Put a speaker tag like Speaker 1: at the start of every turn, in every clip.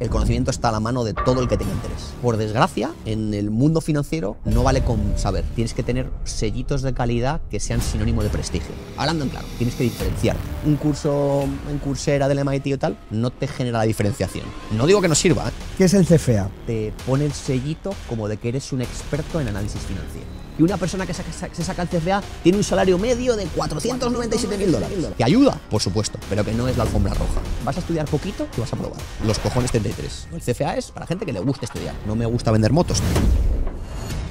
Speaker 1: El conocimiento está a la mano de todo el que tenga interés. Por desgracia, en el mundo financiero no vale con saber. Tienes que tener sellitos de calidad que sean sinónimo de prestigio. Hablando en claro, tienes que diferenciarte. Un curso en Coursera del MIT o tal no te genera la diferenciación. No digo que no sirva. ¿eh?
Speaker 2: ¿Qué es el CFA?
Speaker 1: Te pone el sellito como de que eres un experto en análisis financiero y una persona que, se saca el CFA tiene un salario medio de 497.000 dólares. Que ayuda, por supuesto, pero que no es la alfombra roja. Vas a estudiar poquito y vas a probar. Los cojones 33. El CFA es para gente que le gusta estudiar. No me gusta vender motos.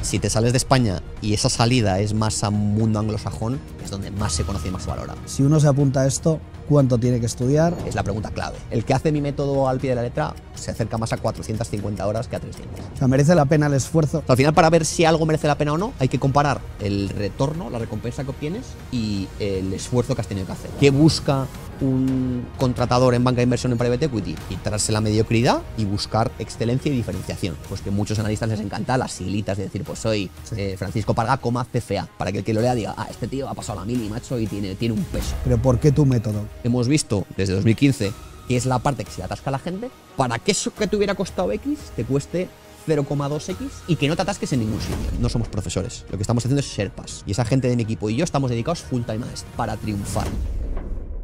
Speaker 1: Si te sales de España y esa salida es más a mundo anglosajón, es donde más se conoce y más se valora.
Speaker 2: Si uno se apunta a esto, ¿Cuánto tiene que estudiar?
Speaker 1: Es la pregunta clave. El que hace mi método al pie de la letra se acerca más a 450 horas que a 300. O
Speaker 2: sea, merece la pena el esfuerzo. Al
Speaker 1: final, para ver si algo merece la pena o no, hay que comparar el retorno, la recompensa que obtienes y el esfuerzo que has tenido que hacer. ¿Qué busca un contratador en banca de inversión en private equity? Quitarse la mediocridad y buscar excelencia y diferenciación. Pues que muchos analistas les encanta las siglitas de decir, pues soy eh, Francisco Parga, coma CFA. Para que el que lo lea diga, ah, este tío ha pasado la mili, macho, y tiene, tiene un peso.
Speaker 2: ¿Pero por qué tu método?
Speaker 1: hemos visto desde 2015 que es la parte que se atasca a la gente, para que eso que te hubiera costado X te cueste 0,2x y que no te atasques en ningún sitio. No somos profesores, lo que estamos haciendo es Sherpas Y esa gente de mi equipo y yo estamos dedicados full time a esto, para triunfar.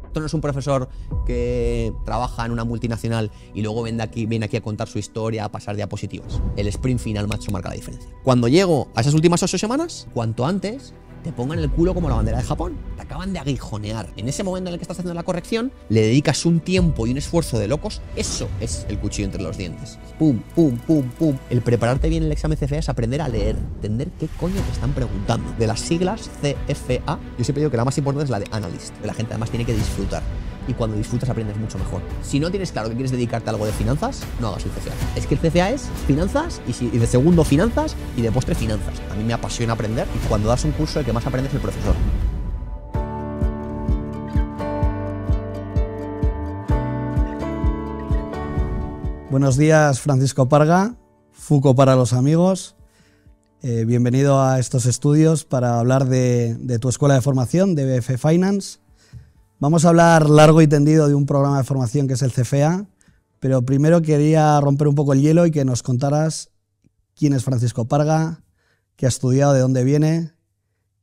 Speaker 1: Esto no es un profesor que trabaja en una multinacional y luego viene aquí, viene aquí a contar su historia, a pasar diapositivas. El sprint final, macho, marca la diferencia. Cuando llego a esas últimas ocho semanas, cuanto antes, te pongan el culo como la bandera de Japón. Te acaban de aguijonear. En ese momento en el que estás haciendo la corrección, le dedicas un tiempo y un esfuerzo de locos. Eso es el cuchillo entre los dientes. Pum, pum, pum, pum. El prepararte bien el examen CFA es aprender a leer, entender qué coño te están preguntando. De las siglas CFA, yo siempre digo que la más importante es la de analyst. la gente además tiene que disfrutar y cuando disfrutas aprendes mucho mejor. Si no tienes claro que quieres dedicarte a algo de finanzas, no hagas el CCA. Es que el CCA es finanzas y, de segundo finanzas y de postre finanzas. A mí me apasiona aprender y cuando das un curso el que más aprendes es el profesor.
Speaker 2: Buenos días, Francisco Parga, Fuco para los amigos. Eh, bienvenido a estos estudios para hablar de, de tu escuela de formación, de BF Finance Vamos a hablar largo y tendido de un programa de formación que es el CFA, pero primero quería romper un poco el hielo y que nos contaras quién es Francisco Parga, qué ha estudiado, de dónde viene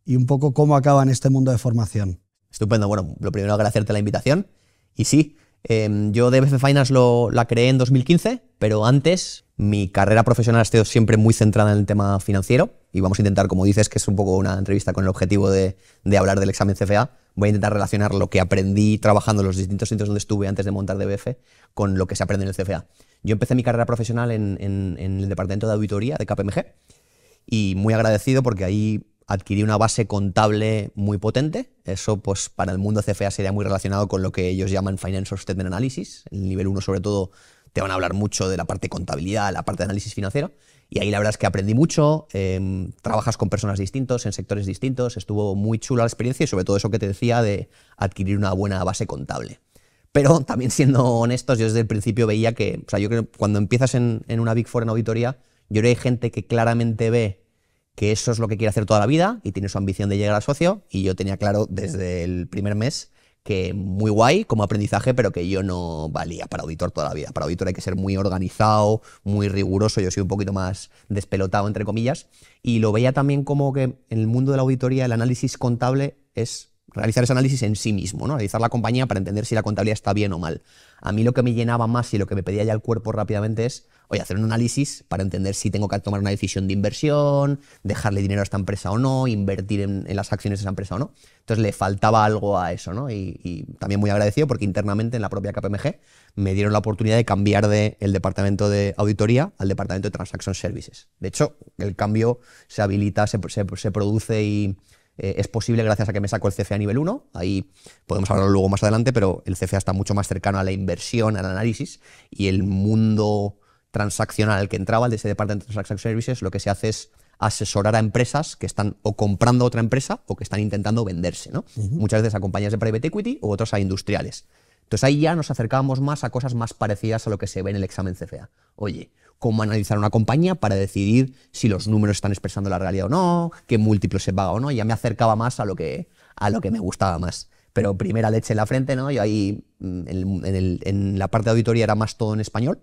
Speaker 2: y un poco cómo acaba en este mundo de formación.
Speaker 1: Estupendo, bueno, lo primero agradecerte la invitación y sí, em, yo de Finance lo, la creé en 2015, pero antes mi carrera profesional ha sido siempre muy centrada en el tema financiero y vamos a intentar, como dices, que es un poco una entrevista con el objetivo de, de hablar del examen CFA, voy a intentar relacionar lo que aprendí trabajando en los distintos sitios donde estuve antes de montar DBF con lo que se aprende en el CFA. Yo empecé mi carrera profesional en, el departamento de auditoría de KPMG y muy agradecido porque ahí adquirí una base contable muy potente. Eso, pues, para el mundo CFA sería muy relacionado con lo que ellos llaman Financial Statement Analysis. En el nivel 1, sobre todo, te van a hablar mucho de la parte de contabilidad, la parte de análisis financiero. Y ahí la verdad es que aprendí mucho, em, trabajas con personas distintas, en sectores distintos, estuvo muy chula la experiencia y sobre todo eso que te decía de adquirir una buena base contable. Pero también siendo honestos, yo desde el principio veía que, o sea, yo creo que cuando empiezas en, una Big Four en auditoría, yo creo que hay gente que claramente ve que eso es lo que quiere hacer toda la vida y tiene su ambición de llegar al socio y yo tenía claro desde el primer mes que muy guay como aprendizaje, pero que yo no valía para auditor toda la vida. Para auditor hay que ser muy organizado, muy riguroso, yo soy un poquito más despelotado, entre comillas, y lo veía también como que en el mundo de la auditoría el análisis contable es realizar ese análisis en sí mismo, ¿no? analizar la compañía para entender si la contabilidad está bien o mal. A mí lo que me llenaba más y lo que me pedía ya el cuerpo rápidamente es, oye, hacer un análisis para entender si tengo que tomar una decisión de inversión, dejarle dinero a esta empresa o no, invertir en, las acciones de esa empresa o no. Entonces le faltaba algo a eso, ¿no? Y, también muy agradecido porque internamente en la propia KPMG me dieron la oportunidad de cambiar del el departamento de auditoría al departamento de Transaction Services. De hecho, el cambio se habilita, se produce y eh, es posible gracias a que me saco el CFA nivel 1, ahí podemos hablarlo luego más adelante, pero el CFA está mucho más cercano a la inversión, al análisis y el mundo transaccional al que entraba, el de ese departamento de Transaction Services, lo que se hace es asesorar a empresas que están o comprando otra empresa o que están intentando venderse. ¿no? Muchas veces a compañías de private equity o otras a industriales. Entonces ahí ya nos acercábamos más a cosas más parecidas a lo que se ve en el examen CFA. Oye, cómo analizar una compañía para decidir si los números están expresando la realidad o no, qué múltiplo se paga o no. Ya me acercaba más a lo que, a lo que me gustaba más. Pero primera leche en la frente, ¿no? Yo ahí mm, en, la parte de auditoría era más todo en español.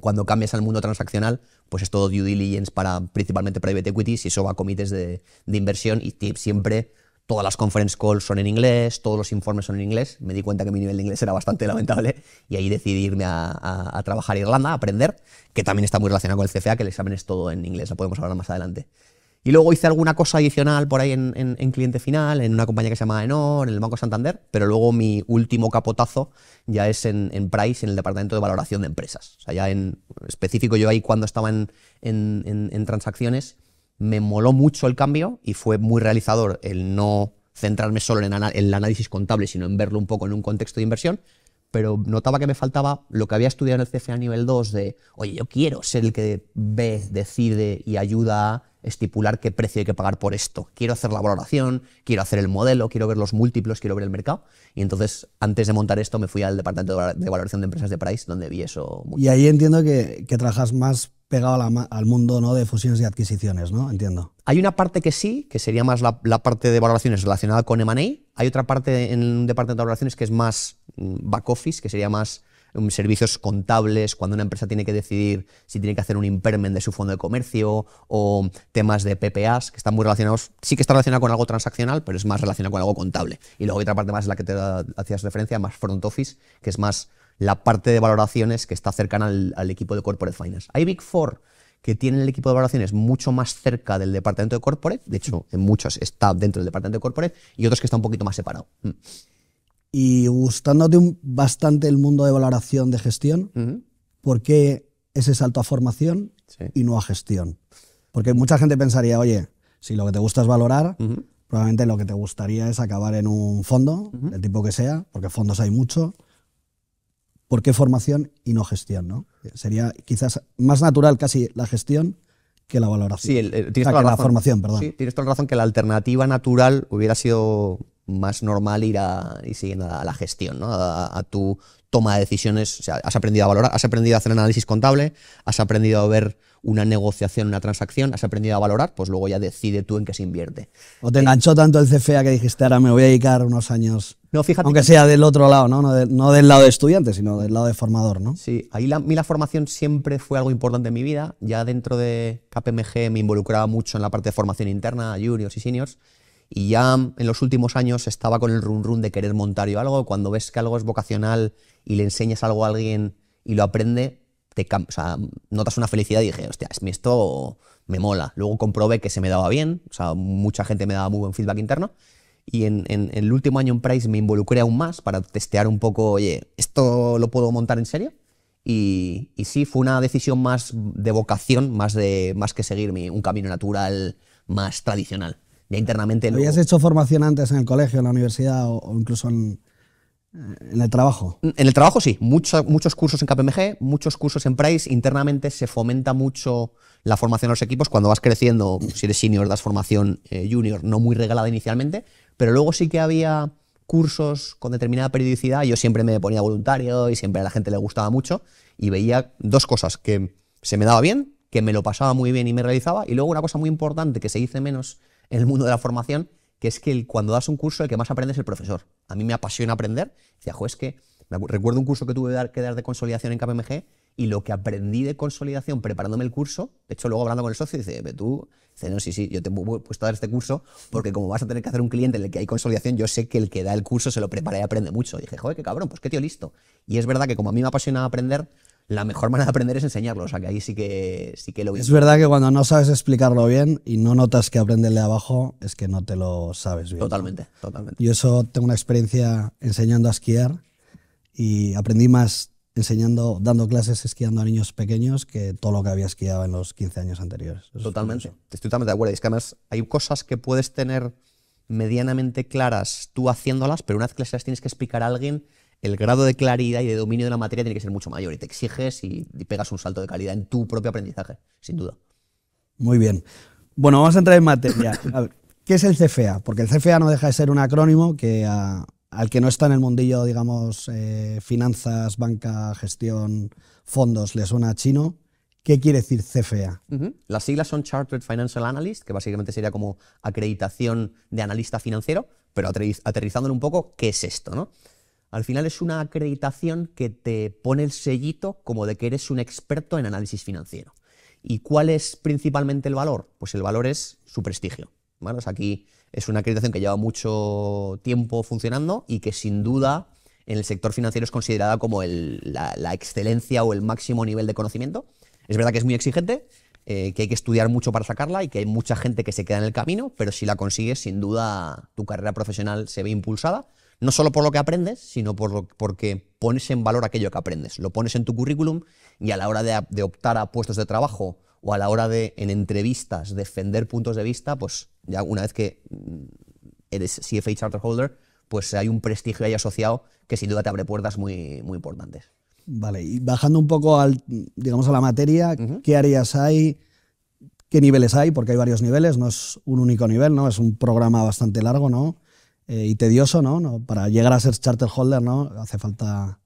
Speaker 1: Cuando cambias al mundo transaccional, pues es todo due diligence para principalmente private equity, y eso va a comités de, de inversión y siempre todas las conference calls son en inglés, todos los informes son en inglés. Me di cuenta que mi nivel de inglés era bastante lamentable y ahí decidí irme a, trabajar a Irlanda, a aprender, que también está muy relacionado con el CFA, que el examen es todo en inglés, lo podemos hablar más adelante. Y luego hice alguna cosa adicional por ahí en, cliente final, en una compañía que se llama Enor, en el Banco Santander, pero luego mi último capotazo ya es en, en Price, en el departamento de valoración de empresas. O sea, ya en específico yo ahí cuando estaba en, transacciones, me moló mucho el cambio y fue muy realizador el no centrarme solo en, el análisis contable, sino en verlo un poco en un contexto de inversión, pero notaba que me faltaba lo que había estudiado en el a nivel 2 de, oye, yo quiero ser el que ve, decide y ayuda a estipular qué precio hay que pagar por esto. Quiero hacer la valoración, quiero hacer el modelo, quiero ver los múltiplos, quiero ver el mercado. Y entonces, antes de montar esto, me fui al departamento de valoración de empresas de Price, donde vi eso.
Speaker 2: Y ahí entiendo que, trabajas más pegado al mundo ¿no? de fusiones y adquisiciones, ¿no? Entiendo. Hay una
Speaker 1: parte que sí, que sería más la, parte de valoraciones relacionada con M&A. Hay otra parte en un departamento de valoraciones que es más mm, back office, que sería más Um, servicios contables, cuando una empresa tiene que decidir si tiene que hacer un impermen de su fondo de comercio o temas de PPAs que están muy relacionados, sí que está relacionado con algo transaccional, pero es más relacionado con algo contable. Y luego hay otra parte más es la que te hacías referencia, más front office, que es más la parte de valoraciones que está cercana al, al equipo de corporate finance. Hay Big Four que tienen el equipo de valoraciones mucho más cerca del departamento de corporate, de hecho en muchos está dentro del departamento de corporate, y otros que está un poquito más separado. Mm.
Speaker 2: Y gustándote bastante el mundo de valoración de gestión, ¿por qué ese salto a formación y no a gestión? Porque mucha gente pensaría, oye, si lo que te gusta es valorar, probablemente lo que te gustaría es acabar en un fondo, el tipo que sea, porque fondos hay mucho. ¿Por qué formación y no gestión? ¿no? Sería quizás más natural casi la gestión que la valoración. Sí, tienes toda la, razón. formación, Sí,
Speaker 1: tienes toda la razón que la alternativa natural hubiera sido más normal ir, a, siguiendo a la, gestión, a, tu toma de decisiones. O sea, has aprendido a valorar, has aprendido a hacer análisis contable, has aprendido a ver una negociación, una transacción, has aprendido a valorar, pues luego ya decide
Speaker 2: tú en qué se invierte. ¿O te enganchó tanto el CFA que dijiste, ahora me voy a dedicar unos años? No, fíjate. Aunque sea del otro lado, ¿no? del lado de estudiante, sino del lado de formador, Sí, ahí la, mí la formación
Speaker 1: siempre fue algo importante en mi vida. Ya dentro de KPMG me involucraba mucho en la parte de formación interna, juniors y seniors y ya en los últimos años estaba con el run run de querer montar yo algo. Cuando ves que algo es vocacional y le enseñas algo a alguien y lo aprende, te notas una felicidad y dije, hostia, esto me mola. Luego comprobé que se me daba bien, o sea, mucha gente me daba muy buen feedback interno. Y en, el último año en Price me involucré aún más para testear un poco, oye, ¿esto lo puedo montar en serio? Y, y, sí, fue una decisión más de vocación, más, de, más que seguir un camino natural más tradicional ya internamente... Luego... has hecho
Speaker 2: formación antes en el colegio, en la universidad o, incluso eh, en, el trabajo. En el trabajo sí, muchos cursos en KPMG, muchos cursos en
Speaker 1: Price. Internamente se fomenta mucho la formación de los equipos. Cuando vas creciendo, si eres senior, das formación eh, junior, no muy regalada inicialmente, pero luego sí que había cursos con determinada periodicidad. Yo siempre me ponía voluntario y siempre a la gente le gustaba mucho y veía dos cosas, que se me daba bien, que me lo pasaba muy bien y me realizaba, y luego una cosa muy importante que se dice menos en el mundo de la formación, que es que cuando das un curso el que más aprende es el profesor. A mí me apasiona aprender. Dice, joder, es que recuerdo un curso que tuve que dar, de consolidación en KPMG y lo que aprendí de consolidación preparándome el curso, de hecho luego hablando con el socio, dice, tú, dice, no, sí, sí, yo te he puesto a dar este curso porque como vas a tener que hacer un cliente en el que hay consolidación, yo sé que el que da el curso se lo prepara y aprende mucho. Y dije, joder, qué cabrón, pues qué tío listo. Y es verdad que como a mí me apasiona aprender, la mejor manera de aprender es enseñarlo. O sea, que ahí sí que, sí que lo vi. Es verdad
Speaker 2: que cuando no sabes explicarlo bien y no notas que de abajo, es que no te lo sabes bien. Totalmente, totalmente. Yo eso tengo una experiencia enseñando a esquiar y aprendí más enseñando, dando clases esquiando a niños pequeños que todo lo que había esquiado en los 15 años anteriores. totalmente.
Speaker 1: Estoy totalmente de acuerdo. es que además hay cosas que puedes tener medianamente claras tú haciéndolas, pero una vez que las tienes que explicar a alguien, el grado de claridad y de dominio de la materia tiene que ser mucho mayor y te exiges y, pegas un salto de calidad en tu propio aprendizaje, sin duda.
Speaker 2: Muy bien. Bueno, vamos a entrar en materia. A ver, ¿Qué es el CFA? Porque el CFA no deja de ser un acrónimo que al que no está en el mundillo, digamos, eh, finanzas, banca, gestión, fondos, le suena chino. ¿Qué quiere decir CFA?
Speaker 1: Las siglas son Chartered Financial Analyst, que básicamente sería como acreditación de analista financiero, pero aterrizándolo un poco, ¿qué es esto? No? Al final es una acreditación que te pone el sellito como de que eres un experto en análisis financiero. ¿Y cuál es principalmente el valor? Pues el valor es su prestigio. aquí es una acreditación que lleva mucho tiempo funcionando y que sin duda en el sector financiero es considerada como la, excelencia o el máximo nivel de conocimiento. Es verdad que es muy exigente, eh, que hay que estudiar mucho para sacarla y que hay mucha gente que se queda en el camino, pero si la consigues, sin duda tu carrera profesional se ve impulsada no solo por lo que aprendes, sino por lo, porque pones en valor aquello que aprendes. Lo pones en tu currículum y a la hora de, optar a puestos de trabajo o a la hora de, en entrevistas, defender puntos de vista, pues ya una vez que mm, eres CFA Charter Holder, pues hay un prestigio ahí asociado que sin duda te abre puertas muy, muy importantes.
Speaker 2: Vale, y bajando un poco al, digamos, a la materia, ¿qué áreas hay? ¿Qué niveles hay? Porque hay varios niveles, no es un único nivel, ¿no? Es un programa bastante largo, ¿no? Eh, y tedioso, ¿no? Para llegar a ser charter holder, ¿no? Hace falta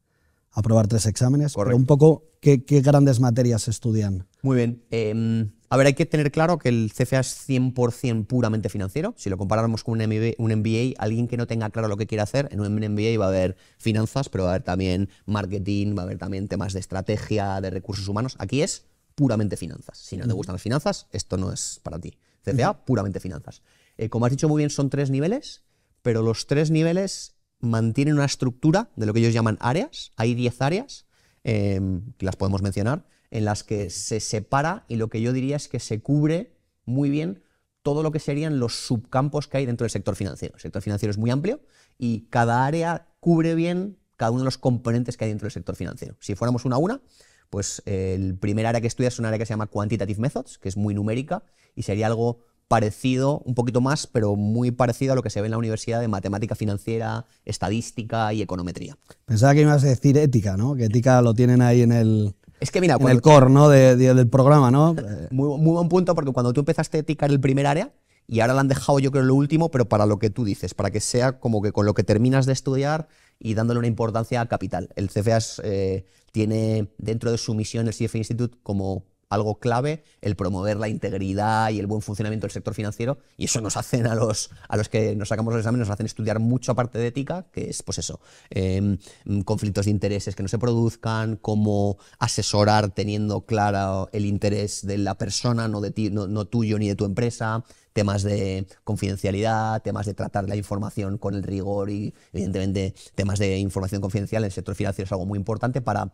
Speaker 2: aprobar tres exámenes. un poco, ¿qué, grandes materias estudian?
Speaker 1: Muy bien. Em, a ver, hay que tener claro que el CFA es 100% puramente financiero. Si lo comparamos con un MBA, alguien que no tenga claro lo que quiere hacer, en un MBA va a haber finanzas, pero va a haber también marketing, va a haber también temas de estrategia, de recursos humanos. Aquí es puramente finanzas. Si no te gustan las finanzas, esto no es para ti. CFA, puramente finanzas. Eh, como has dicho muy bien, son tres niveles pero los tres niveles mantienen una estructura de lo que ellos llaman áreas. Hay 10 áreas, em, que las podemos mencionar, en las que se separa y lo que yo diría es que se cubre muy bien todo lo que serían los subcampos que hay dentro del sector financiero. El sector financiero es muy amplio y cada área cubre bien cada uno de los componentes que hay dentro del sector financiero. Si fuéramos una a una, pues el primer área que estudias es un área que se llama Quantitative Methods, que es muy numérica y sería algo parecido, un poquito más, pero muy parecido a lo que se ve en la universidad de matemática financiera, estadística y econometría.
Speaker 2: Pensaba que ibas a decir ética, ¿no? Que ética lo tienen ahí en el, es que mira, el core ¿no? del programa, ¿no?
Speaker 1: Muy, buen punto, porque cuando tú empezaste a ética en el primer área y ahora la han dejado yo creo lo último, pero para lo que tú dices, para que sea como que con lo que terminas de estudiar y dándole una importancia capital. El CFAS eh, tiene dentro de su misión el CFA Institute como algo clave el promover la integridad y el buen funcionamiento del sector financiero y eso nos hacen a los, a los que nos sacamos los exámenes, nos hacen estudiar mucho aparte de ética, que es pues eso, em, conflictos de intereses que no se produzcan, como asesorar teniendo claro el interés de la persona, no, de no, no tuyo ni de tu empresa, temas de confidencialidad, temas de tratar la información con el rigor y, evidentemente, temas de información confidencial en el sector financiero es algo muy importante para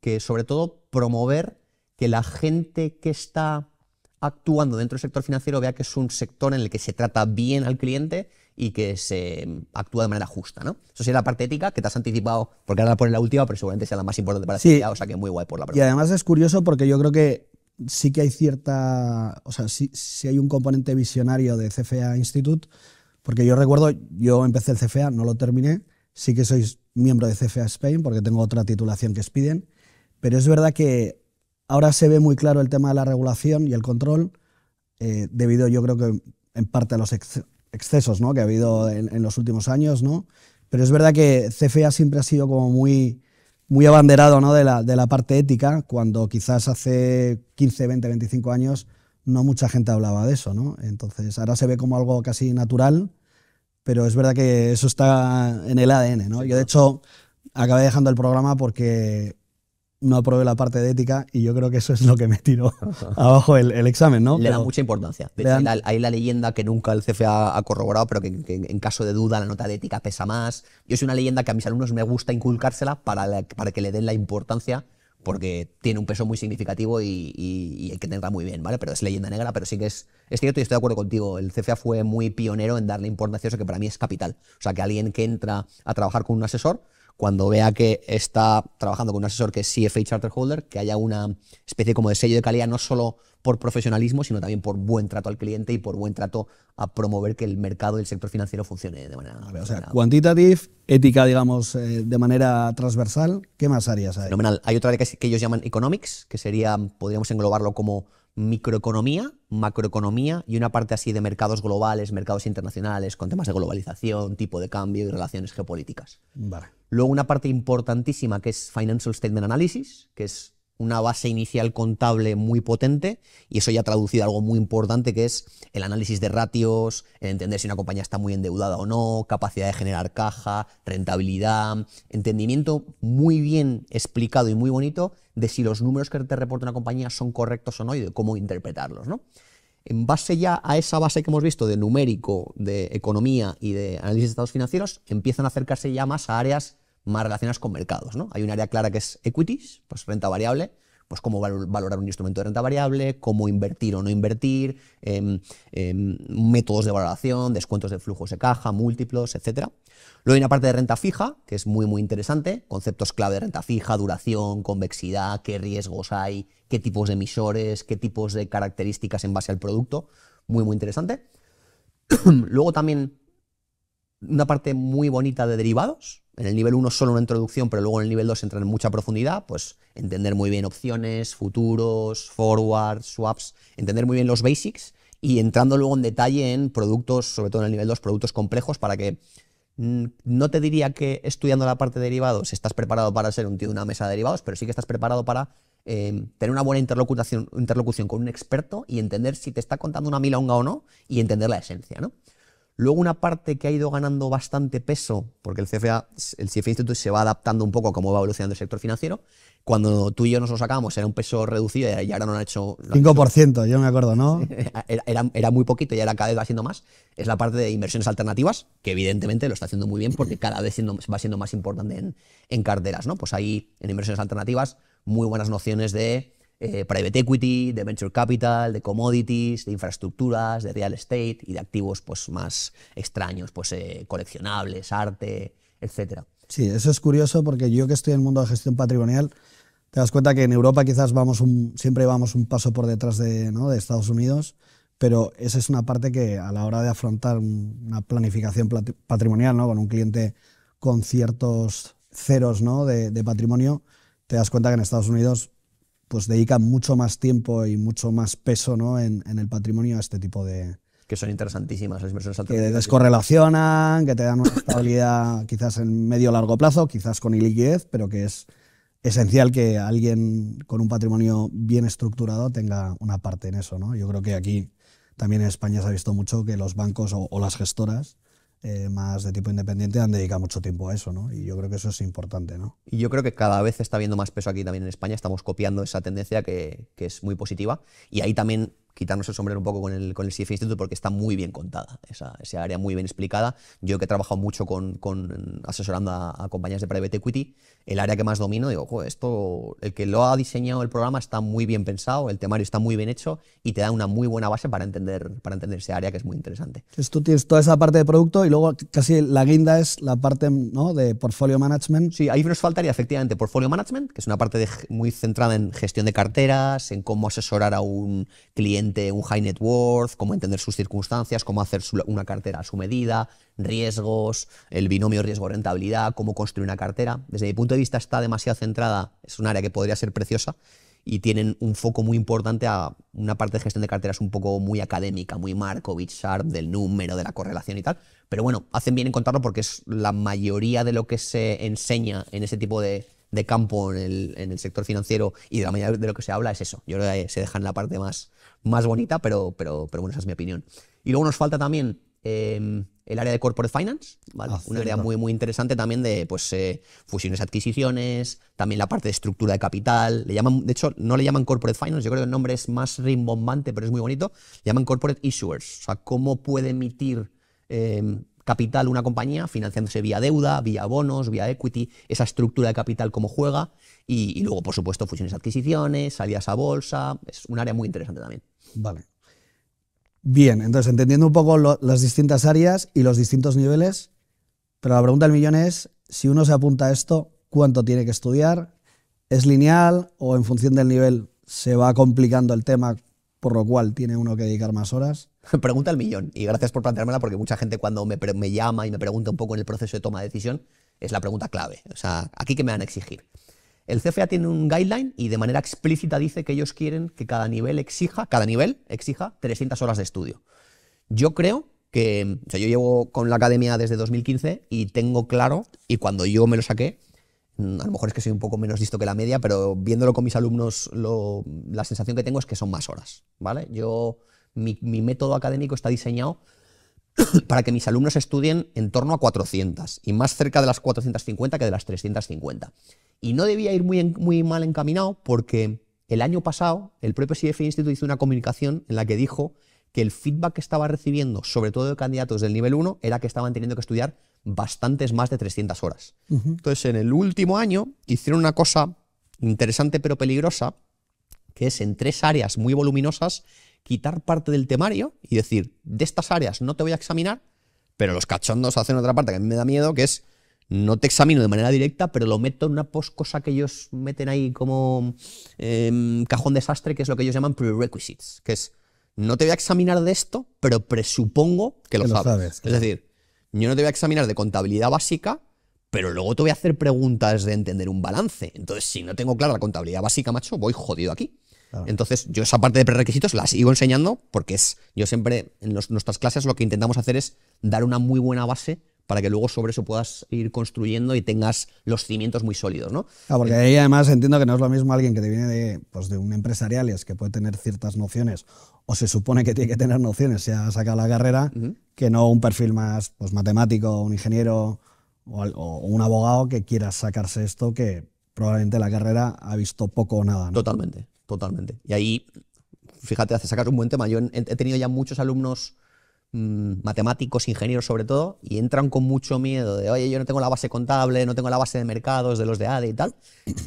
Speaker 1: que, sobre todo, promover que la gente que está actuando dentro del sector financiero vea que es un sector en el que se trata bien al cliente y que se actúa de manera justa, ¿no? Eso sería la parte ética que te has anticipado, porque ahora la pones la última, pero seguramente sea la más importante para o sea que muy guay por la pregunta.
Speaker 2: Y además es curioso porque yo creo que sí que hay cierta, o sea, sí, hay un componente visionario de CFA Institute, porque yo recuerdo, yo empecé el CFA, no lo terminé, sí que soy miembro de CFA Spain porque tengo otra titulación que os piden, pero es verdad que Ahora se ve muy claro el tema de la regulación y el control, eh, debido yo creo que en parte a los excesos que ha habido en, los últimos años, ¿no? pero es verdad que CFA siempre ha sido como muy, muy abanderado de, la, parte ética, cuando quizás hace 15, 20, 25 años no mucha gente hablaba de eso. Entonces ahora se ve como algo casi natural, pero es verdad que eso está en el ADN. ¿no? Yo de hecho acabé dejando el programa porque no aprobé la parte de ética y yo creo que eso es lo que me tiró abajo el, examen, ¿no? Le da mucha
Speaker 1: importancia. hay la leyenda que nunca el CFA ha corroborado, pero que, en caso de duda la nota de ética pesa más. Yo soy una leyenda que a mis alumnos me gusta inculcársela para, para que le den la importancia porque tiene un peso muy significativo y, hay que tenerla muy bien, ¿vale? Pero es leyenda negra, pero sí que es, es cierto y estoy de acuerdo contigo. El CFA fue muy pionero en darle importancia a eso que para mí es capital. O sea, que alguien que entra a trabajar con un asesor cuando vea que está trabajando con un asesor que es CFA Charter Holder, que haya una especie como de sello de calidad, no solo por profesionalismo, sino también por buen trato al cliente y por buen trato a promover que el mercado y el sector financiero funcione de manera. O sea, quantitative, ética, digamos,
Speaker 2: eh, de manera transversal. ¿Qué más áreas hay?
Speaker 1: Fenomenal. Hay otra área que ellos llaman economics, que sería, podríamos englobarlo como microeconomía, macroeconomía y una parte así de mercados globales, mercados internacionales, con temas de globalización, tipo de cambio y relaciones geopolíticas. Vale. Luego una parte importantísima que es Financial Statement Analysis, que es una base inicial contable muy potente y eso ya ha traducido algo muy importante que es el análisis de ratios, el entender si una compañía está muy endeudada o no, capacidad de generar caja, rentabilidad, entendimiento muy bien explicado y muy bonito de si los números que te reporta una compañía son correctos o no y de cómo interpretarlos, ¿no? En base ya a esa base que hemos visto de numérico, de economía y de análisis de estados financieros, empiezan a acercarse ya más a áreas más relacionadas con mercados. ¿no? Hay un área clara que es equities, pues renta variable, pues cómo valorar un instrumento de renta variable, cómo invertir o no invertir, em, em, métodos de valoración, descuentos de flujos de caja, múltiplos, etc. Luego hay una parte de renta fija, que es muy, muy interesante, conceptos clave de renta fija, duración, convexidad, qué riesgos hay, qué tipos de emisores, qué tipos de características en base al producto, muy, muy interesante. Luego también una parte muy bonita de derivados, en el nivel 1 solo una introducción, pero luego en el nivel 2 entrar en mucha profundidad, pues entender muy bien opciones, futuros, forward, swaps, entender muy bien los basics y entrando luego en detalle en productos, sobre todo en el nivel 2, productos complejos para que mm, no te diría que estudiando la parte de derivados estás preparado para ser un tío de una mesa de derivados, pero sí que estás preparado para eh, tener una buena interlocución, interlocución con un experto y entender si te está contando una milonga o no y entender la esencia, ¿no? Luego una parte que ha ido ganando bastante peso, porque el CFA, el Institute se va adaptando un poco a cómo va evolucionando el sector financiero. Cuando tú y yo nos lo sacamos era un peso reducido y ahora no han hecho... 5%,
Speaker 2: yo me acuerdo, ¿no?
Speaker 1: Era, muy poquito y ahora cada vez va siendo más. Es la parte de inversiones alternativas, que evidentemente lo está haciendo muy bien porque cada vez va siendo más importante en, en carteras, ¿no? Pues ahí en inversiones alternativas muy buenas nociones de eh, private equity, de venture capital, de commodities, de infraestructuras, de real estate y de activos pues, más extraños, pues, eh, coleccionables, arte, etc.
Speaker 2: Sí, eso es curioso porque yo que estoy en el mundo de gestión patrimonial, te das cuenta que en Europa quizás vamos siempre vamos un paso por detrás de, Estados Unidos, pero esa es una parte que a la hora de afrontar una planificación patrimonial ¿no? con un cliente con ciertos ceros ¿no? de patrimonio, te das cuenta que en Estados Unidos pues dedican mucho más tiempo y mucho más peso en, el patrimonio a este tipo de...
Speaker 1: Que son interesantísimas las inversiones alternativas.
Speaker 2: Que descorrelacionan, que te dan una estabilidad quizás en medio largo plazo, quizás con iliquidez, pero que es esencial que alguien con un patrimonio bien estructurado tenga una parte en eso. ¿no? Yo creo que aquí también en España se ha visto mucho que los bancos o las gestoras eh, más de tipo independiente han dedicado mucho tiempo a eso, ¿no? Y yo creo que eso es importante, ¿no?
Speaker 1: Y yo creo que cada vez está viendo más peso aquí también en España, estamos copiando esa tendencia que, que es muy positiva y ahí también quitarnos el sombrero un poco con el, con el Institute porque está muy bien contada, esa, área muy bien explicada. Yo que he trabajado mucho con, con asesorando a, compañías de private equity, el área que más domino, digo, esto, el que lo ha diseñado el programa está muy bien pensado, el temario está muy bien hecho y te da una muy buena base para entender, para entender ese área que es muy interesante.
Speaker 2: Entonces tú tienes toda esa parte de producto y luego casi la guinda es la parte ¿no? de portfolio management. Sí,
Speaker 1: ahí nos faltaría efectivamente portfolio management, que es una parte muy centrada en gestión de carteras, en cómo asesorar a un cliente un high net worth, cómo entender sus circunstancias, cómo hacer una cartera a su medida, riesgos, el binomio riesgo-rentabilidad, cómo construir una cartera. Desde mi punto de vista está demasiado centrada, es un área que podría ser preciosa y tienen un foco muy importante a una parte de gestión de carteras un poco muy académica, muy marco Sharp, del número, de la correlación y tal. Pero bueno, hacen bien en contarlo porque es la mayoría de lo que se enseña en ese tipo de, campo en el, sector financiero y de la mayoría de lo que se habla es eso. Yo creo que se dejan la parte más más bonita, pero, pero, pero bueno, esa es mi opinión. Y luego nos falta también em, el área de corporate finance, ¿vale? Ah, un área muy, muy interesante también de pues, eh, fusiones, adquisiciones, también la parte de estructura de capital. Le llaman, de hecho, no le llaman corporate finance, yo creo que el nombre es más rimbombante, pero es muy bonito. Le llaman corporate issuers, o sea, cómo puede emitir em, capital una compañía financiándose vía deuda, vía bonos, vía equity, esa estructura de capital cómo juega. Y, y luego, por supuesto, fusiones, y adquisiciones, salidas a bolsa. Es un área muy interesante también. Vale.
Speaker 2: Bien, entonces entendiendo un poco las distintas áreas y los distintos niveles, pero la pregunta del millón es, si uno se apunta a esto, ¿cuánto tiene que estudiar? ¿Es lineal o en función del nivel se va complicando el tema, por lo cual tiene uno que dedicar más horas? Pregunta del millón, y gracias
Speaker 1: por planteármela, porque mucha gente cuando me, me llama y me pregunta un poco en el proceso de toma de decisión, es la pregunta clave. O sea, ¿aquí qué me van a exigir? El CFA tiene un guideline y de manera explícita dice que ellos quieren que cada nivel exija, cada nivel exija 300 horas de estudio. Yo creo que, yo llevo con la academia desde 2015 y tengo claro, y cuando yo me lo saqué, mm, a lo mejor es que soy un poco menos listo que la media, pero viéndolo con mis alumnos, la sensación que tengo es que son más horas, ¿vale? Yo, mi, mi método académico está diseñado para que mis alumnos estudien en torno a 400 y más cerca de las 450 que de las 350. Y no debía ir muy, muy mal encaminado porque el año pasado el propio CFE Instituto hizo una comunicación en la que dijo que el feedback que estaba recibiendo, sobre todo de candidatos del nivel 1, era que estaban teniendo que estudiar bastantes más de 300 horas. Entonces, en el último año hicieron una cosa interesante pero peligrosa, que es en tres áreas muy voluminosas quitar parte del temario y decir, de estas áreas no te voy a examinar, pero los cachondos hacen otra parte que a mí me da miedo, que es no te examino de manera directa, pero lo meto en una post cosa que ellos meten ahí como em, cajón desastre, que es lo que ellos llaman prerequisites, que es no te voy a examinar de esto, pero presupongo que lo, sabes. Es decir, yo no te voy a examinar de contabilidad básica, pero luego te voy a hacer preguntas de entender un balance. Entonces, si no tengo clara la contabilidad básica, macho, voy jodido aquí. Entonces, yo esa parte de prerequisitos la sigo enseñando porque es, yo siempre en nuestras clases lo que intentamos hacer es dar una muy buena base para que luego sobre eso puedas ir construyendo y tengas los cimientos muy sólidos, ¿no?
Speaker 2: porque ahí además entiendo que no es lo mismo alguien que te viene pues, de, un empresarial y es que puede tener ciertas nociones o se supone que tiene que tener nociones si ha sacado la carrera, que no un perfil más pues, matemático, un ingeniero o, un abogado que quiera sacarse esto que probablemente la carrera ha visto poco o nada. Totalmente, totalmente.
Speaker 1: Y ahí, fíjate, hace sacar un buen tema. Yo he tenido ya muchos alumnos Mm, matemáticos, ingenieros sobre todo, y entran con mucho miedo de, oye, yo no tengo la base contable, no tengo la base de mercados, de los de ADE y tal.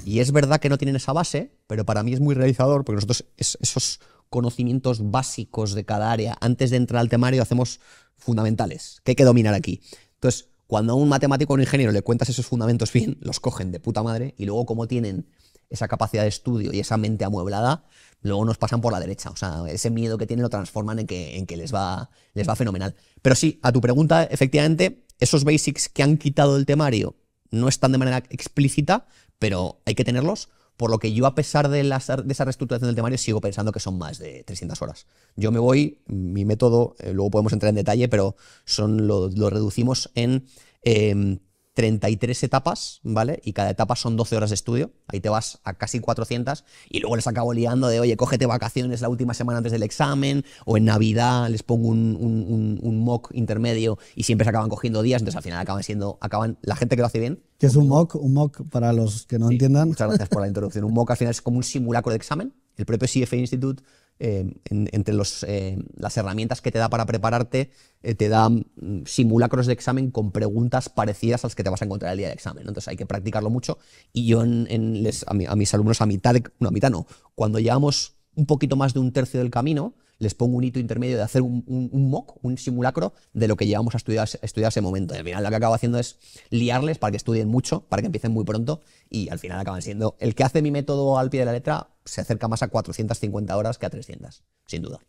Speaker 1: Y es verdad que no tienen esa base, pero para mí es muy realizador, porque nosotros esos conocimientos básicos de cada área, antes de entrar al temario, hacemos fundamentales, que hay que dominar aquí. Entonces, cuando a un matemático o un ingeniero le cuentas esos fundamentos bien, los cogen de puta madre, y luego como tienen esa capacidad de estudio y esa mente amueblada, luego nos pasan por la derecha. O sea, ese miedo que tienen lo transforman en que, en que les, va, les va fenomenal. Pero sí, a tu pregunta, efectivamente, esos basics que han quitado del temario no están de manera explícita, pero hay que tenerlos. Por lo que yo, a pesar de, esa reestructuración del temario, sigo pensando que son más de 300 horas. Yo me voy, mi método, eh, luego podemos entrar en detalle, pero son, lo, reducimos en em, 33 etapas, ¿vale? Y cada etapa son 12 horas de estudio. Ahí te vas a casi 400 y luego les acabo liando de, oye, cógete vacaciones la última semana antes del examen o en Navidad les pongo un, un, mock intermedio y siempre se acaban cogiendo días. Entonces al final acaban siendo, acaban la gente que lo hace bien. ¿Qué es un mock? Un mock para los que no entiendan. Muchas gracias por la introducción. Un mock al final es como un simulacro de examen. El propio CFA Institute eh, entre eh, las herramientas que te da para prepararte, eh, te da mm, simulacros de examen con preguntas parecidas a las que te vas a encontrar el día de examen. Entonces hay que practicarlo mucho. Y yo en, les, a, mis alumnos a mitad, de, no, a mitad no, cuando llevamos un poquito más de un tercio del camino, les pongo un hito intermedio de hacer un, mock, un simulacro de lo que llevamos a estudiar, ese momento. Y al final lo que acabo haciendo es liarles para que estudien mucho, para que empiecen muy pronto y al final acaban siendo el que hace mi método al pie de la letra se acerca más a 450 horas que a 300, sin duda.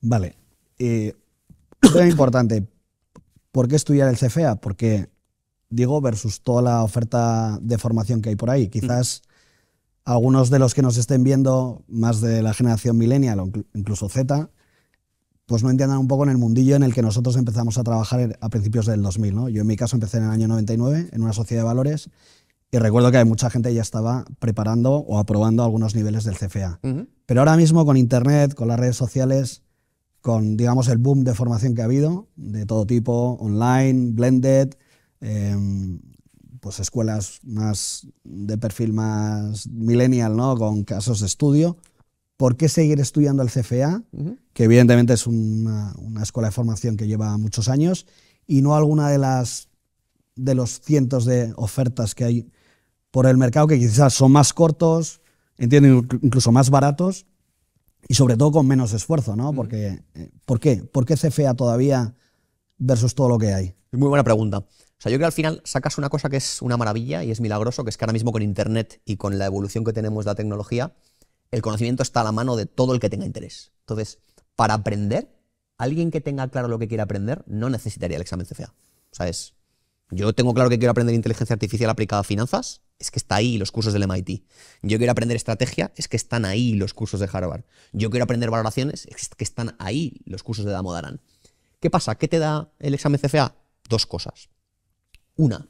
Speaker 2: Vale. Eh, muy importante. ¿Por qué estudiar el CFEA? Porque digo, versus toda la oferta de formación que hay por ahí. Mm. Quizás algunos de los que nos estén viendo, más de la generación millennial o incluso Z, pues no entiendan un poco en el mundillo en el que nosotros empezamos a trabajar a principios del 2000. Yo en mi caso empecé en el año 99 en una sociedad de valores y recuerdo que hay mucha gente ya estaba preparando o aprobando algunos niveles del CFA. Pero ahora mismo con Internet, con las redes sociales, con digamos el boom de formación que ha habido, de todo tipo, online, blended, em, pues escuelas más de perfil más millennial, ¿no? Con casos de estudio. ¿Por qué seguir estudiando el CFA? Que evidentemente es una, escuela de formación que lleva muchos años y no alguna de las de los cientos de ofertas que hay por el mercado que quizás son más cortos, entienden incluso más baratos y sobre todo con menos esfuerzo, ¿no? Eh, ¿por qué? ¿Por qué CFA todavía versus todo lo que hay?
Speaker 1: Muy buena pregunta. O sea, yo creo que al final sacas una cosa que es una maravilla y es milagroso, que es que ahora mismo con Internet y con la evolución que tenemos de la tecnología, el conocimiento está a la mano de todo el que tenga interés. Entonces, para aprender, alguien que tenga claro lo que quiere aprender no necesitaría el examen CFA. O sea, es, yo tengo claro que quiero aprender inteligencia artificial aplicada a finanzas, es que está ahí los cursos del MIT. Yo quiero aprender estrategia, es que están ahí los cursos de Harvard. Yo quiero aprender valoraciones, es que están ahí los cursos de Damodaran. ¿Qué pasa? ¿Qué te da el examen CFA? Dos cosas. Una,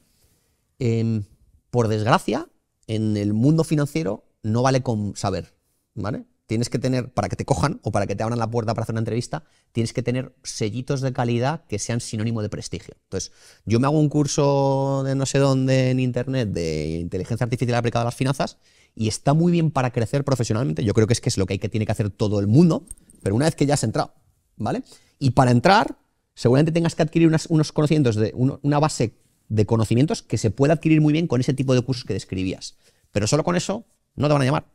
Speaker 1: em, por desgracia, en el mundo financiero no vale con saber, ¿vale? Tienes que tener, para que te cojan o para que te abran la puerta para hacer una entrevista, tienes que tener sellitos de calidad que sean sinónimo de prestigio. Entonces, yo me hago un curso de no sé dónde en internet de inteligencia artificial aplicada a las finanzas y está muy bien para crecer profesionalmente. Yo creo que es que es lo que, hay que tiene que hacer todo el mundo, pero una vez que ya has entrado, ¿vale? Y para entrar, seguramente tengas que adquirir unos conocimientos de una base de conocimientos que se puede adquirir muy bien con ese tipo de cursos que describías. Pero solo con eso no te van a llamar.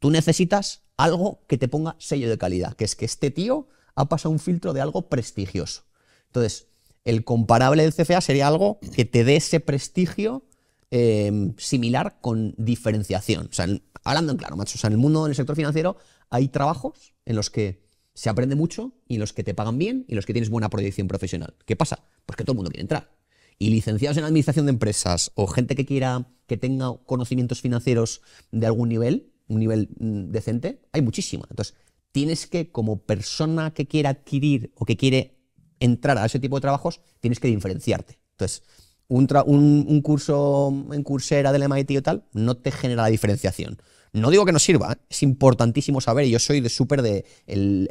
Speaker 1: Tú necesitas algo que te ponga sello de calidad, que es que este tío ha pasado un filtro de algo prestigioso. Entonces, el comparable del CFA sería algo que te dé ese prestigio em, similar con diferenciación. O sea, hablando en claro, macho, en el mundo, en el sector financiero, hay trabajos en los que se aprende mucho y en los que te pagan bien y en los que tienes buena proyección profesional. ¿Qué pasa? Pues que todo el mundo quiere entrar y licenciados en administración de empresas o gente que quiera que tenga conocimientos financieros de algún nivel, un nivel mm, decente, hay muchísima. Entonces, tienes que, como persona que quiera adquirir o que quiere entrar a ese tipo de trabajos, tienes que diferenciarte. Entonces, un, curso en Coursera del MIT o tal no te genera la diferenciación. No digo que no sirva, ¿eh? es importantísimo saber, y yo soy súper de, el,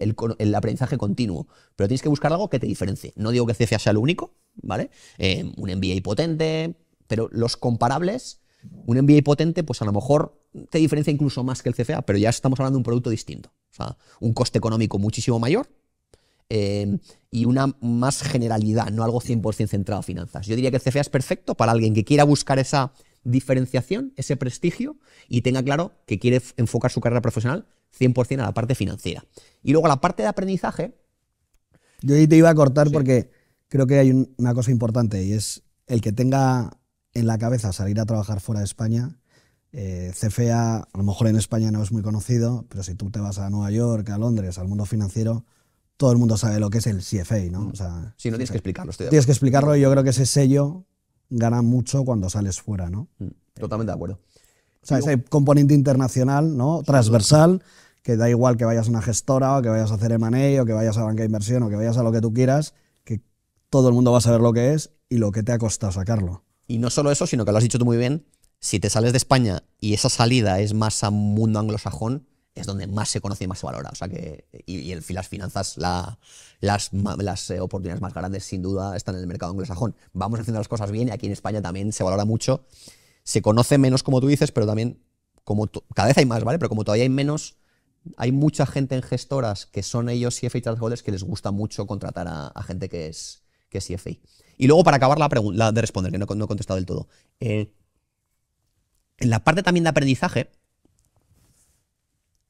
Speaker 1: aprendizaje continuo, pero tienes que buscar algo que te diferencie. No digo que CFA sea lo único, ¿vale? Eh, un MBA potente, pero los comparables, un MBA potente, pues a lo mejor te diferencia incluso más que el CFA, pero ya estamos hablando de un producto distinto. O sea, un coste económico muchísimo mayor, eh, y una más generalidad, no algo 100% centrado a finanzas. Yo diría que el CFA es perfecto para alguien que quiera buscar esa diferenciación, ese prestigio y tenga claro que quiere enfocar su carrera profesional 100% a la parte financiera. Y luego la parte de aprendizaje.
Speaker 2: Yo ahí te iba a cortar porque creo que hay una cosa importante y es el que tenga en la cabeza salir a trabajar fuera de España. Eh, CFA, a lo mejor en España no es muy conocido, pero si tú te vas a Nueva York, a Londres, al mundo financiero, todo el mundo sabe lo que es el CFA, ¿no? Mm. O sea, sí,
Speaker 1: no tienes que explicarlo. tienes que explicarlo y yo
Speaker 2: creo que ese sello gana mucho cuando sales fuera, ¿no? Mm,
Speaker 1: totalmente de acuerdo.
Speaker 2: O sea, ese componente internacional, ¿no? Transversal, que da igual que vayas a una gestora o que vayas a hacer M&A o que vayas a banca de inversión o que vayas a lo que tú quieras, que todo el mundo va a saber lo que es y lo que te ha costado sacarlo.
Speaker 1: Y no solo eso, sino que lo has dicho tú muy bien, si te sales de España y esa salida es más a mundo anglosajón, es donde más se conoce y más se valora. O sea que, y, las finanzas, las, eh, oportunidades más grandes sin duda están en el mercado anglosajón. Vamos haciendo las cosas bien y aquí en España también se valora mucho. Se conoce menos, como tú dices, pero también, como cada vez hay más, ¿vale? Pero como todavía hay menos, hay mucha gente en gestoras que son ellos CFA Transholders que les gusta mucho contratar a, gente que es, que CFA. Y luego, para acabar la pregunta de responder, que no, he contestado del todo. Eh, en la parte también de aprendizaje,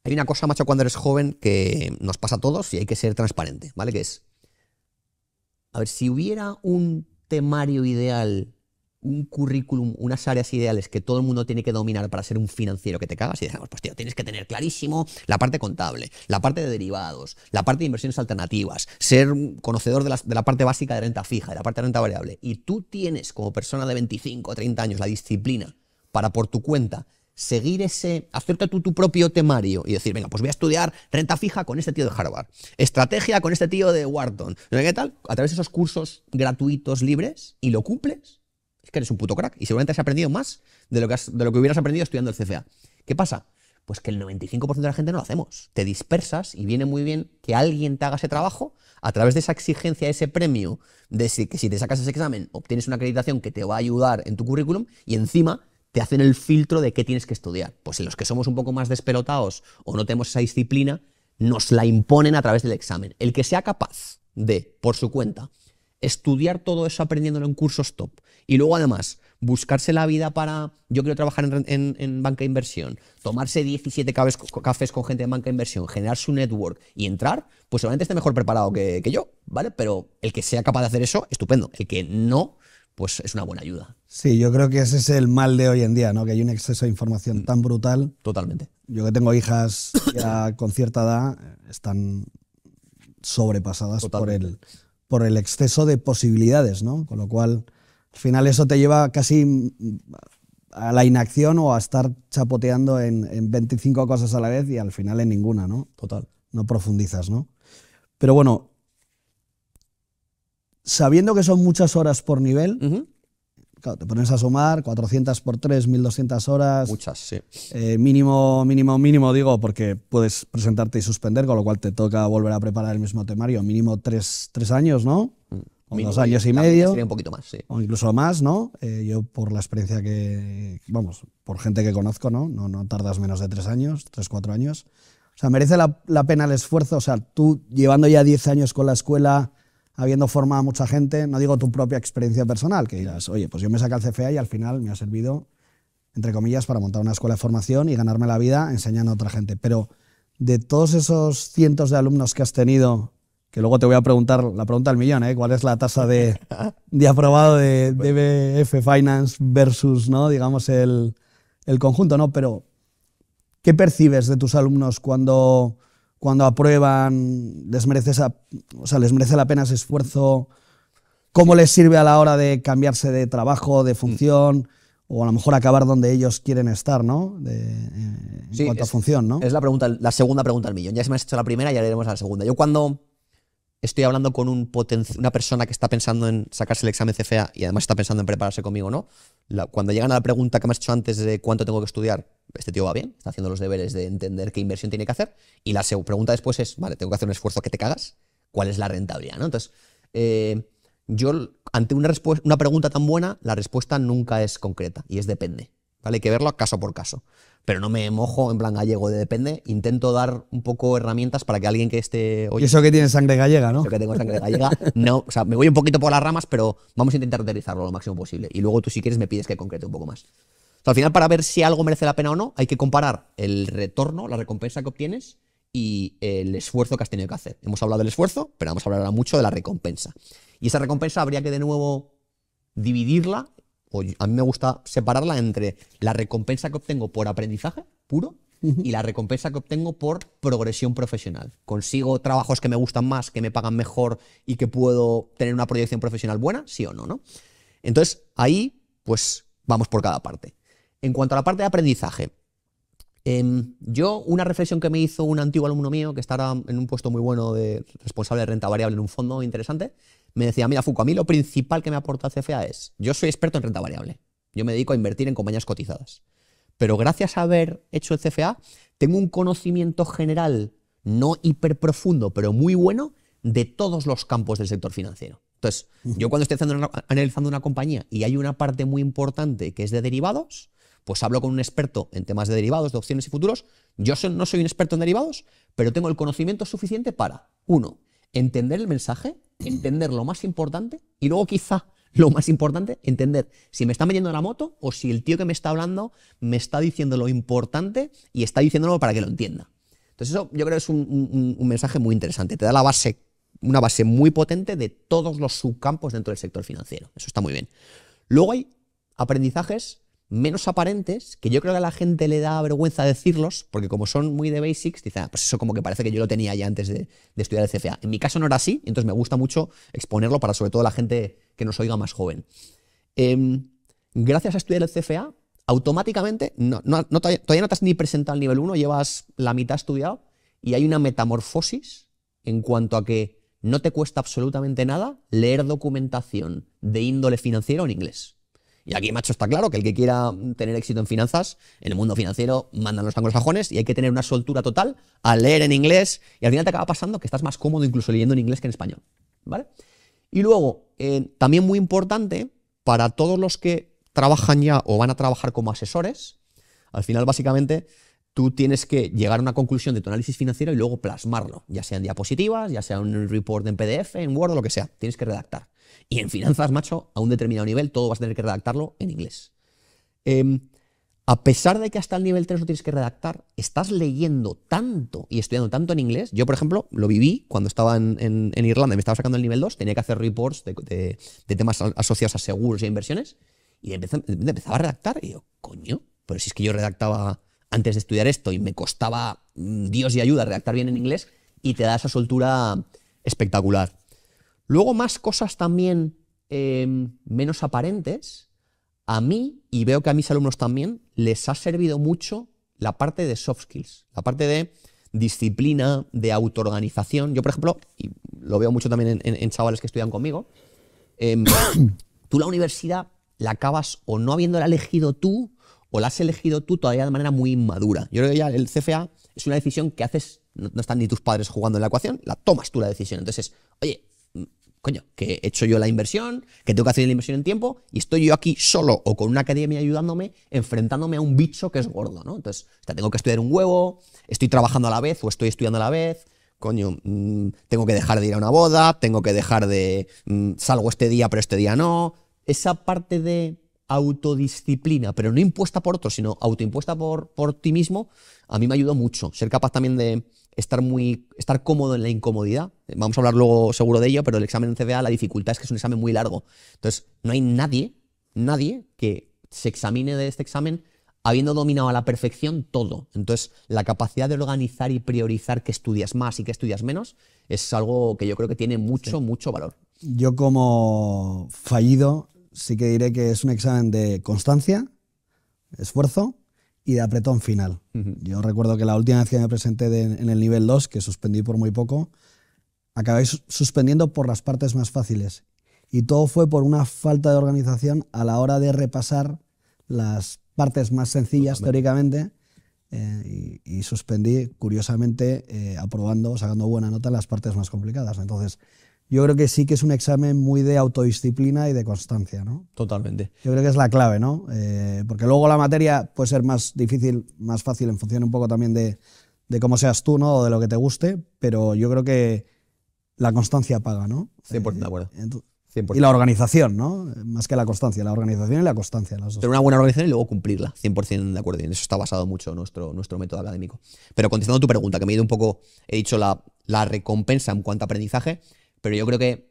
Speaker 1: hay una cosa, macho, cuando eres joven que nos pasa a todos y hay que ser transparente, ¿vale? Que es, a ver, si hubiera un temario ideal, un currículum, unas áreas ideales que todo el mundo tiene que dominar para ser un financiero que te cagas, y decimos, pues tío, tienes que tener clarísimo la parte contable, la parte de derivados, la parte de inversiones alternativas, ser conocedor de la, de la parte básica de renta fija, de la parte de renta variable, y tú tienes como persona de 25 o 30 años la disciplina para por tu cuenta seguir ese, hacerte tú tu propio temario y decir, venga, pues voy a estudiar renta fija con este tío de Harvard, estrategia con este tío de Wharton, qué tal? A través de esos cursos gratuitos libres y lo cumples, es que eres un puto crack y seguramente has aprendido más de lo que, de lo que hubieras aprendido estudiando el CFA. ¿Qué pasa? Pues que el 95% de la gente no lo hacemos. Te dispersas y viene muy bien que alguien te haga ese trabajo a través de esa exigencia, ese premio, de que si te sacas ese examen obtienes una acreditación que te va a ayudar en tu currículum y encima te hacen el filtro de qué tienes que estudiar. Pues en los que somos un poco más despelotados o no tenemos esa disciplina, nos la imponen a través del examen. El que sea capaz de, por su cuenta, estudiar todo eso aprendiéndolo en cursos top y luego además buscarse la vida para, yo quiero trabajar en, banca de inversión, tomarse 17 cafés, con gente de banca de inversión, generar su network y entrar, pues seguramente esté mejor preparado que, que yo, ¿vale? Pero el que sea capaz de hacer eso, estupendo. El que no, pues es una buena ayuda.
Speaker 2: Sí, yo creo que ese es el mal de hoy en día, ¿no? Que hay un exceso de información mm. tan brutal. Totalmente. Yo que tengo hijas ya con cierta edad, están sobrepasadas por el, por el exceso de posibilidades, ¿no? Con lo cual, al final eso te lleva casi a la inacción o a estar chapoteando en, en 25 cosas a la vez y al final en ninguna, ¿no? Total. No profundizas, ¿no? Pero bueno, sabiendo que son muchas horas por nivel, te pones a sumar 400 por 3, 1200 horas. Muchas, sí. Eh, mínimo, mínimo, mínimo, digo, porque puedes presentarte y suspender, con lo cual te toca volver a preparar el mismo temario. Mínimo tres, años, ¿no? Mm, o dos años y medio. un poquito más, sí. O incluso más, ¿no? Eh, yo, por la experiencia que. Vamos, por gente que conozco, ¿no? No, tardas menos de tres años, tres, cuatro años. O sea, merece la, pena el esfuerzo. O sea, tú llevando ya 10 años con la escuela, habiendo formado a mucha gente, no digo tu propia experiencia personal, que dirás, oye, pues yo me saqué al CFA y al final me ha servido, entre comillas, para montar una escuela de formación y ganarme la vida enseñando a otra gente. Pero de todos esos cientos de alumnos que has tenido, que luego te voy a preguntar la pregunta del millón, ¿eh? ¿cuál es la tasa de, de aprobado de, de, BF Finance versus, ¿no? digamos, el, el conjunto? ¿no? Pero, ¿qué percibes de tus alumnos cuando cuando aprueban, les merece, esa, o sea, les merece la pena ese esfuerzo, cómo les sirve a la hora de cambiarse de trabajo, de función, o a lo mejor acabar donde ellos quieren estar, ¿no? De, en cuanto a función, ¿no? Es la, pregunta, la segunda pregunta del
Speaker 1: millón. Ya se me ha hecho la primera, ya le iremos a la segunda. Yo cuando estoy hablando con un una persona que está pensando en sacarse el examen CFA y además está pensando en prepararse conmigo, ¿no? cuando llegan a la pregunta que me has hecho antes de cuánto tengo que estudiar, este tío va bien, está haciendo los deberes de entender qué inversión tiene que hacer. Y la pregunta después es, vale, tengo que hacer un esfuerzo que te cagas, ¿cuál es la rentabilidad? ¿no? Entonces, eh, yo ante una, una pregunta tan buena, la respuesta nunca es concreta y es depende. ¿vale? Hay que verlo caso por caso. Pero no me mojo en plan gallego de depende. Intento dar un poco herramientas para que alguien que esté. Oye, y eso
Speaker 2: que tiene sangre gallega, ¿no? Eso que tengo sangre gallega. No, o sea, me voy un
Speaker 1: poquito por las ramas, pero vamos a intentar aterrizarlo lo máximo posible. Y luego tú, si quieres, me pides que concrete un poco más al final, para ver si algo merece la pena o no, hay que comparar el retorno, la recompensa que obtienes y el esfuerzo que has tenido que hacer. Hemos hablado del esfuerzo, pero vamos a hablar ahora mucho de la recompensa. Y esa recompensa habría que de nuevo dividirla, o a mí me gusta separarla entre la recompensa que obtengo por aprendizaje puro y la recompensa que obtengo por progresión profesional. Consigo trabajos que me gustan más, que me pagan mejor y que puedo tener una proyección profesional buena, sí o no, ¿no? Entonces, ahí, pues vamos por cada parte. En cuanto a la parte de aprendizaje, em, yo, una reflexión que me hizo un antiguo alumno mío, que estaba en un puesto muy bueno de responsable de renta variable en un fondo interesante, me decía, mira, Foucault, a mí lo principal que me aporta CFA es, yo soy experto en renta variable, yo me dedico a invertir en compañías cotizadas, pero gracias a haber hecho el CFA, tengo un conocimiento general, no hiper profundo, pero muy bueno, de todos los campos del sector financiero. Entonces, yo cuando estoy analizando una compañía y hay una parte muy importante que es de derivados, pues hablo con un experto en temas de derivados, de opciones y futuros. Yo no soy un experto en derivados, pero tengo el conocimiento suficiente para, uno, entender el mensaje, entender lo más importante y luego quizá lo más importante, entender si me está metiendo la moto o si el tío que me está hablando me está diciendo lo importante y está diciéndolo para que lo entienda. Entonces eso yo creo que es un, un mensaje muy interesante. Te da la base, una base muy potente de todos los subcampos dentro del sector financiero. Eso está muy bien. Luego hay aprendizajes menos aparentes, que yo creo que a la gente le da vergüenza decirlos, porque como son muy de basics, dicen, ah, pues eso como que parece que yo lo tenía ya antes de, estudiar el CFA. En mi caso no era así, entonces me gusta mucho exponerlo para sobre todo la gente que nos oiga más joven. Em, gracias a estudiar el CFA, automáticamente, todavía no te has ni presentado al nivel 1, llevas la mitad estudiado y hay una metamorfosis en cuanto a que no te cuesta absolutamente nada leer documentación de índole financiera en inglés. Y aquí, macho, está claro que el que quiera tener éxito en finanzas, en el mundo financiero, mandan los anglosajones y hay que tener una soltura total a leer en inglés y al final te acaba pasando que estás más cómodo incluso leyendo en inglés que en español. ¿Vale? Y luego, eh, también muy importante para todos los que trabajan ya o van a trabajar como asesores, al final básicamente tú tienes que llegar a una conclusión de tu análisis financiero y luego plasmarlo, ya sea en diapositivas, ya sea en un report en PDF, en Word o lo que sea, tienes que redactar. Y en finanzas, macho, a un determinado nivel, todo vas a tener que redactarlo en inglés. Em, a pesar de que hasta el nivel 3 lo tienes que redactar, estás leyendo tanto y estudiando tanto en inglés. Yo, por ejemplo, lo viví cuando estaba en, Irlanda y me estaba sacando el nivel 2, tenía que hacer reports de, temas asociados a seguros y e inversiones. Y empezaba, empezaba a redactar y yo, coño, pero si es que yo redactaba antes de estudiar esto y me costaba mm, Dios y ayuda redactar bien en inglés y te da esa soltura espectacular. Luego más cosas también em, menos aparentes. A mí, y veo que a mis alumnos también, les ha servido mucho la parte de soft skills, la parte de disciplina, de autoorganización. Yo, por ejemplo, y lo veo mucho también en, chavales que estudian conmigo, em, tú la universidad la acabas o no habiéndola elegido tú, o la has elegido tú todavía de manera muy inmadura. Yo creo que ya el CFA es una decisión que haces, no están ni tus padres jugando en la ecuación, la tomas tú la decisión. Entonces, oye, coño, que he hecho yo la inversión, que tengo que hacer la inversión en tiempo y estoy yo aquí solo o con una academia ayudándome, enfrentándome a un bicho que es gordo, ¿no? Entonces, o tengo que estudiar un huevo, estoy trabajando a la vez o estoy estudiando a la vez, coño, mm, tengo que dejar de ir a una boda, tengo que dejar de, mm, salgo este día pero este día no. Esa parte de autodisciplina, pero no impuesta por otro, sino autoimpuesta por, por ti mismo, a mí me ayudó mucho. Ser capaz también de estar muy estar cómodo en la incomodidad. Vamos a hablar luego seguro de ello, pero el examen en CBA la dificultad es que es un examen muy largo. Entonces, no hay nadie, nadie que se examine de este examen habiendo dominado a la perfección todo. Entonces, la capacidad de organizar y priorizar que estudias más y que estudias menos es algo que yo creo que tiene mucho, mucho valor.
Speaker 2: Yo como fallido sí que diré que es un examen de constancia, esfuerzo y de apretón final. Yo recuerdo que la última vez que me presenté en el nivel 2, que suspendí por muy poco, acabé suspendiendo por las partes más fáciles. Y todo fue por una falta de organización a la hora de repasar las partes más sencillas teóricamente eh, y, suspendí, curiosamente, eh, aprobando, sacando buena nota las partes más complicadas. Entonces, yo creo que sí que es un examen muy de autodisciplina y de constancia, ¿no? Totalmente. Yo creo que es la clave, ¿no? Eh, porque luego la materia puede ser más difícil, más fácil, en función un poco también de, cómo seas tú, ¿no? O de lo que te guste, pero yo creo que la constancia paga, ¿no? 100% de eh, acuerdo. Y la organización, ¿no? Más que la constancia, la organización y la constancia. Las dos.
Speaker 1: Pero una buena organización y luego cumplirla, 100% de acuerdo. Y en eso está basado mucho nuestro, nuestro método académico. Pero contestando tu pregunta, que me he ido un poco, he dicho la, la recompensa en cuanto a aprendizaje, pero yo creo que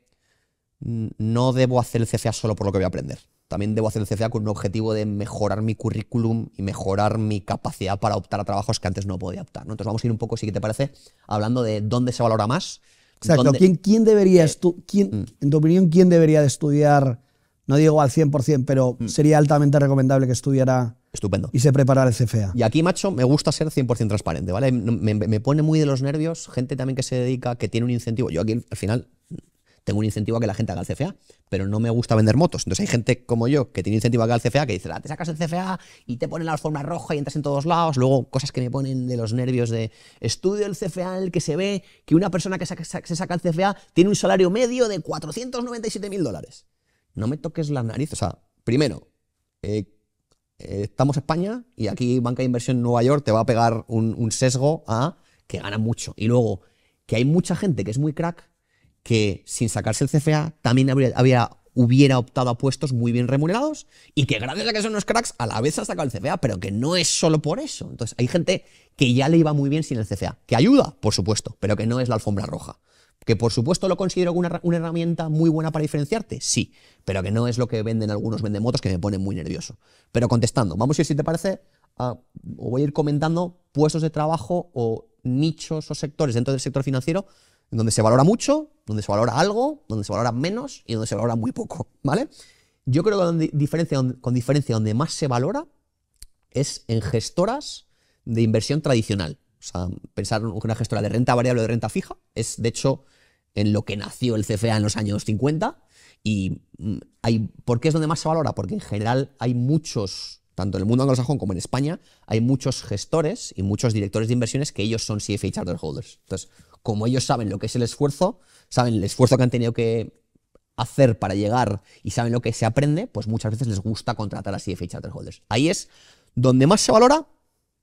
Speaker 1: no debo hacer el CFA solo por lo que voy a aprender. También debo hacer el CFA con un objetivo de mejorar mi currículum y mejorar mi capacidad para optar a trabajos que antes no podía optar. Entonces vamos a ir un poco, si te parece, hablando de dónde se valora más.
Speaker 2: Exacto. ¿Quién, quién debería, eh, mm. en tu opinión, quién debería de estudiar, no digo al 100%, pero mm. sería altamente recomendable que estudiara Estupendo. Y se preparara el CFA.
Speaker 1: Y aquí, macho, me gusta ser 100% transparente, ¿vale? Me, me, pone muy de los nervios gente también que se dedica, que tiene un incentivo. Yo aquí, al final, tengo un incentivo a que la gente haga el CFA, pero no me gusta vender motos. Entonces hay gente como yo que tiene incentivo a que haga el CFA, que dice, ah, te sacas el CFA y te ponen la forma roja y entras en todos lados. Luego cosas que me ponen de los nervios de estudio el CFA el que se ve que una persona que se saca el CFA tiene un salario medio de 497 mil dólares. No me toques la nariz. O sea, primero, eh, eh, estamos en España y aquí Banca de Inversión Nueva York te va a pegar un, un sesgo a que gana mucho. Y luego, que hay mucha gente que es muy crack que sin sacarse el CFA también habría, hubiera optado a puestos muy bien remunerados y que gracias a que son unos cracks a la vez ha sacado el CFA, pero que no es solo por eso. Entonces hay gente que ya le iba muy bien sin el CFA, que ayuda, por supuesto, pero que no es la alfombra roja. Que por supuesto lo considero una, una herramienta muy buena para diferenciarte, sí, pero que no es lo que venden algunos vendemotos que me ponen muy nervioso. Pero contestando, vamos a ir si te parece, voy a ir comentando puestos de trabajo o nichos o sectores dentro del sector financiero en donde se valora mucho, donde se valora algo, donde se valora menos y donde se valora muy poco, ¿vale? Yo creo que con diferencia donde más se valora es en gestoras de inversión tradicional. O sea, pensar en una gestora de renta variable o de renta fija es, de hecho, en lo que nació el CFA en los años 50. Y mm, hay, ¿por qué es donde más se valora? Porque en general hay muchos, tanto en el mundo anglosajón como en España, hay muchos gestores y muchos directores de inversiones que ellos son CFA Charter Holders. Entonces, como ellos saben lo que es el esfuerzo, saben el esfuerzo que han tenido que hacer para llegar y saben lo que se aprende, pues muchas veces les gusta contratar así Charter Holders. Ahí es donde más se valora,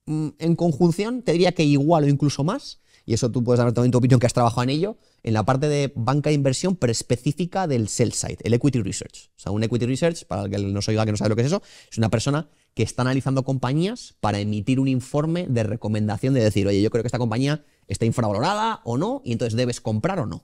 Speaker 1: mm, en conjunción, te diría que igual o incluso más, y eso tú puedes dar también tu opinión que has trabajado en ello, en la parte de banca de inversión, pero específica del sell side, el equity research. O sea, un equity research, para el que nos oiga que no sabe lo que es eso, es una persona que está analizando compañías para emitir un informe de recomendación de decir, oye, yo creo que esta compañía está infravalorada o no, y entonces debes comprar o no.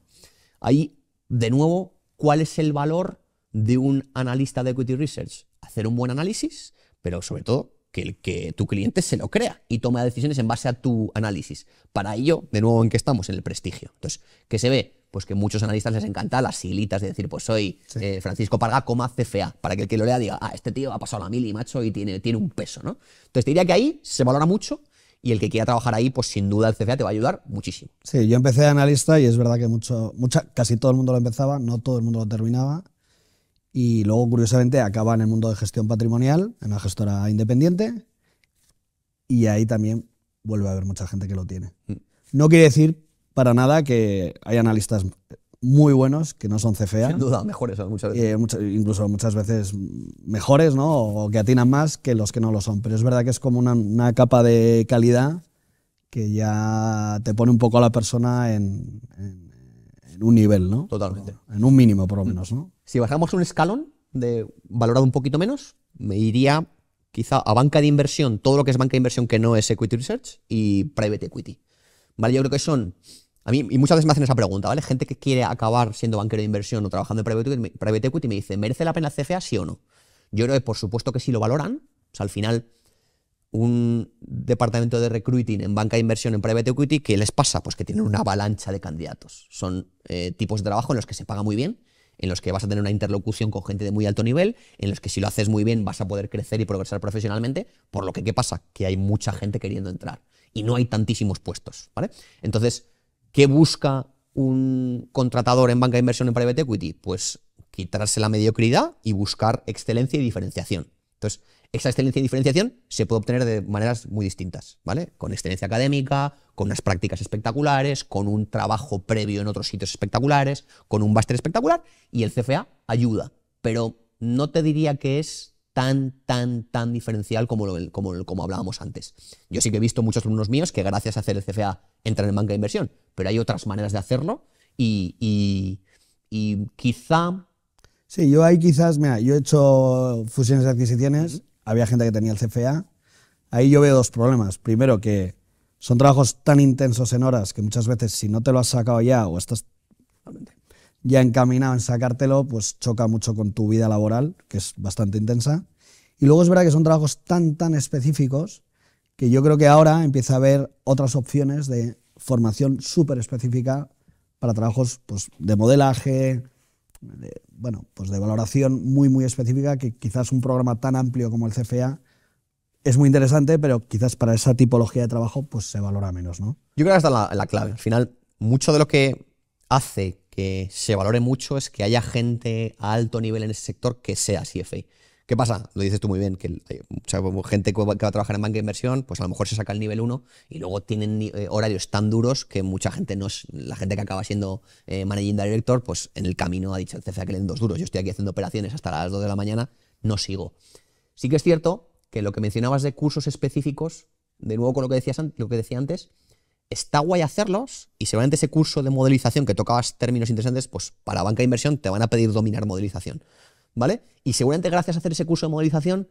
Speaker 1: Ahí, de nuevo, ¿cuál es el valor de un analista de equity research? Hacer un buen análisis, pero sobre todo que, el, que tu cliente se lo crea y tome decisiones en base a tu análisis. Para ello, de nuevo, ¿en qué estamos? En el prestigio. Entonces, ¿qué se ve? Pues que muchos analistas les encanta las silitas de decir, pues soy eh, Francisco Parga, coma CFA, para que el que lo lea diga, ah, este tío ha pasado la mili, macho, y tiene, tiene un peso, ¿no? Entonces,
Speaker 2: te diría que ahí se valora mucho
Speaker 1: y el que quiera trabajar ahí, pues sin duda el CFA te va a ayudar muchísimo.
Speaker 2: Sí, yo empecé de analista y es verdad que mucho, mucha, casi todo el mundo lo empezaba, no todo el mundo lo terminaba. Y luego, curiosamente, acaba en el mundo de gestión patrimonial, en la gestora independiente, y ahí también vuelve a haber mucha gente que lo tiene. Mm. No quiere decir para nada que hay analistas muy buenos, que no son CFA. Sin duda, mejores muchas veces. Eh, incluso muchas veces mejores, ¿no? O que atinan más que los que no lo son. Pero es verdad que es como una, capa de calidad que ya te pone un poco a la persona en, un nivel, ¿no? Totalmente. en un mínimo, por lo menos, ¿no? Si
Speaker 1: bajamos un escalón de valorado un poquito menos, me iría quizá a banca de inversión, todo lo que es banca de inversión que no es equity research y private equity. ¿Vale? Yo creo que son a mí, y muchas veces me hacen esa pregunta, ¿vale? Gente que quiere acabar siendo banquero de inversión o trabajando en private equity, me dice, ¿merece la pena el CFA, sí o no? Yo creo que por supuesto que sí lo valoran. O sea, al final, un departamento de recruiting en banca de inversión en private equity, ¿qué les pasa? Pues que tienen una avalancha de candidatos. Son eh, tipos de trabajo en los que se paga muy bien, en los que vas a tener una interlocución con gente de muy alto nivel, en los que si lo haces muy bien vas a poder crecer y progresar profesionalmente, por lo que ¿qué pasa? Que hay mucha gente queriendo entrar y no hay tantísimos puestos, ¿vale? Entonces, ¿Qué busca un contratador en banca de inversión en private equity? Pues quitarse la mediocridad y buscar excelencia y diferenciación. Entonces, esa excelencia y diferenciación se puede obtener de maneras muy distintas, ¿vale? Con excelencia académica, con unas prácticas espectaculares, con un trabajo previo en otros sitios espectaculares, con un máster espectacular, y el CFA ayuda. Pero no te diría que es tan, tan, tan diferencial como, como, como hablábamos antes. Yo sí que he visto muchos alumnos míos que gracias a hacer el CFA entran en banca de inversión, pero hay otras maneras de hacerlo y, quizá...
Speaker 2: Sí, yo ahí quizás, mira, yo he hecho fusiones y adquisiciones, había gente que tenía el CFA, ahí yo veo dos problemas. Primero, que son trabajos tan intensos en horas que muchas veces si no te lo has sacado ya o estás ya encaminado en sacártelo, pues choca mucho con tu vida laboral, que es bastante intensa. Y luego es verdad que son trabajos tan, tan específicos que yo creo que ahora empieza a haber otras opciones de formación súper específica para trabajos pues, de modelaje, de, bueno, pues de valoración muy, muy específica, que quizás un programa tan amplio como el CFA es muy interesante, pero quizás para esa tipología de trabajo pues se valora menos, ¿no?
Speaker 1: Yo creo que está la, la clave. Al final, mucho de lo que hace que se valore mucho es que haya gente a alto nivel en ese sector que sea CFA. ¿Qué pasa? Lo dices tú muy bien, que hay mucha gente que va a trabajar en banca de inversión, pues a lo mejor se saca el nivel 1 y luego tienen eh, horarios tan duros que mucha gente no es, la gente que acaba siendo eh, managing director, pues en el camino ha dicho el CFA que le den dos duros. Yo estoy aquí haciendo operaciones hasta las 2 de la mañana, no sigo. Sí que es cierto que lo que mencionabas de cursos específicos, de nuevo con lo que decías lo que decía antes, está guay hacerlos y seguramente ese curso de modelización que tocabas términos interesantes, pues para banca de inversión te van a pedir dominar modelización, ¿vale? Y seguramente gracias a hacer ese curso de modelización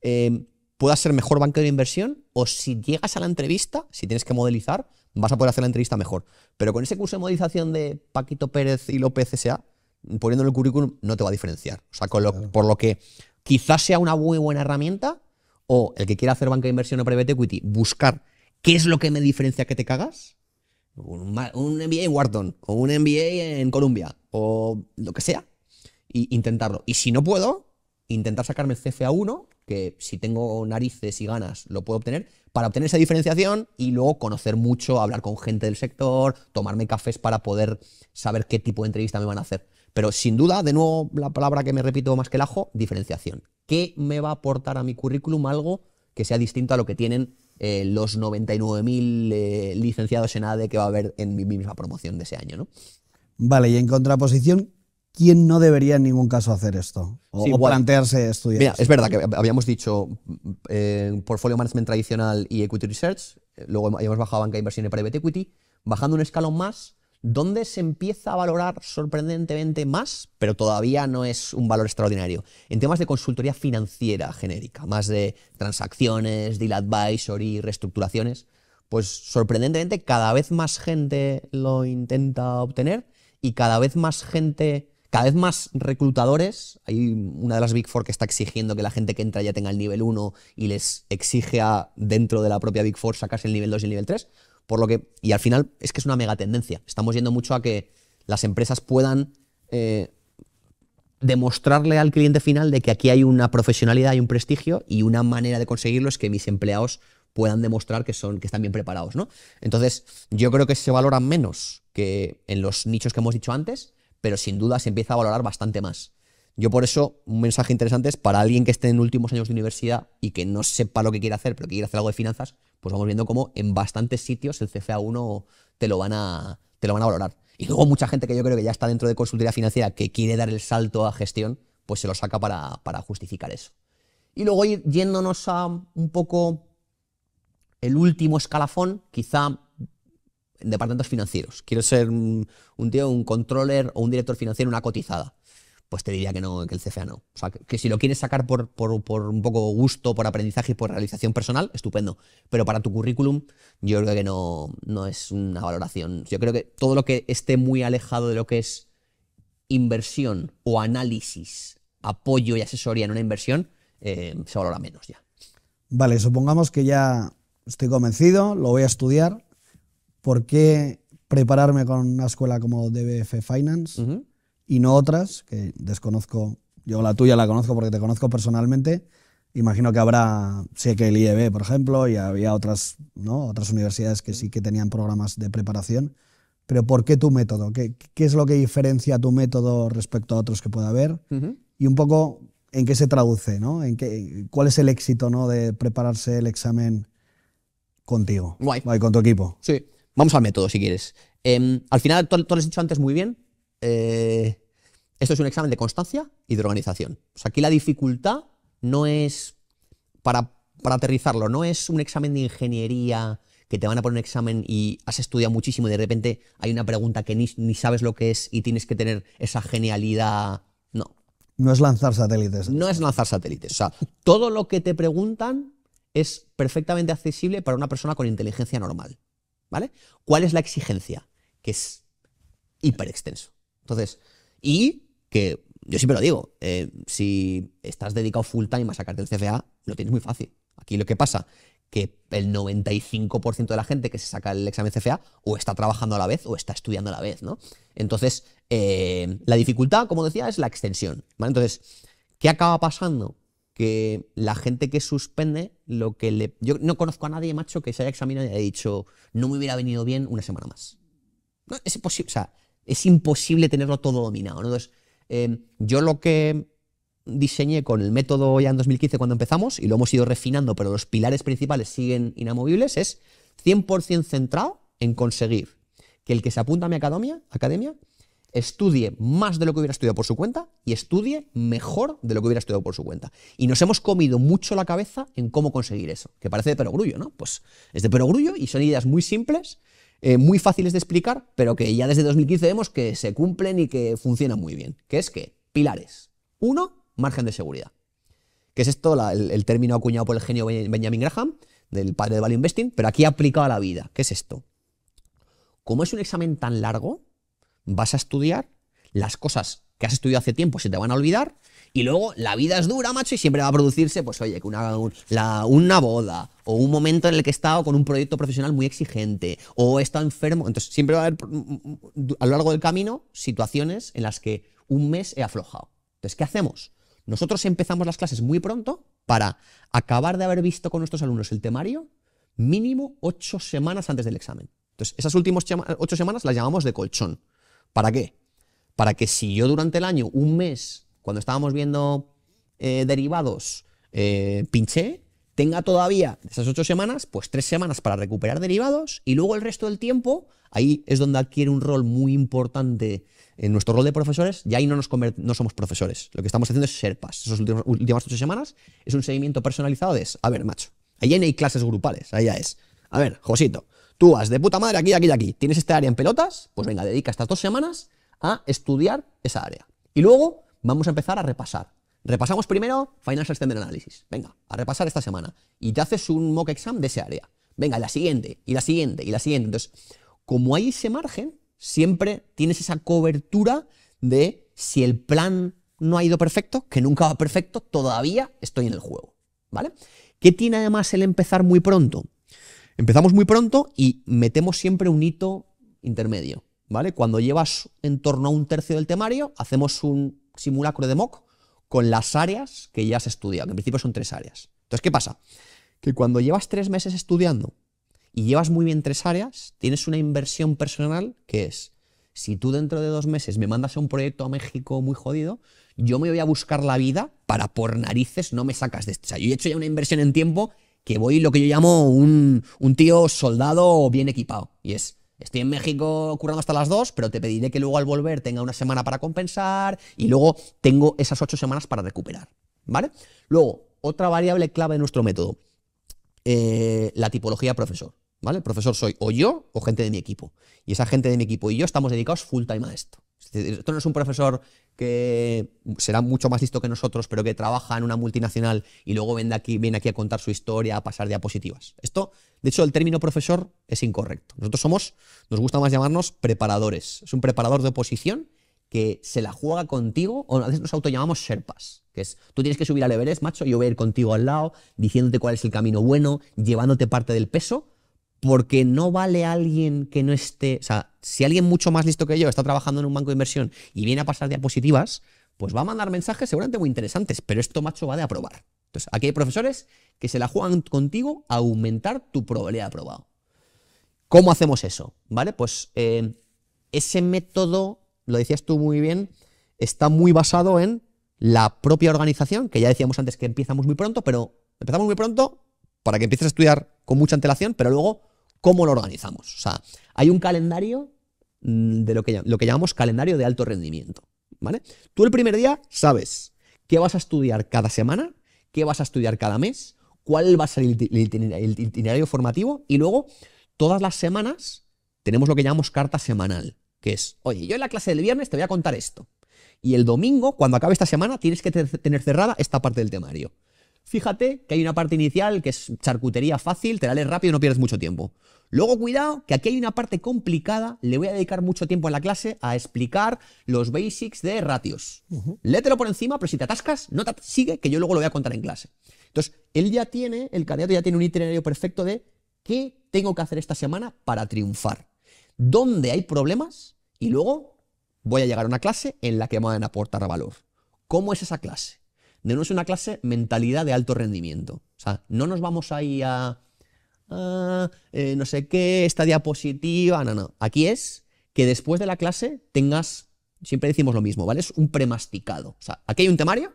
Speaker 1: em, puedas ser mejor banca de inversión o si llegas a la entrevista, si tienes que modelizar, vas a poder hacer la entrevista mejor. Pero con ese curso de modelización de Paquito Pérez y López S.A., poniéndolo en el currículum, no te va a diferenciar. O sea, por lo que quizás sea una muy buena herramienta o el que quiera hacer banca de inversión o private equity, buscar ¿Qué es lo que me diferencia que te cagas? Un, MBA en Wharton o un MBA en Columbia o lo que sea. Y intentarlo. Y si no puedo, intentar sacarme el CFA 1, que si tengo narices y ganas lo puedo obtener, para obtener esa diferenciación y luego conocer mucho, hablar con gente del sector, tomarme cafés para poder saber qué tipo de entrevista me van a hacer. Pero sin duda, de nuevo, la palabra que me repito más que el ajo, diferenciación. ¿Qué me va a aportar a mi currículum algo que sea distinto a lo que tienen eh, los 99.000 eh, licenciados en ADE que va a haber en mi
Speaker 2: misma promoción de ese año. ¿no? Vale, y en contraposición, ¿quién no debería en ningún caso hacer esto? O, plantearse estudiar. Mira, es
Speaker 1: verdad que habíamos dicho mm, eh, portfolio management tradicional y equity research, luego habíamos bajado banca de inversión y private equity, bajando un escalón más, ¿Dónde se empieza a valorar sorprendentemente más, pero todavía no es un valor extraordinario, en temas de consultoría financiera genérica, más de transacciones, deal advisory, reestructuraciones, pues sorprendentemente cada vez más gente lo intenta obtener y cada vez más gente, cada vez más reclutadores, hay una de las Big Four que está exigiendo que la gente que entra ya tenga el nivel 1 y les exige a, dentro de la propia Big Four sacarse el nivel 2 y el nivel 3, por lo que, y al final es que es una mega tendencia. Estamos yendo mucho a que las empresas puedan eh, demostrarle al cliente final de que aquí hay una profesionalidad, y un prestigio y una manera de conseguirlo es que mis empleados puedan demostrar que, son, que están bien preparados. ¿no? Entonces, yo creo que se valoran menos que en los nichos que hemos dicho antes, pero sin duda se empieza a valorar bastante más. Yo por eso, un mensaje interesante es para alguien que esté en últimos años de universidad y que no sepa lo que quiere hacer, pero que quiere hacer algo de finanzas, pues vamos viendo cómo en bastantes sitios el CFA1 te lo van a, te lo van a valorar. Y luego mucha gente que yo creo que ya está dentro de consultoría financiera que quiere dar el salto a gestión, pues se lo saca para, justificar eso. Y luego yéndonos a un poco el último escalafón, quizá en departamentos financieros. Quiero ser un, un tío, un controller o un director financiero, una cotizada pues te diría que no, que el CFA no. O sea, que, si lo quieres sacar por, por, un poco gusto, por aprendizaje y por realización personal, estupendo. Pero para tu currículum, yo creo que no, no es una valoración. Yo creo que todo lo que esté muy alejado de lo que es inversión o análisis, apoyo y asesoría en una inversión, eh, se valora menos ya.
Speaker 2: Vale, supongamos que ya estoy convencido, lo voy a estudiar. ¿Por qué prepararme con una escuela como DBF Finance? y no otras, que desconozco, yo la tuya la conozco porque te conozco personalmente, imagino que habrá, sé que el IEB, por ejemplo, y había otras, ¿no? otras universidades que sí que tenían programas de preparación, pero ¿por qué tu método? ¿Qué, qué es lo que diferencia tu método respecto a otros que pueda haber? Y un poco, ¿en qué se traduce? ¿no? ¿En qué, ¿Cuál es el éxito ¿no? de prepararse el examen contigo? Guay. con tu equipo.
Speaker 1: Sí. Vamos al método, si quieres. Em, al final, tú, tú lo has dicho antes muy bien, eh, esto es un examen de constancia y de organización. O sea, aquí la dificultad no es, para, aterrizarlo, no es un examen de ingeniería que te van a poner un examen y has estudiado muchísimo y de repente hay una pregunta que ni, ni sabes lo que es y tienes que tener esa genialidad. No. No es lanzar satélites. No es lanzar satélites. O sea, todo lo que te preguntan es perfectamente accesible para una persona con inteligencia normal. ¿Vale? ¿Cuál es la exigencia? Que es hiper extenso. Entonces, y que yo siempre lo digo, eh, si estás dedicado full time a sacarte el CFA, lo tienes muy fácil. Aquí lo que pasa, que el 95% de la gente que se saca el examen CFA o está trabajando a la vez o está estudiando a la vez, ¿no? Entonces, eh, la dificultad, como decía, es la extensión, Entonces, ¿qué acaba pasando? que la gente que suspende, lo que le. Yo no conozco a nadie, macho, que se haya examinado y haya dicho, no me hubiera venido bien una semana más. No, es imposible. O sea, es imposible tenerlo todo dominado. Entonces, em, yo lo que diseñé con el método ya en 2015 cuando empezamos, y lo hemos ido refinando, pero los pilares principales siguen inamovibles, es 100% centrado en conseguir que el que se apunta a mi academia, academia estudie más de lo que hubiera estudiado por su cuenta y estudie mejor de lo que hubiera estudiado por su cuenta. Y nos hemos comido mucho la cabeza en cómo conseguir eso, que parece de perogrullo, ¿no? Pues es de perogrullo y son ideas muy simples eh, muy fáciles de explicar, pero que ya desde 2015 vemos que se cumplen y que funcionan muy bien, que es que pilares. Uno, margen de seguridad, ¿Qué es esto el, término acuñado por el genio Benjamin Graham, del padre de Value Investing, pero aquí aplicado a la vida, ¿Qué es esto. Como es un examen tan largo, vas a estudiar las cosas que has estudiado hace tiempo, se te van a olvidar y luego la vida es dura, macho, y siempre va a producirse, pues oye, que una, una boda, o un momento en el que he estado con un proyecto profesional muy exigente, o he estado enfermo. Entonces, siempre va a haber, mm, mm, a lo largo del camino, situaciones en las que un mes he aflojado. Entonces, ¿qué hacemos? Nosotros empezamos las clases muy pronto para acabar de haber visto con nuestros alumnos el temario mínimo ocho semanas antes del examen. Entonces, esas últimas ocho semanas las llamamos de colchón. ¿Para qué? Para que si yo durante el año, un mes, cuando estábamos viendo eh, derivados, eh, pinché, tenga todavía esas ocho semanas, pues tres semanas para recuperar derivados y luego el resto del tiempo, ahí es donde adquiere un rol muy importante en nuestro rol de profesores, y ahí no, nos no somos profesores, lo que estamos haciendo es SERPAS, esas últimas ocho semanas, es un seguimiento personalizado de, a ver, macho, ahí no hay clases grupales, ahí es, a ver, Josito, tú vas de puta madre aquí, aquí y aquí, tienes esta área en pelotas, pues venga, dedica estas dos semanas a estudiar esa área. Y luego vamos a empezar a repasar. Repasamos primero Financial Standard Analysis. Venga, a repasar esta semana. Y te haces un mock exam de ese área. Venga, la siguiente, y la siguiente, y la siguiente. Entonces, como hay ese margen, siempre tienes esa cobertura de si el plan no ha ido perfecto, que nunca va perfecto, todavía estoy en el juego. ¿Vale? ¿Qué tiene además el empezar muy pronto? Empezamos muy pronto y metemos siempre un hito intermedio. ¿Vale? Cuando llevas en torno a un tercio del temario, hacemos un simulacro de mock con las áreas que ya has estudiado, que en principio son tres áreas. Entonces, ¿qué pasa? Que cuando llevas tres meses estudiando y llevas muy bien tres áreas, tienes una inversión personal que es, si tú dentro de dos meses me mandas a un proyecto a México muy jodido, yo me voy a buscar la vida para por narices no me sacas de esto. O sea, yo he hecho ya una inversión en tiempo que voy lo que yo llamo un, un tío soldado bien equipado. Y es, estoy en México currando hasta las 2, pero te pediré que luego al volver tenga una semana para compensar y luego tengo esas 8 semanas para recuperar. ¿Vale? Luego, otra variable clave de nuestro método, eh, la tipología profesor. ¿Vale? profesor soy o yo o gente de mi equipo. Y esa gente de mi equipo y yo estamos dedicados full time a esto. Esto no es un profesor que será mucho más listo que nosotros, pero que trabaja en una multinacional y luego viene aquí, viene aquí a contar su historia, a pasar diapositivas. Esto, de hecho, el término profesor es incorrecto. Nosotros somos, nos gusta más llamarnos preparadores. Es un preparador de oposición que se la juega contigo, o a veces nos llamamos sherpas que es, tú tienes que subir al Everest, macho, yo voy a ir contigo al lado, diciéndote cuál es el camino bueno, llevándote parte del peso, porque no vale alguien que no esté, o sea, si alguien mucho más listo que yo está trabajando en un banco de inversión y viene a pasar diapositivas, pues va a mandar mensajes seguramente muy interesantes, pero esto, macho, va de aprobar. Entonces, aquí hay profesores que se la juegan contigo a aumentar tu probabilidad de aprobado. ¿Cómo hacemos eso? ¿Vale? Pues eh, ese método, lo decías tú muy bien, está muy basado en la propia organización, que ya decíamos antes que empezamos muy pronto, pero empezamos muy pronto para que empieces a estudiar con mucha antelación, pero luego ¿Cómo lo organizamos? O sea, hay un calendario mm, de lo que, lo que llamamos calendario de alto rendimiento. ¿Vale? Tú el primer día sabes qué vas a estudiar cada semana, qué vas a estudiar cada mes, cuál va a ser el itinerario formativo y luego todas las semanas tenemos lo que llamamos carta semanal, que es, oye, yo en la clase del viernes te voy a contar esto. Y el domingo, cuando acabe esta semana, tienes que tener cerrada esta parte del temario. Fíjate que hay una parte inicial que es charcutería fácil, te la lees rápido y no pierdes mucho tiempo. Luego, cuidado, que aquí hay una parte complicada, le voy a dedicar mucho tiempo en la clase a explicar los basics de ratios. por encima, pero si te atascas, no te sigue, que yo luego lo voy a contar en clase. Entonces, él ya tiene, el candidato ya tiene un itinerario perfecto de qué tengo que hacer esta semana para triunfar, dónde hay problemas y luego voy a llegar a una clase en la que me van a aportar valor. ¿Cómo es esa clase? es una clase mentalidad de alto rendimiento. O sea, no nos vamos ahí a... Ah, eh, no sé qué, esta diapositiva, no, no. Aquí es que después de la clase tengas, siempre decimos lo mismo, ¿vale? Es un premasticado. O sea, aquí hay un temario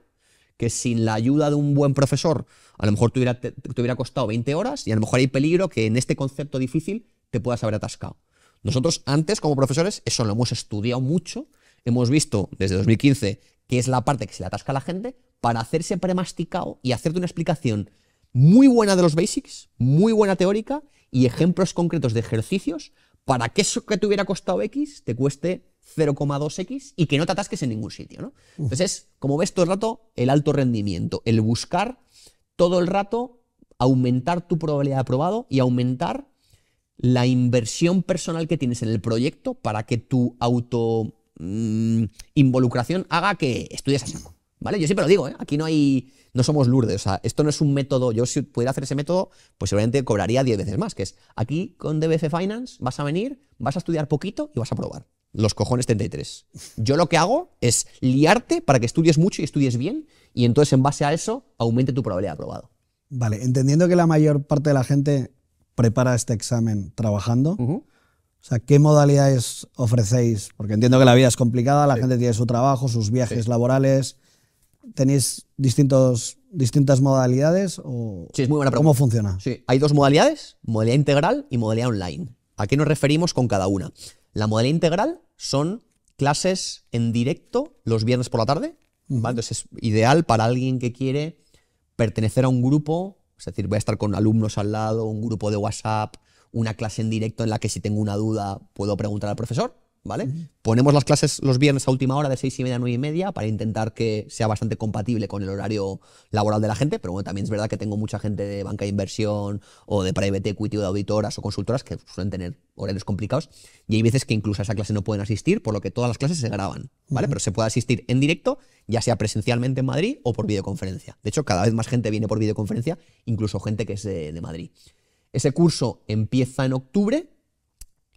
Speaker 1: que sin la ayuda de un buen profesor a lo mejor te hubiera, te hubiera, costado 20 horas y a lo mejor hay peligro que en este concepto difícil te puedas haber atascado. Nosotros antes como profesores eso lo hemos estudiado mucho, hemos visto desde 2015 que es la parte que se le atasca a la gente, para hacerse premasticado y hacerte una explicación muy buena de los basics, muy buena teórica y ejemplos concretos de ejercicios para que eso que te hubiera costado X te cueste 0,2X y que no te atasques en ningún sitio. ¿no? Entonces, como ves todo el rato, el alto rendimiento, el buscar todo el rato aumentar tu probabilidad de aprobado y aumentar la inversión personal que tienes en el proyecto para que tu auto Mm, involucración haga que estudies así. ¿Vale? Yo siempre lo digo, ¿eh? aquí no hay, no somos Lourdes, o sea, esto no es un método, yo si pudiera hacer ese método, pues seguramente cobraría 10 veces más, que es, aquí con DBF Finance vas a venir, vas a estudiar poquito y vas a probar. Los cojones 33. Yo lo que hago es liarte para que estudies mucho y estudies bien, y entonces en base a eso aumente tu probabilidad de aprobado.
Speaker 2: Vale, entendiendo que la mayor parte de la gente prepara este examen trabajando, o sea, ¿qué modalidades ofrecéis? Porque entiendo que la vida es complicada, la gente tiene su trabajo, sus viajes laborales. ¿Tenéis distintos, distintas modalidades? sí, es muy buena pregunta. ¿Cómo funciona? Sí,
Speaker 1: hay dos modalidades, modalidad integral y modalidad online. ¿A qué nos referimos con cada una? La modalidad integral son clases en directo los viernes por la tarde. Entonces es ideal para alguien que quiere pertenecer a un grupo, es decir, voy a estar con alumnos al lado, un grupo de WhatsApp, una clase en directo en la que si tengo una duda puedo preguntar al profesor, ¿vale? Ponemos las clases los viernes a última hora de seis y media a 9 y media para intentar que sea bastante compatible con el horario laboral de la gente, pero también es verdad que tengo mucha gente de banca de inversión o de private equity o de auditoras o consultoras que suelen tener horarios complicados y hay veces que incluso a esa clase no pueden asistir, por lo que todas las clases se graban, ¿vale? Pero se puede asistir en directo, ya sea presencialmente en Madrid o por videoconferencia. De hecho, cada vez más gente viene por videoconferencia, incluso gente que es de Madrid. Ese curso empieza en octubre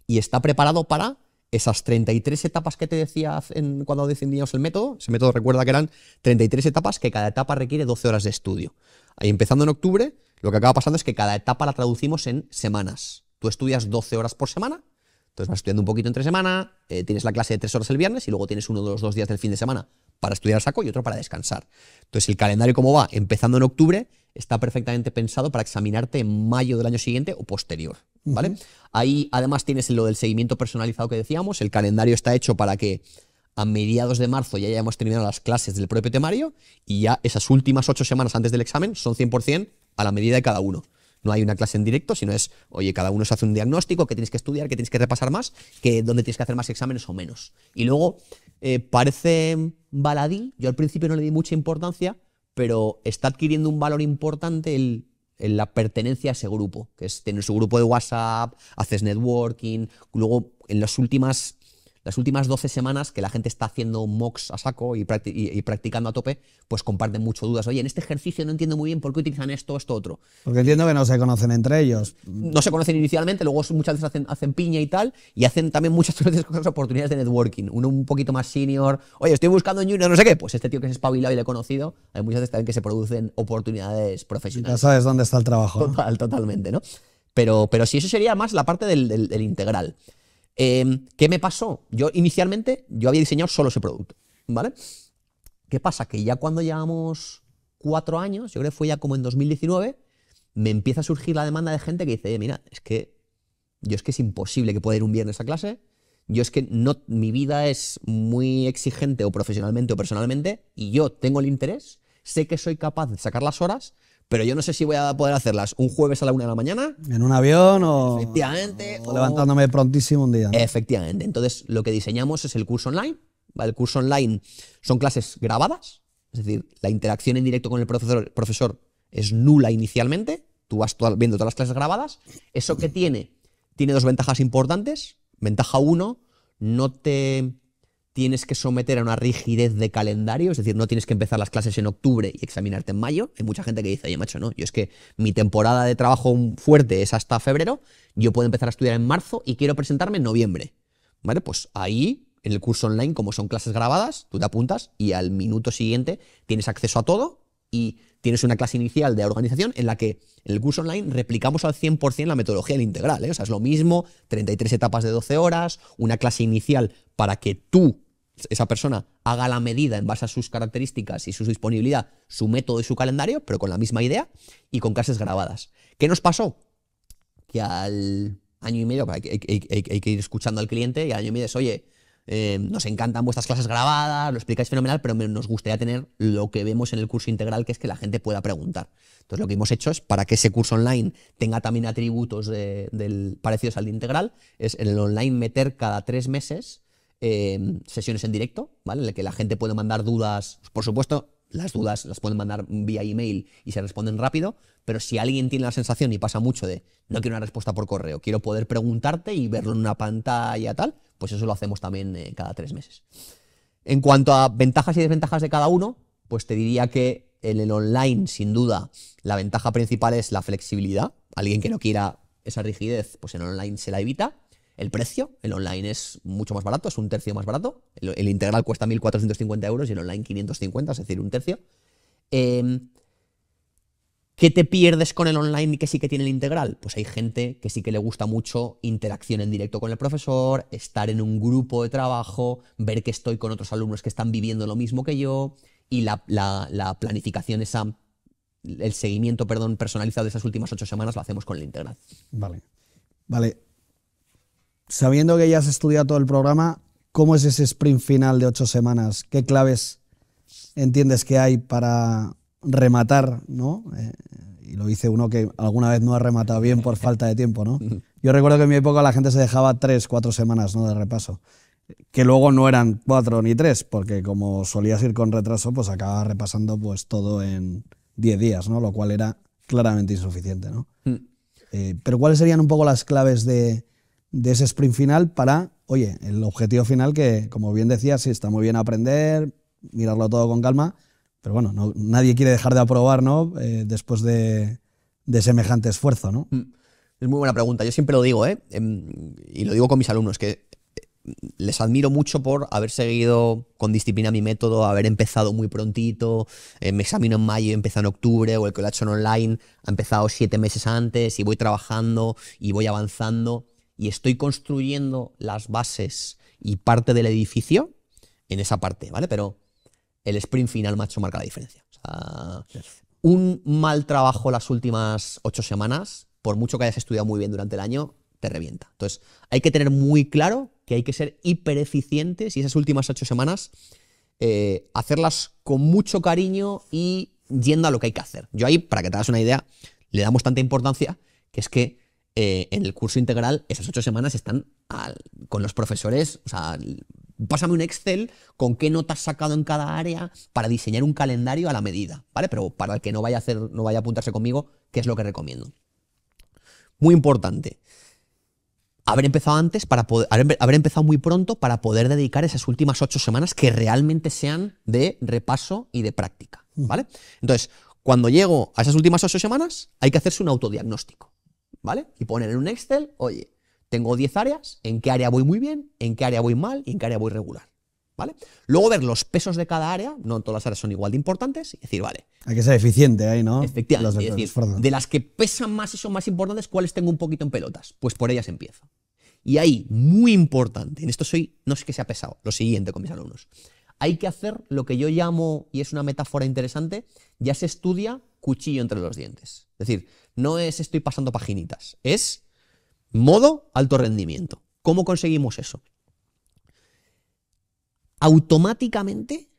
Speaker 1: y está preparado para esas 33 etapas que te decía cuando decidíamos el método. Ese método recuerda que eran 33 etapas, que cada etapa requiere 12 horas de estudio. Ahí empezando en octubre, lo que acaba pasando es que cada etapa la traducimos en semanas. Tú estudias 12 horas por semana, entonces vas estudiando un poquito entre semana, eh, tienes la clase de 3 horas el viernes y luego tienes uno de los dos días del fin de semana para estudiar saco y otro para descansar. Entonces, el calendario, como va, empezando en octubre, está perfectamente pensado para examinarte en mayo del año siguiente o posterior. ¿Vale? Ahí además tienes lo del seguimiento personalizado que decíamos. El calendario está hecho para que a mediados de marzo ya hayamos terminado las clases del propio temario y ya esas últimas ocho semanas antes del examen son 100% a la medida de cada uno. No hay una clase en directo, sino es, oye, cada uno se hace un diagnóstico, que tienes que estudiar, que tienes que repasar más, que dónde tienes que hacer más exámenes o menos. Y luego eh, parece baladí, yo al principio no le di mucha importancia, pero está adquiriendo un valor importante en la pertenencia a ese grupo, que es tener su grupo de WhatsApp, haces networking, luego en las últimas las últimas 12 semanas que la gente está haciendo mocks a saco y, practicando a tope, pues comparten mucho dudas. Oye, en este ejercicio no entiendo muy bien por qué utilizan esto, esto, otro.
Speaker 2: Porque entiendo que no se conocen entre ellos. No se
Speaker 1: conocen inicialmente, luego muchas veces hacen, piña y tal, y hacen también muchas veces oportunidades de networking. Uno un poquito más senior, oye, estoy buscando en junior, no sé qué, pues este tío que es espabilado y le he conocido, hay muchas veces también que se producen oportunidades profesionales. Ya
Speaker 2: sabes dónde está el trabajo.
Speaker 1: totalmente, ¿no? Pero, pero si eso sería más la parte del integral. Em, ¿Qué me pasó? Yo inicialmente yo había diseñado solo ese producto, ¿vale? ¿Qué pasa? Que ya cuando llevamos cuatro años, yo creo que fue ya como en 2019, me empieza a surgir la demanda de gente que dice, mira, es que yo es que es imposible que pueda ir un viernes a clase, yo es que no, mi vida es muy exigente o profesionalmente o personalmente y yo tengo el interés, sé que soy capaz de sacar las horas, pero yo no sé si voy a poder hacerlas un jueves a la una de la mañana.
Speaker 2: En un avión o.
Speaker 1: Efectivamente.
Speaker 2: levantándome prontísimo un día. Efectivamente.
Speaker 1: Entonces, lo que diseñamos es el curso online. El curso online son clases grabadas, es decir, la interacción en directo con el profesor, el profesor es nula inicialmente. Tú vas viendo todas las clases grabadas. ¿Eso que tiene? Tiene dos ventajas importantes. Ventaja uno, no te tienes que someter a una rigidez de calendario, es decir, no tienes que empezar las clases en octubre y examinarte en mayo. Hay mucha gente que dice, oye, macho, no, yo es que mi temporada de trabajo fuerte es hasta febrero, yo puedo empezar a estudiar en marzo y quiero presentarme en noviembre. Vale, pues ahí, en el curso online, como son clases grabadas, tú te apuntas y al minuto siguiente tienes acceso a todo y tienes una clase inicial de organización en la que en el curso online replicamos al 100% la metodología del integral. ¿eh? O sea, es lo mismo, 33 etapas de 12 horas, una clase inicial para que tú esa persona haga la medida en base a sus características y su disponibilidad, su método y su calendario, pero con la misma idea y con clases grabadas. ¿Qué nos pasó? Que al año y medio, hay, que ir escuchando al cliente y al año y medio es, oye, eh, nos encantan vuestras clases grabadas, lo explicáis fenomenal, pero nos gustaría tener lo que vemos en el curso integral, que es que la gente pueda preguntar. Entonces, lo que hemos hecho es para que ese curso online tenga también atributos del, parecidos al de integral, es en el online meter cada tres meses Em, sesiones en directo, ¿vale? En la que la gente puede mandar dudas, por supuesto, las dudas las pueden mandar vía email y se responden rápido, pero si alguien tiene la sensación y pasa mucho de no quiero una respuesta por correo, quiero poder preguntarte y verlo en una pantalla tal, pues eso lo hacemos también eh, cada tres meses. En cuanto a ventajas y desventajas de cada uno, pues te diría que en el online, sin duda, la ventaja principal es la flexibilidad. Alguien que no quiera esa rigidez, pues en online se la evita. El precio, el online es mucho más barato, es un tercio más barato. El, integral cuesta 1.450 euros y el online 550, es decir, un tercio. Em, ¿Qué te pierdes con el online y que sí que tiene el integral? Pues hay gente que sí que le gusta mucho interacción en directo con el profesor, estar en un grupo de trabajo, ver que estoy con otros alumnos que están viviendo lo mismo que yo y la, planificación esa, el seguimiento, perdón, personalizado de esas últimas ocho semanas lo hacemos con el integral.
Speaker 2: Vale. Vale, sabiendo que ya has estudiado todo el programa, ¿cómo es ese sprint final de ocho semanas? ¿Qué claves entiendes que hay para rematar, ¿no? Eh, y lo dice uno que alguna vez no ha rematado bien por falta de tiempo, ¿no? Yo recuerdo que en mi época la gente se dejaba tres, cuatro semanas ¿no? de repaso, que luego no eran cuatro ni tres, porque como solías ir con retraso, pues acababa repasando pues todo en diez días, ¿no? Lo cual era claramente insuficiente, ¿no? Hmm. Eh, pero ¿cuáles serían un poco las claves de, de ese sprint final para, oye, el objetivo final que, como bien decías, sí, está muy bien aprender, mirarlo todo con calma, pero bueno, nadie quiere dejar de aprobar, ¿no? Eh, después de, de, semejante esfuerzo, ¿no? Mm.
Speaker 1: Es muy buena pregunta. Yo siempre lo digo, ¿eh? em, Y lo digo con mis alumnos, que eh, les admiro mucho por haber seguido con disciplina mi método, haber empezado muy prontito, me examino en mayo, empiezo en octubre, o el que lo ha hecho en online ha empezado siete meses antes y voy trabajando y voy avanzando y estoy construyendo las bases y parte del edificio en esa parte, ¿vale? Pero el sprint final, macho, marca la diferencia. un mal trabajo las últimas ocho semanas, por mucho que hayas estudiado muy bien durante el año, te revienta. Entonces, hay que tener muy claro que hay que ser hiper eficientes y esas últimas ocho semanas eh, hacerlas con mucho cariño y yendo a lo que hay que hacer. Yo ahí, para que te hagas una idea, le damos tanta importancia que es que eh, en el curso integral esas ocho semanas están con los profesores, o sea, pásame un Excel con qué notas has sacado en cada área para diseñar un calendario a la medida, ¿vale? Pero para el que no vaya a hacer, no vaya a apuntarse conmigo, ¿qué es lo que recomiendo? Muy importante. Haber empezado antes para poder, haber, empezado muy pronto para poder dedicar esas últimas ocho semanas que realmente sean de repaso y de práctica, ¿vale? Mm. Entonces, cuando llego a esas últimas ocho semanas, hay que hacerse un autodiagnóstico. ¿vale? Y poner en un Excel, oye, tengo 10 áreas, en qué área voy muy bien, en qué área voy mal y en qué área voy regular. ¿Vale? Luego ver los pesos de cada área, no todas las áreas son igual de importantes, y decir, vale. Hay que ser eficiente ahí, ¿no? Efectivamente. de las que pesan más y son más importantes, ¿cuáles tengo un poquito en pelotas? Pues por ellas empiezo. Y ahí, muy importante, en esto soy, no sé qué se ha pesado, lo siguiente con mis alumnos. Hay que hacer lo que yo llamo, y es una metáfora interesante, ya se estudia cuchillo entre los dientes. Es decir, no es estoy pasando paginitas, es modo alto rendimiento. ¿Cómo conseguimos eso? Automáticamente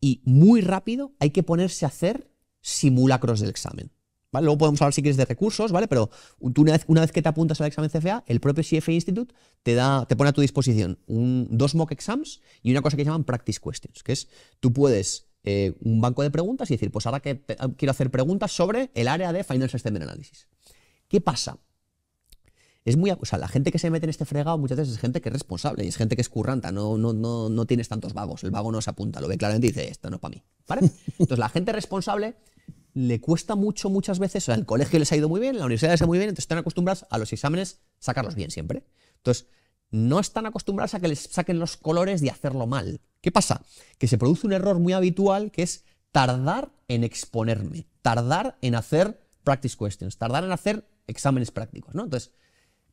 Speaker 1: y muy rápido hay que ponerse a hacer simulacros del examen. Luego podemos hablar si quieres de recursos, ¿vale? Pero tú una vez, que te apuntas al examen CFA, el propio CFA Institute te, da, te pone a tu disposición dos mock exams y una cosa que llaman practice questions, que es tú puedes eh, un banco de preguntas y decir, pues ahora que ah, quiero hacer preguntas sobre el área de Final System Analysis. ¿Qué pasa? Es muy, o la gente que se mete en este fregado muchas veces es gente que es responsable y es gente que es curranta, no, no, no, no tienes tantos vagos, el vago no se apunta, lo ve claramente y dice, esto no para mí. Entonces la gente responsable le cuesta mucho muchas veces, o sea, el colegio les ha ido muy bien, la universidad les ha ido muy bien, entonces están acostumbrados a los exámenes sacarlos bien siempre. Entonces, no están acostumbradas a que les saquen los colores de hacerlo mal. ¿Qué pasa? Que se produce un error muy habitual que es tardar en exponerme, tardar en hacer practice questions, tardar en hacer exámenes prácticos, ¿no? Entonces,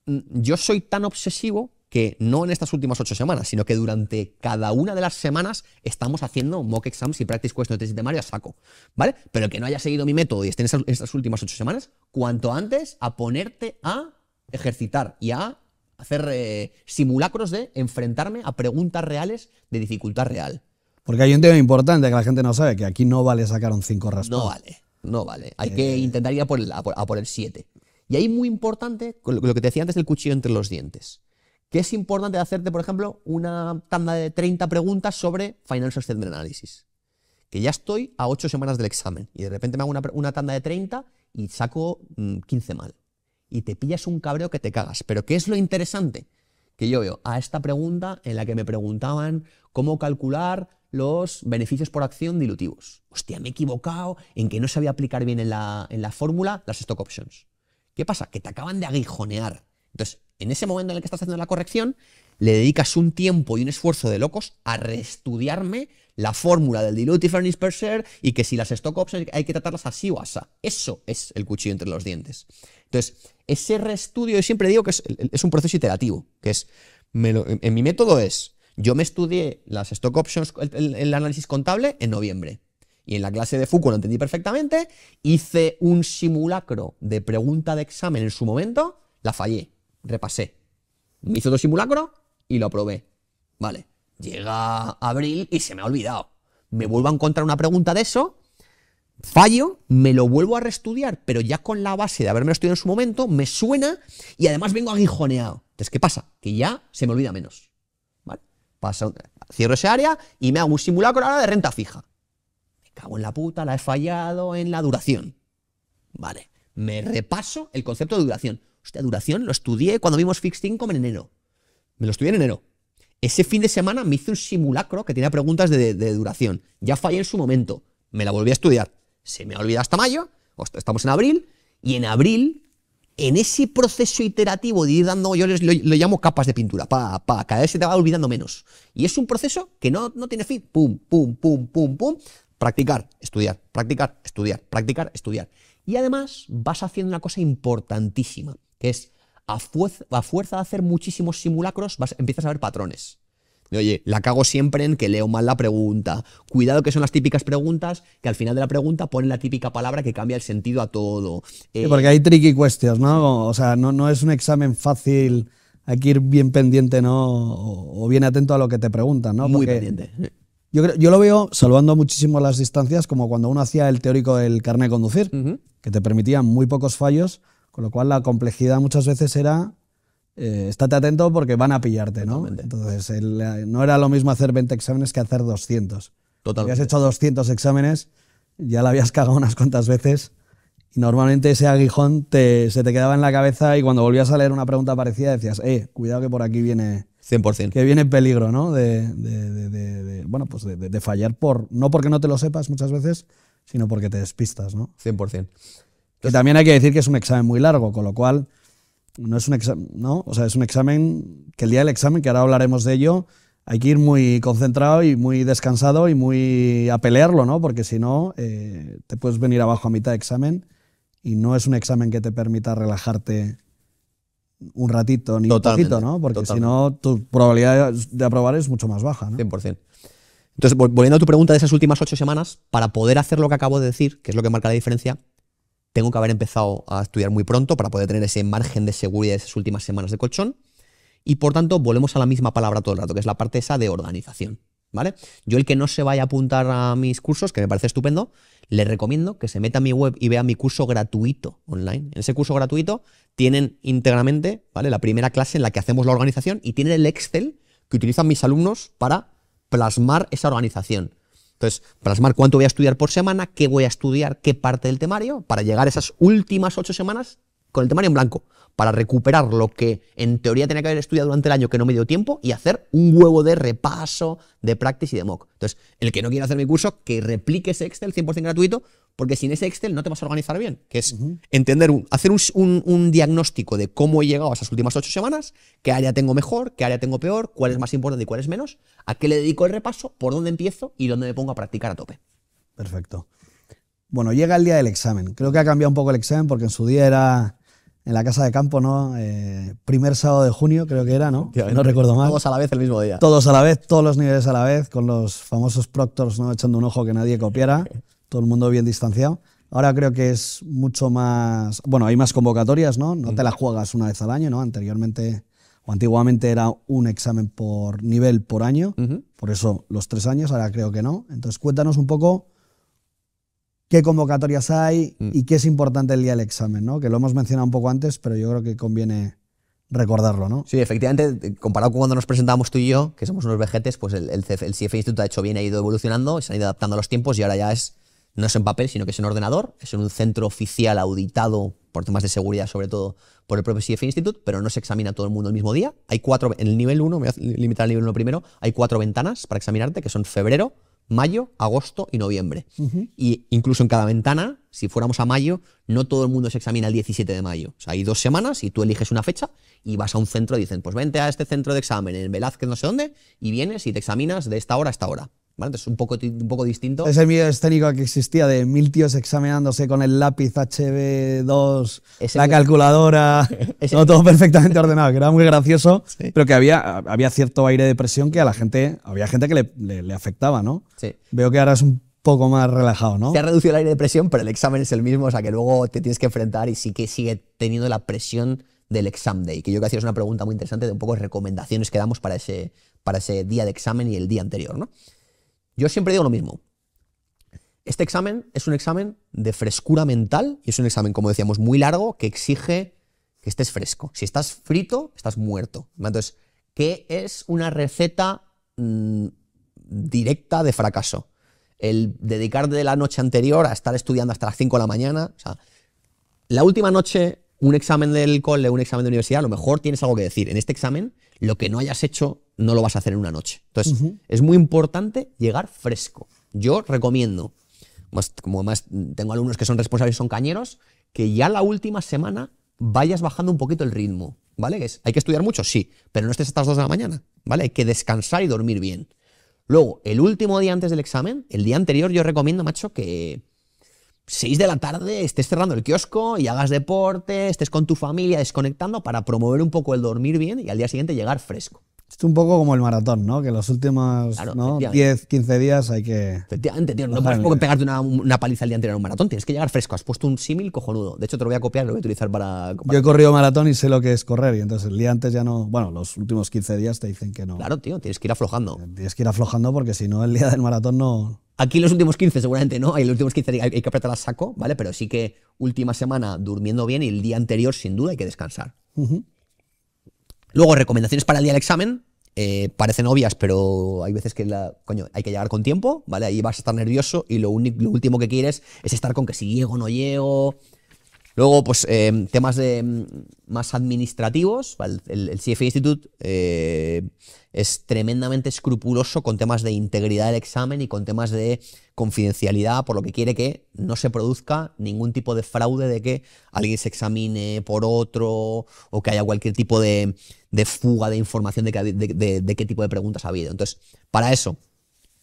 Speaker 1: mm, yo soy tan obsesivo que no en estas últimas ocho semanas, sino que durante cada una de las semanas estamos haciendo mock exams y practice questions de tesis de Mario a saco, ¿vale? Pero que no haya seguido mi método y esté en estas últimas ocho semanas, cuanto antes a ponerte a ejercitar y a hacer eh, simulacros de enfrentarme a preguntas reales de dificultad real.
Speaker 2: Porque hay un tema importante que la gente no sabe, que aquí no vale sacar un 5 raspado.
Speaker 1: No vale, no vale. Hay que eh. intentar ir a por siete. y ahí muy importante lo que te decía antes del cuchillo entre los dientes. Que es importante hacerte, por ejemplo, una tanda de 30 preguntas sobre Financial Statement Analysis. Que ya estoy a 8 semanas del examen y de repente me hago una, tanda de 30 y saco 15 mm, mal y te pillas un cabreo que te cagas. Pero ¿qué es lo interesante? Que yo veo a esta pregunta en la que me preguntaban cómo calcular los beneficios por acción dilutivos. Hostia, me he equivocado en que no sabía aplicar bien en la, fórmula las stock options. ¿Qué pasa? Que te acaban de aguijonear. Entonces, en ese momento en el que estás haciendo la corrección, le dedicas un tiempo y un esfuerzo de locos a reestudiarme la fórmula del dilutive earnings per share y que si las stock options hay que tratarlas así o así Eso es el cuchillo entre los dientes. Entonces, ese reestudio, yo siempre digo que es, un proceso iterativo, que es, en mi método es, yo me estudié las stock options, el, análisis contable, en noviembre. Y en la clase de Foucault lo entendí perfectamente, hice un simulacro de pregunta de examen en su momento, la fallé, repasé. Me hice otro simulacro y lo aprobé. Vale, llega abril y se me ha olvidado. Me vuelvo a encontrar una pregunta de eso fallo, me lo vuelvo a reestudiar, pero ya con la base de haberme estudiado en su momento, me suena y además vengo aguijoneado. Entonces, ¿qué pasa? Que ya se me olvida menos. cierro ese área y me hago un simulacro ahora de renta fija. Me cago en la puta, la he fallado en la duración. Vale. Me repaso el concepto de duración. Hostia, duración lo estudié cuando vimos Fixed Income en enero. Me lo estudié en enero. Ese fin de semana me hice un simulacro que tenía preguntas de duración. Ya fallé en su momento. Me la volví a estudiar se me ha olvidado hasta mayo, estamos en abril, y en abril, en ese proceso iterativo de ir dando, yo les, lo, llamo capas de pintura, pa, cada vez se te va olvidando menos. Y es un proceso que no, no tiene fin, pum, pum, pum, pum, pum, practicar, estudiar, practicar, estudiar, practicar, estudiar. Y además vas haciendo una cosa importantísima, que es a, fuerza, de hacer muchísimos simulacros, vas, empiezas a ver patrones. Oye, la cago siempre en que leo mal la pregunta. Cuidado que son las típicas preguntas que al final de la pregunta ponen la típica palabra que cambia el sentido a todo. Eh, porque hay
Speaker 2: tricky questions, ¿no? O sea, no, no, es un examen fácil. Hay que ir bien pendiente, ¿no? O, bien atento a lo que te preguntan, ¿no? muy pendiente. Yo, yo, lo veo, salvando muchísimo las distancias, como cuando uno hacía el teórico del carnet de conducir, que te permitían muy pocos fallos, con lo cual la complejidad muchas veces era eh, estate atento porque van a pillarte, ¿no? Entonces, eh, no era lo mismo hacer 20 exámenes que hacer 200. Total. Si has hecho 200 exámenes, ya la habías cagado unas cuantas veces y normalmente ese aguijón se te quedaba en la cabeza y cuando volvías a leer una pregunta parecida decías, eh, cuidado que por aquí viene... 100%. Que viene peligro, ¿no? De, bueno, pues de, fallar por... No porque no te lo sepas muchas veces, sino porque te despistas, ¿no? 100%. también hay que decir que es un examen muy largo, con lo cual no es un examen, ¿no? O sea, es un examen que el día del examen, que ahora hablaremos de ello, hay que ir muy concentrado y muy descansado y muy a pelearlo, ¿no? Porque si no, eh, te puedes venir abajo a mitad de examen y no es un examen que te permita relajarte un ratito ni un poquito, ¿no? Porque si no, tu probabilidad de aprobar es mucho más baja, ¿no? 100%. Entonces, volviendo a tu pregunta de esas últimas ocho semanas, para poder hacer lo
Speaker 1: que acabo de decir, que es lo que marca la diferencia, tengo que haber empezado a estudiar muy pronto para poder tener ese margen de seguridad de esas últimas semanas de colchón. Y por tanto, volvemos a la misma palabra todo el rato, que es la parte esa de organización. ¿Vale? Yo el que no se vaya a apuntar a mis cursos, que me parece estupendo, le recomiendo que se meta a mi web y vea mi curso gratuito online. En ese curso gratuito tienen íntegramente, ¿vale? La primera clase en la que hacemos la organización y tienen el Excel que utilizan mis alumnos para plasmar esa organización. Entonces, plasmar cuánto voy a estudiar por semana, qué voy a estudiar, qué parte del temario, para llegar esas últimas ocho semanas con el temario en blanco para recuperar lo que en teoría tenía que haber estudiado durante el año que no me dio tiempo y hacer un huevo de repaso, de practice y de mock. Entonces, el que no quiera hacer mi curso, que replique ese Excel 100% gratuito, porque sin ese Excel no te vas a organizar bien, que es entender, hacer un, diagnóstico de cómo he llegado a esas últimas ocho semanas, qué área tengo mejor, qué área tengo peor, cuál es más importante y cuál es menos, a qué le dedico el repaso, por dónde empiezo y dónde me pongo a practicar a tope.
Speaker 2: Perfecto. Bueno, llega el día del examen. Creo que ha cambiado un poco el examen porque en su día era en la casa de campo, ¿no? Eh, primer sábado de junio, creo que era, ¿no? no recuerdo mal. Todos a la vez el mismo día. Todos a la vez, todos los niveles a la vez, con los famosos proctors, ¿no? Echando un ojo que nadie copiara, todo el mundo bien distanciado. Ahora creo que es mucho más. Bueno, hay más convocatorias, ¿no? No te mm. las juegas una vez al año, ¿no? Anteriormente o antiguamente era un examen por nivel por año, por eso los tres años, ahora creo que no. Entonces, cuéntanos un poco qué convocatorias hay mm. y qué es importante el día del examen, ¿no? Que lo hemos mencionado un poco antes, pero yo creo que conviene recordarlo, ¿no?
Speaker 1: Sí, efectivamente, comparado con cuando nos presentábamos tú y yo, que somos unos vejetes, pues el, el, Institute ha hecho bien, ha ido evolucionando, se han ido adaptando a los tiempos y ahora ya es, no es en papel, sino que es en ordenador, es en un centro oficial auditado por temas de seguridad, sobre todo por el propio CFI Institute, pero no se examina todo el mundo el mismo día. Hay cuatro, en el nivel 1, voy a limitar al nivel 1 primero, hay cuatro ventanas para examinarte, que son febrero, mayo, agosto y noviembre. Y incluso en cada ventana, si fuéramos a mayo, no todo el mundo se examina el 17 de mayo. sea, hay dos semanas y tú eliges una fecha y vas a un centro, y dicen, pues vente a este centro de examen en Velázquez no sé dónde, y vienes y te examinas de esta hora a esta hora. Es entonces un poco, un poco distinto.
Speaker 2: Ese miedo escénico que existía de mil tíos examinándose con el lápiz HB2, la calculadora, todo perfectamente ordenado, que era muy gracioso, pero que había, había cierto aire de presión que a la gente, había gente que le, afectaba, ¿no? Veo que ahora es un poco más relajado, ¿no? Se ha
Speaker 1: reducido el aire de presión, pero el examen es el mismo, o sea que luego te tienes que enfrentar y sí que sigue teniendo la presión del exam day, que yo que hacía una pregunta muy interesante de un poco recomendaciones que damos para ese, para ese día de examen y el día anterior, ¿no? Yo siempre digo lo mismo. Este examen es un examen de frescura mental y es un examen, como decíamos, muy largo que exige que estés fresco. Si estás frito, estás muerto. Entonces, ¿qué es una receta mm, directa de fracaso? El dedicarte de la noche anterior a estar estudiando hasta las 5 de la mañana. la última noche, un examen del cole, un examen de universidad, a lo mejor tienes algo que decir. En este examen, lo que no hayas hecho no lo vas a hacer en una noche. Entonces, es muy importante llegar fresco. Yo recomiendo, como además tengo alumnos que son responsables, son cañeros, que ya la última semana vayas bajando un poquito el ritmo, ¿vale? Es, hay que estudiar mucho, sí, pero no estés hasta las 2 de la mañana, ¿vale? Hay que descansar y dormir bien. Luego, el último día antes del examen, el día anterior, yo recomiendo, macho, que, 6 de la tarde estés cerrando el kiosco y hagas deporte, estés con tu familia desconectando para promover un poco el dormir bien y al día siguiente llegar fresco.
Speaker 2: Es un poco como el maratón, ¿no? Que los últimos 10, 15 días hay que. Efectivamente,
Speaker 1: tío. No puedes pegarte una, paliza el día anterior a un maratón. Tienes que llegar fresco. Has puesto un símil cojonudo. De hecho, te lo voy a copiar lo voy a utilizar para, Yo he
Speaker 2: corrido maratón y sé lo que es correr. Y entonces el día antes ya no. Bueno, los últimos 15 días te dicen que no. Claro, tío. Tienes que ir aflojando. Eh, tienes que ir aflojando porque si no, el día del maratón no. Aquí los últimos 15, seguramente, ¿no? Hay los últimos
Speaker 1: 15 hay que apretar la saco, ¿vale? Pero sí que última semana durmiendo bien y el día anterior, sin duda, hay que descansar. Uh Luego, recomendaciones para el día del examen. Eh, parecen obvias, pero hay veces que coño, hay que llegar con tiempo, ¿vale? Ahí vas a estar nervioso y lo, último que quieres es estar con que si llego o no llego. Luego, pues em, temas mm, más administrativos. El, el, Institute eh, es tremendamente escrupuloso con temas de integridad del examen y con temas de confidencialidad, por lo que quiere que no se produzca ningún tipo de fraude de que alguien se examine por otro o que haya cualquier tipo de, fuga de información de, de, qué tipo de preguntas ha habido. Entonces, para eso,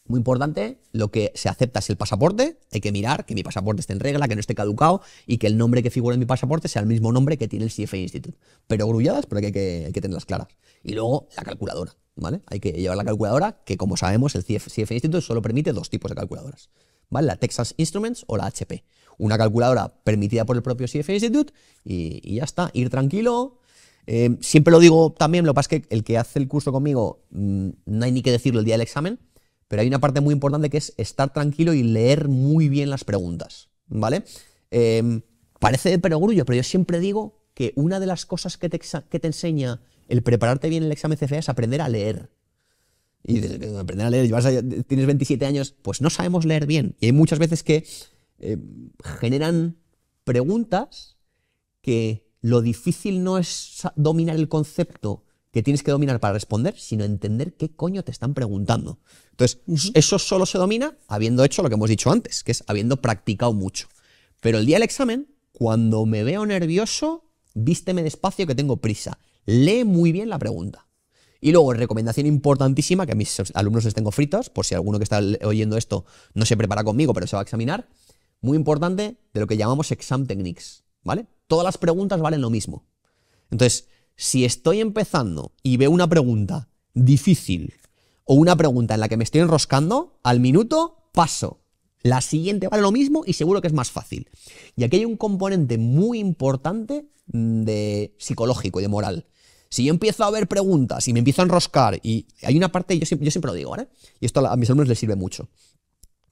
Speaker 1: muy importante, lo que se acepta es el pasaporte, hay que mirar que mi pasaporte esté en regla, que no esté caducado y que el nombre que figura en mi pasaporte sea el mismo nombre que tiene el CFI e Institute. Pero grulladas, pero hay que tenerlas claras. Y luego la calculadora. ¿vale? Hay que llevar la calculadora, que como sabemos, el CF Institute solo permite dos tipos de calculadoras, ¿vale? La Texas Instruments o la HP. Una calculadora permitida por el propio CF Institute y, ya está, ir tranquilo. Eh, siempre lo digo también, lo que pasa es que el que hace el curso conmigo mm, no hay ni que decirlo el día del examen, pero hay una parte muy importante que es estar tranquilo y leer muy bien las preguntas, ¿vale? Eh, parece de perogrullo, pero yo siempre digo que una de las cosas que te, que te enseña el prepararte bien el examen CFA es aprender a leer. Y aprender a leer, tienes 27 años, pues no sabemos leer bien. Y hay muchas veces que eh, generan preguntas que lo difícil no es dominar el concepto que tienes que dominar para responder, sino entender qué coño te están preguntando. Entonces, eso solo se domina habiendo hecho lo que hemos dicho antes, que es habiendo practicado mucho. Pero el día del examen, cuando me veo nervioso, vísteme despacio que tengo prisa. Lee muy bien la pregunta. Y luego, recomendación importantísima, que a mis alumnos les tengo fritos, por si alguno que está oyendo esto no se prepara conmigo, pero se va a examinar, muy importante, de lo que llamamos exam techniques, ¿vale? Todas las preguntas valen lo mismo. Entonces, si estoy empezando y veo una pregunta difícil o una pregunta en la que me estoy enroscando, al minuto paso. La siguiente vale lo mismo y seguro que es más fácil. Y aquí hay un componente muy importante mm, de psicológico y de moral. Si yo empiezo a ver preguntas y me empiezo a enroscar, y hay una parte, yo, siempre lo digo, ¿vale? Y esto a mis alumnos les sirve mucho,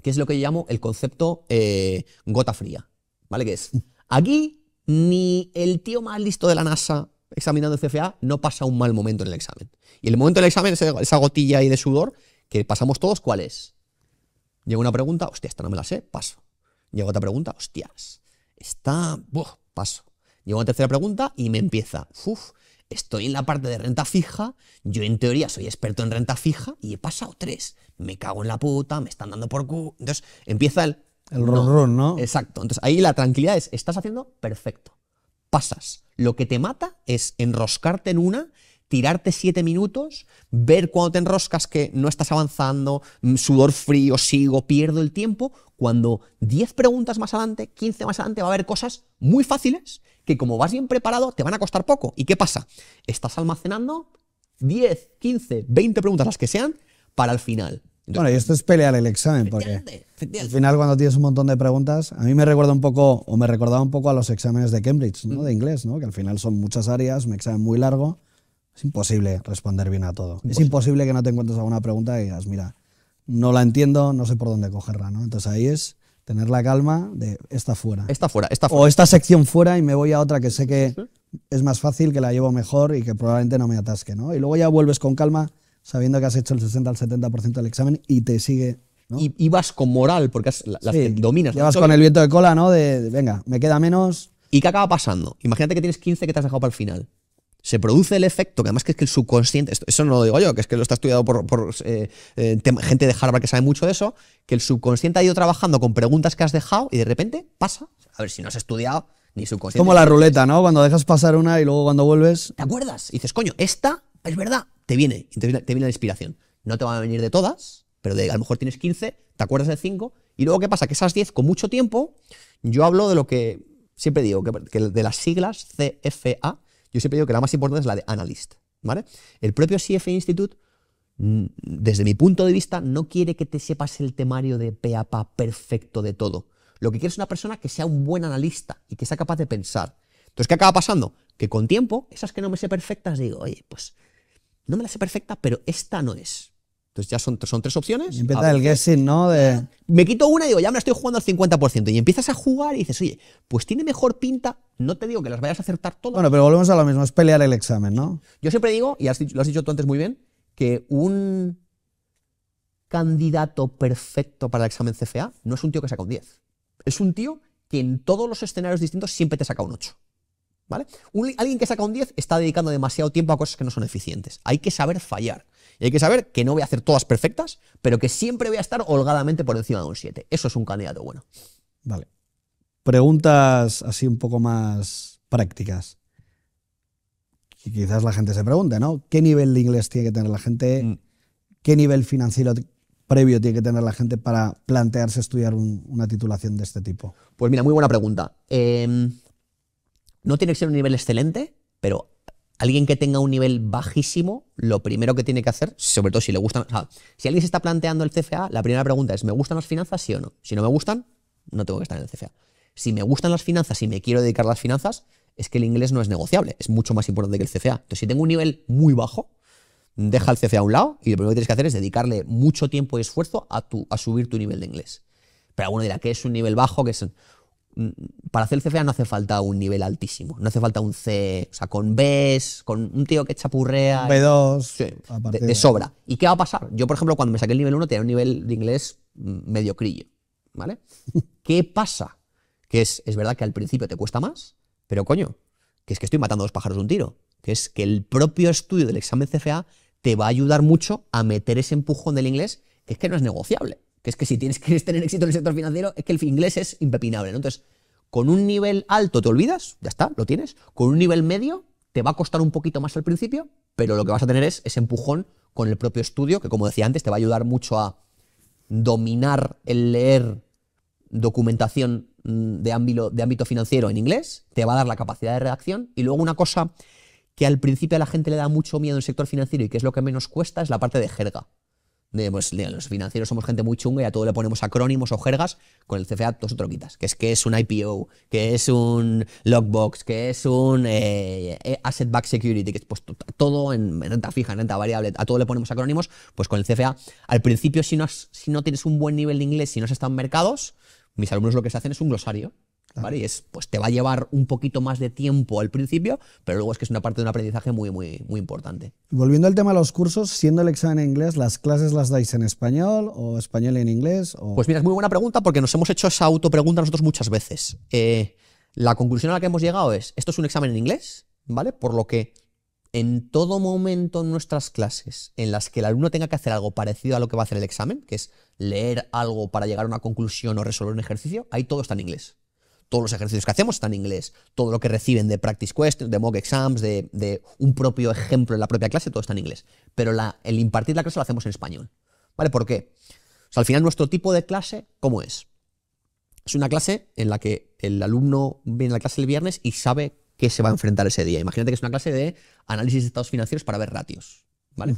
Speaker 1: que es lo que yo llamo el concepto eh, gota fría, ¿vale? Que es, aquí ni el tío más listo de la NASA examinando el CFA no pasa un mal momento en el examen. Y el momento del examen, esa gotilla ahí de sudor que pasamos todos, ¿cuál es? Llega una pregunta, hostia, esta no me la sé, paso. Llega otra pregunta, hostias, está, paso. Llega una tercera pregunta y me empieza, uff, estoy en la parte de renta fija, yo en teoría soy experto en renta fija y he pasado tres. Me cago en la puta, me están dando por cu. Entonces empieza el. El ron, ron, ¿no? Exacto. Entonces ahí la tranquilidad es: estás haciendo perfecto. Pasas. Lo que te mata es enroscarte en una tirarte siete minutos, ver cuando te enroscas que no estás avanzando, mm, sudor frío, sigo, pierdo el tiempo, cuando 10 preguntas más adelante, 15 más adelante, va a haber cosas muy fáciles que como vas bien preparado te van a costar poco. ¿Y qué pasa? Estás almacenando 10, 15, 20 preguntas, las que sean, para el final.
Speaker 2: bueno, y esto es pelear el examen, porque al final cuando tienes un montón de preguntas, a mí me recuerda un poco, o me recordaba un poco a los exámenes de Cambridge, ¿no? de inglés, ¿no? que al final son muchas áreas, un examen muy largo, imposible responder bien a todo. Es imposible que no te encuentres alguna pregunta y digas, mira, no la entiendo, no sé por dónde cogerla, ¿no? Entonces ahí es tener la calma de esta fuera. Esta fuera, esta fuera. O esta sección fuera y me voy a otra que sé que es más fácil, que la llevo mejor y que probablemente no me atasque, ¿no? Y luego ya vuelves con calma sabiendo que has hecho el 60 al 70% del examen y te sigue
Speaker 1: Y, vas con moral, porque has, las dominas. vas con el viento de cola, ¿no? de, venga, me queda menos. ¿Y qué acaba pasando? Imagínate que tienes 15 que te has dejado para el final se produce el efecto, que además que es que el subconsciente, esto, eso no lo digo yo, que es que lo está estudiado por, eh, eh, gente de Harvard que sabe mucho de eso, que el subconsciente ha ido trabajando con preguntas que has dejado y de repente pasa, a ver si no has estudiado ni subconsciente. Como la ruleta, ¿no? Cuando dejas pasar una y luego cuando vuelves... ¿Te acuerdas? Y dices, coño, esta es verdad, te viene, te viene, te la inspiración. No te van a venir de todas, pero de, a lo mejor tienes 15, te acuerdas de 5, y luego ¿qué pasa? Que esas 10 con mucho tiempo, yo hablo de lo que siempre digo, que, que de las siglas CFA, yo siempre digo que la más importante es la de Analyst. ¿vale? El propio cf Institute, mm, desde mi punto de vista, no quiere que te sepas el temario de PeaPa perfecto de todo. Lo que quiere es una persona que sea un buen analista y que sea capaz de pensar. Entonces, ¿qué acaba pasando? Que con tiempo, esas que no me sé perfectas, digo, oye, pues no me las sé perfecta, pero esta no es. Entonces ya son, tres opciones. el guessing, ¿no? Me quito una y digo, ya me la estoy jugando al 50%. Y empiezas a jugar y dices, oye, pues tiene mejor pinta. No te digo que las vayas a acertar todas.
Speaker 2: Bueno, pero volvemos a lo mismo, es pelear el examen, ¿no?
Speaker 1: Yo siempre digo, y lo has dicho tú antes muy bien, que un candidato perfecto para el examen CFA no es un tío que saca un 10. Es un tío que en todos los escenarios distintos siempre te saca un 8. ¿Vale? alguien que saca un 10 está dedicando demasiado tiempo a cosas que no son eficientes. Hay que saber fallar. Y hay que saber que no voy a hacer todas perfectas, pero que siempre voy a estar holgadamente por encima de un 7. Eso es un candidato bueno.
Speaker 2: Vale. Preguntas así un poco más prácticas. quizás la gente se pregunte, ¿no? ¿Qué nivel de inglés tiene que tener la gente? Mm. ¿Qué nivel financiero previo tiene que tener la gente para plantearse estudiar una titulación de este tipo?
Speaker 1: Pues mira, muy buena pregunta. Em, no tiene que ser un nivel excelente, pero alguien que tenga un nivel bajísimo, lo primero que tiene que hacer, sobre todo si le gustan, si alguien se está planteando el CFA, la primera pregunta es, ¿me gustan las finanzas, sí o no? Si no me gustan, no tengo que estar en el CFA. Si me gustan las finanzas y me quiero dedicar a las finanzas, es que el inglés no es negociable, es mucho más importante que el CFA. Entonces, si tengo un nivel muy bajo, deja el CFA a un lado y lo primero que tienes que hacer es dedicarle mucho tiempo y esfuerzo a, tu, a subir tu nivel de inglés. Pero alguno dirá, ¿qué es un nivel bajo? ¿Qué es un... Mm, para hacer el CFA no hace falta un nivel altísimo, no hace falta un C, o sea, con Bs, con un tío que chapurrea. B2. de, sobra. ¿Y qué va a pasar? Yo, por ejemplo, cuando me saqué el nivel 1 tenía un nivel de inglés mm, medio crillo, ¿vale? ¿Qué pasa? Que es, verdad que al principio te cuesta más, pero coño, que es que estoy matando dos pájaros de un tiro, que es que el propio estudio del examen CFA te va a ayudar mucho a meter ese empujón del inglés, es que no es negociable que es que si tienes que tener éxito en el sector financiero, es que el inglés es impepinable, Entonces, con un nivel alto te olvidas, ya está, lo tienes. Con un nivel medio te va a costar un poquito más al principio, pero lo que vas a tener es ese empujón con el propio estudio, que como decía antes, te va a ayudar mucho a dominar el leer documentación mm, de ámbito, de ámbito financiero en inglés, te va a dar la capacidad de redacción y luego una cosa que al principio a la gente le da mucho miedo en el sector financiero y que es lo que menos cuesta es la parte de jerga. Pues, los financieros somos gente muy chunga y a todo le ponemos acrónimos o jergas, con el CFA dos troquitas, que es que es un IPO, que es un lockbox, que es un eh, eh, asset back security, que es pues, todo en renta fija, en renta variable, a todo le ponemos acrónimos, pues con el CFA, al principio si no, si no tienes un buen nivel de inglés, si no has estado en mercados, mis alumnos lo que se hacen es un glosario, y es, pues te va a llevar un poquito más de tiempo al principio, pero luego es que es una parte de un aprendizaje muy, muy, muy importante.
Speaker 2: Volviendo al tema de los cursos, siendo el examen en inglés, ¿las clases las dais en español o español en inglés? Pues
Speaker 1: mira, es muy buena pregunta porque nos hemos hecho esa autopregunta nosotros muchas veces. Eh, la conclusión a la que hemos llegado es, esto es un examen en inglés, ¿vale? Por lo que en todo momento en nuestras clases en las que el alumno tenga que hacer algo parecido a lo que va a hacer el examen, que es leer algo para llegar a una conclusión o resolver un ejercicio, ahí todo está en inglés todos los ejercicios que hacemos están en inglés, todo lo que reciben de practice questions, de mock exams, de, un propio ejemplo en la propia clase, todo está en inglés. Pero el impartir la clase lo hacemos en español. ¿Vale? ¿Por qué? al final nuestro tipo de clase, ¿cómo es? Es una clase en la que el alumno viene a la clase el viernes y sabe qué se va a enfrentar ese día. Imagínate que es una clase de análisis de estados financieros para ver ratios. ¿vale?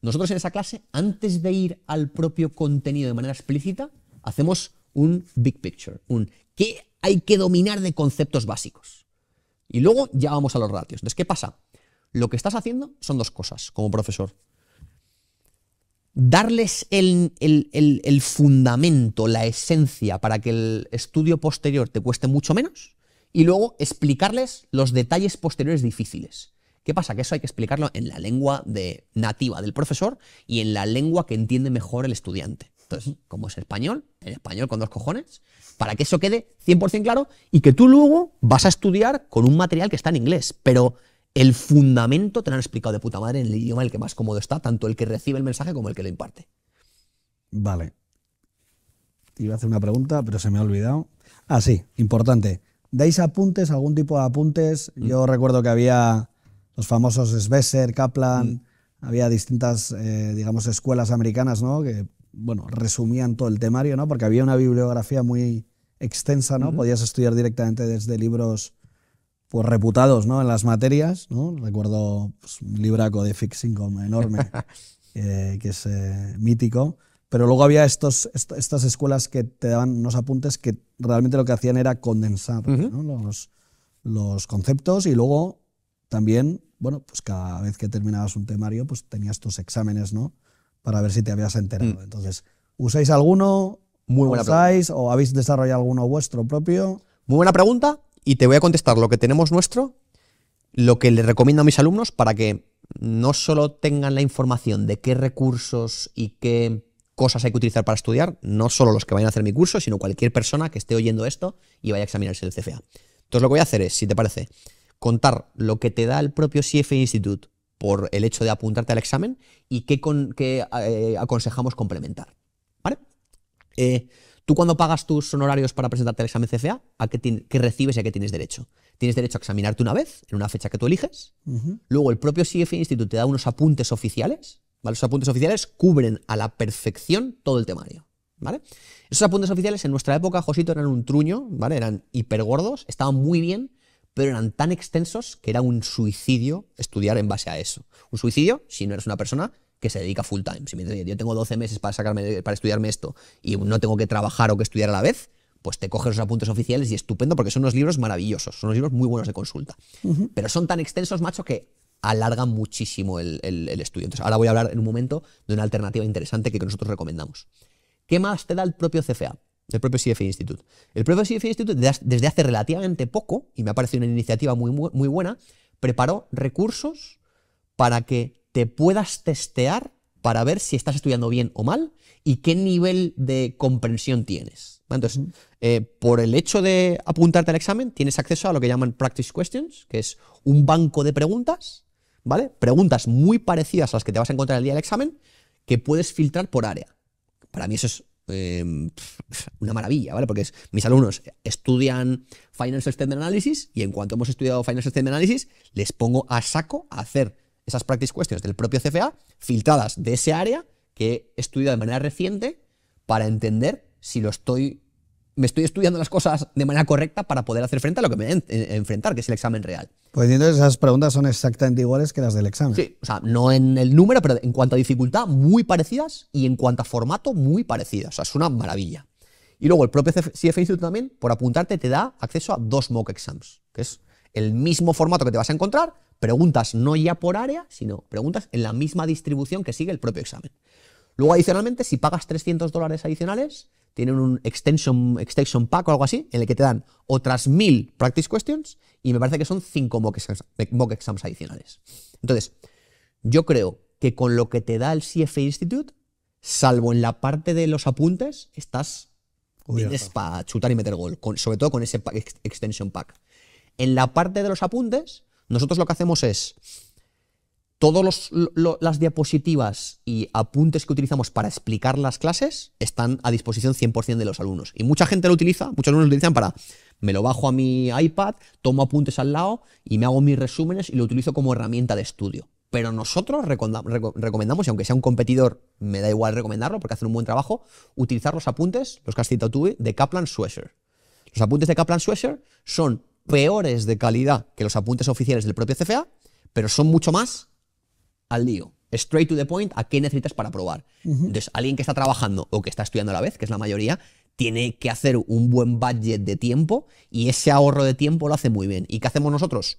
Speaker 1: Nosotros en esa clase, antes de ir al propio contenido de manera explícita, hacemos un big picture, un qué hay que dominar de conceptos básicos. Y luego ya vamos a los ratios. Entonces, ¿qué pasa? Lo que estás haciendo son dos cosas como profesor. Darles el, el, el fundamento, la esencia, para que el estudio posterior te cueste mucho menos, y luego explicarles los detalles posteriores difíciles. ¿Qué pasa? Que eso hay que explicarlo en la lengua de, nativa del profesor y en la lengua que entiende mejor el estudiante. Entonces, como es español, en español con dos cojones, para que eso quede 100% claro y que tú luego vas a estudiar con un material que está en inglés, pero el fundamento te lo han explicado de puta madre en el idioma en el que más cómodo está, tanto el que recibe el mensaje como el que lo imparte.
Speaker 2: Vale. Iba a hacer una pregunta, pero se me ha olvidado. Ah, sí, importante. ¿Dais apuntes, algún tipo de apuntes? Mm. Yo recuerdo que había los famosos Sveser, Kaplan, mm. había distintas, eh, digamos, escuelas americanas, ¿no? bueno, resumían todo el temario, ¿no? Porque había una bibliografía muy extensa, ¿no? Podías estudiar directamente desde libros pues reputados, ¿no? En las materias, ¿no? Recuerdo pues, un libraco de Fixing, como enorme, eh, que es eh, mítico. Pero luego había estos, estas escuelas que te daban unos apuntes que realmente lo que hacían era condensar los, los conceptos y luego también, bueno, pues cada vez que terminabas un temario, pues tenías estos exámenes, ¿no? para ver si te habías enterado. Mm. Entonces, ¿usáis alguno? Muy buena usáis, ¿O habéis desarrollado alguno vuestro propio?
Speaker 1: Muy buena pregunta y te voy a contestar lo que tenemos nuestro, lo que le recomiendo a mis alumnos para que no solo tengan la información de qué recursos y qué cosas hay que utilizar para estudiar, no solo los que vayan a hacer mi curso, sino cualquier persona que esté oyendo esto y vaya a examinarse el CFA. Entonces lo que voy a hacer es, si te parece, contar lo que te da el propio CFA Institute por el hecho de apuntarte al examen y qué, eh, aconsejamos complementar. ¿Vale? Eh, tú cuando pagas tus honorarios para presentarte al examen CFA, ¿a qué, recibes y a qué tienes derecho? Tienes derecho a examinarte una vez, en una fecha que tú eliges. Luego el propio CFA Institute te da unos apuntes oficiales. ¿vale? Los apuntes oficiales cubren a la perfección todo el temario. ¿Vale? Esos apuntes oficiales en nuestra época, Josito, eran un truño, ¿vale? Eran hipergordos, estaban muy bien, pero eran tan extensos que era un suicidio estudiar en base a eso. Un suicidio si no eres una persona que se dedica full time. Si me dices, yo tengo 12 meses para, sacarme, para estudiarme esto y no tengo que trabajar o que estudiar a la vez, pues te coges los apuntes oficiales y estupendo porque son unos libros maravillosos, son unos libros muy buenos de consulta. Pero son tan extensos, macho, que alargan muchísimo el, el, estudio. Entonces, ahora voy a hablar en un momento de una alternativa interesante que nosotros recomendamos. ¿Qué más te da el propio CFA? el propio CFI Institute. El propio CFI Institute, desde hace relativamente poco, y me ha parecido una iniciativa muy, muy buena, preparó recursos para que te puedas testear para ver si estás estudiando bien o mal y qué nivel de comprensión tienes. Entonces, eh, por el hecho de apuntarte al examen, tienes acceso a lo que llaman practice questions, que es un banco de preguntas, ¿vale? Preguntas muy parecidas a las que te vas a encontrar el día del examen, que puedes filtrar por área. Para mí eso es Em, una maravilla, ¿vale? Porque mis alumnos estudian Financial Statement Analysis y en cuanto hemos estudiado Financial Statement Analysis, les pongo a saco a hacer esas practice questions del propio CFA, filtradas de ese área que he estudiado de manera reciente para entender si lo estoy me estoy estudiando las cosas de manera correcta para poder hacer frente a lo que me voy eh, enfrentar, que es el examen real.
Speaker 2: Pues que esas preguntas son exactamente iguales que las del examen. Sí, o sea, no en el número, pero en cuanto a dificultad, muy parecidas y
Speaker 1: en cuanto a formato, muy parecidas. O sea, es una maravilla. Y luego el propio CFA Institute también, por apuntarte, te da acceso a dos mock exams, que es el mismo formato que te vas a encontrar, preguntas no ya por área, sino preguntas en la misma distribución que sigue el propio examen. Luego, adicionalmente, si pagas 300 dólares adicionales, tienen un extension, extension pack o algo así, en el que te dan otras 1000 practice questions y me parece que son 5 mock exams, adicionales. Entonces, yo creo que con lo que te da el CFA Institute, salvo en la parte de los apuntes, estás para chutar y meter gol, sobre todo con ese extension pack. En la parte de los apuntes, nosotros lo que hacemos es todas las diapositivas y apuntes que utilizamos para explicar las clases están a disposición 100% de los alumnos. Y mucha gente lo utiliza, muchos alumnos lo utilizan para, me lo bajo a mi iPad, tomo apuntes al lado y me hago mis resúmenes y lo utilizo como herramienta de estudio. Pero nosotros recomendamos, y aunque sea un competidor, me da igual recomendarlo porque hacen un buen trabajo, utilizar los apuntes, los que has citado tú, de Kaplan sweater Los apuntes de Kaplan sweater son peores de calidad que los apuntes oficiales del propio CFA, pero son mucho más al lío. Straight to the point, a qué necesitas para probar. Entonces, alguien que está trabajando o que está estudiando a la vez, que es la mayoría, tiene que hacer un buen budget de tiempo y ese ahorro de tiempo lo hace muy bien. ¿Y qué hacemos nosotros?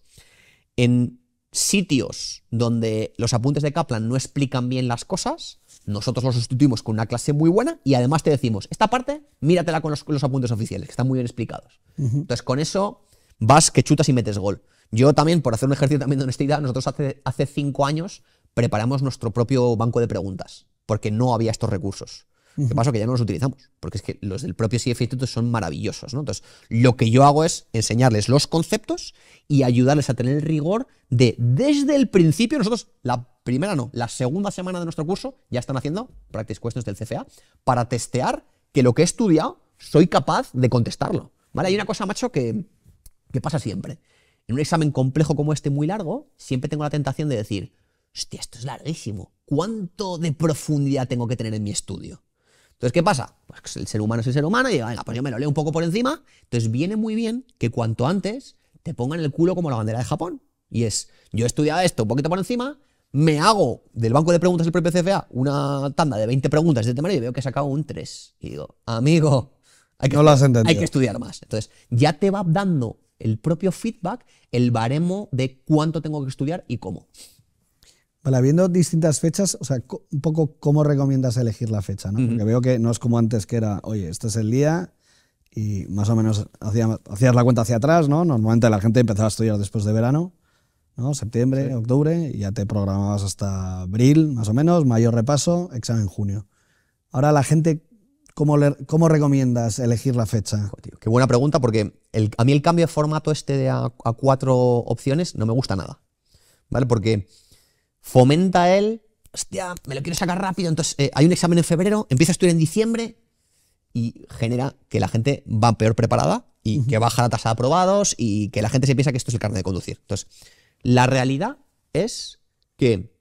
Speaker 1: En sitios donde los apuntes de Kaplan no explican bien las cosas, nosotros los sustituimos con una clase muy buena y además te decimos, esta parte, míratela con los, apuntes oficiales, que están muy bien explicados. Entonces, con eso vas que chutas y metes gol. Yo también, por hacer un ejercicio también de honestidad, nosotros hace, hace cinco años preparamos nuestro propio banco de preguntas, porque no había estos recursos. Lo que pasa que ya no los utilizamos, porque es que los del propio CFI Institute son maravillosos. Entonces, lo que yo hago es enseñarles los conceptos y ayudarles a tener el rigor de, desde el principio, nosotros, la primera no, la segunda semana de nuestro curso, ya están haciendo practice questions del CFA para testear que lo que he estudiado soy capaz de contestarlo. ¿vale? Hay una cosa, macho, que, que pasa siempre. En un examen complejo como este, muy largo, siempre tengo la tentación de decir, hostia, esto es larguísimo. ¿Cuánto de profundidad tengo que tener en mi estudio? Entonces, ¿qué pasa? Pues el ser humano es el ser humano y venga, pues yo me lo leo un poco por encima. Entonces, viene muy bien que cuanto antes te pongan el culo como la bandera de Japón. Y es, yo he estudiado esto un poquito por encima, me hago del banco de preguntas del propio CFA una tanda de 20 preguntas de este tema y veo que he sacado un 3. Y digo, amigo, hay que, hay que estudiar más. Entonces, ya te va dando el propio feedback, el baremo de cuánto tengo que estudiar y cómo.
Speaker 2: Vale, viendo distintas fechas, o sea, un poco cómo recomiendas elegir la fecha, ¿no? Porque veo que no es como antes que era, oye, este es el día y más o menos hacías, hacías la cuenta hacia atrás, ¿no? Normalmente la gente empezaba a estudiar después de verano, ¿no? Septiembre, octubre, y ya te programabas hasta abril, más o menos, mayor repaso, examen junio. Ahora la gente, ¿cómo, cómo recomiendas elegir la fecha? qué buena pregunta,
Speaker 1: porque el, a mí el cambio de formato este de a, a cuatro opciones no me gusta nada, ¿vale? Porque fomenta él, hostia, me lo quiero sacar rápido, entonces eh, hay un examen en febrero, empieza a estudiar en diciembre y genera que la gente va peor preparada y que baja la tasa de aprobados y que la gente se piensa que esto es el carnet de conducir. Entonces, la realidad es que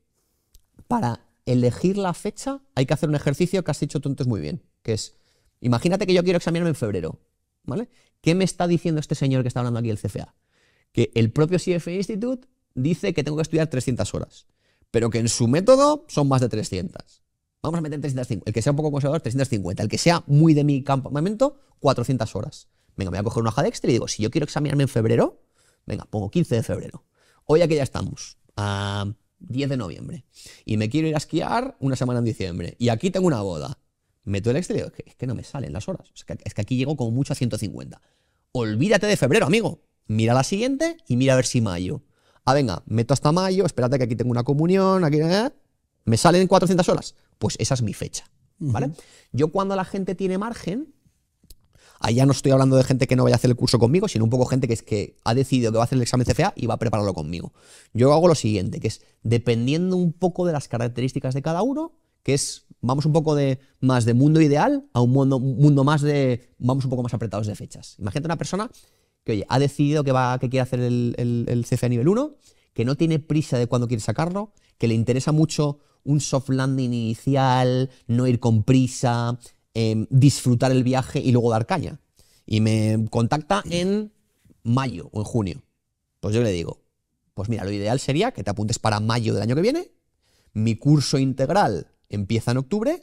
Speaker 1: para elegir la fecha hay que hacer un ejercicio que has hecho tú muy bien, que es, imagínate que yo quiero examinarme en febrero, ¿vale? ¿Qué me está diciendo este señor que está hablando aquí el CFA? Que el propio CFA Institute dice que tengo que estudiar 300 horas pero que en su método son más de 300. Vamos a meter 350. El que sea un poco conservador, 350. El que sea muy de mi campamento, 400 horas. Venga, me voy a coger una hoja de extra y digo, si yo quiero examinarme en febrero, venga, pongo 15 de febrero. Hoy aquí ya estamos, a 10 de noviembre. Y me quiero ir a esquiar una semana en diciembre. Y aquí tengo una boda. Meto el Excel y digo, es que no me salen las horas. Es que, es que aquí llego como mucho a 150. Olvídate de febrero, amigo. Mira la siguiente y mira a ver si mayo ah, venga, meto hasta mayo, espérate que aquí tengo una comunión, aquí, eh, me salen 400 horas. Pues esa es mi fecha, ¿vale? Yo cuando la gente tiene margen, allá no estoy hablando de gente que no vaya a hacer el curso conmigo, sino un poco gente que es que ha decidido que va a hacer el examen CFA y va a prepararlo conmigo. Yo hago lo siguiente, que es dependiendo un poco de las características de cada uno, que es vamos un poco de más de mundo ideal a un mundo, mundo más de vamos un poco más apretados de fechas. Imagínate una persona que oye, ha decidido que, va, que quiere hacer el, CFA nivel 1, que no tiene prisa de cuándo quiere sacarlo, que le interesa mucho un soft landing inicial, no ir con prisa, em, disfrutar el viaje y luego dar caña. Y me contacta en mayo o en junio. Pues yo le digo, pues mira, lo ideal sería que te apuntes para mayo del año que viene, mi curso integral empieza en octubre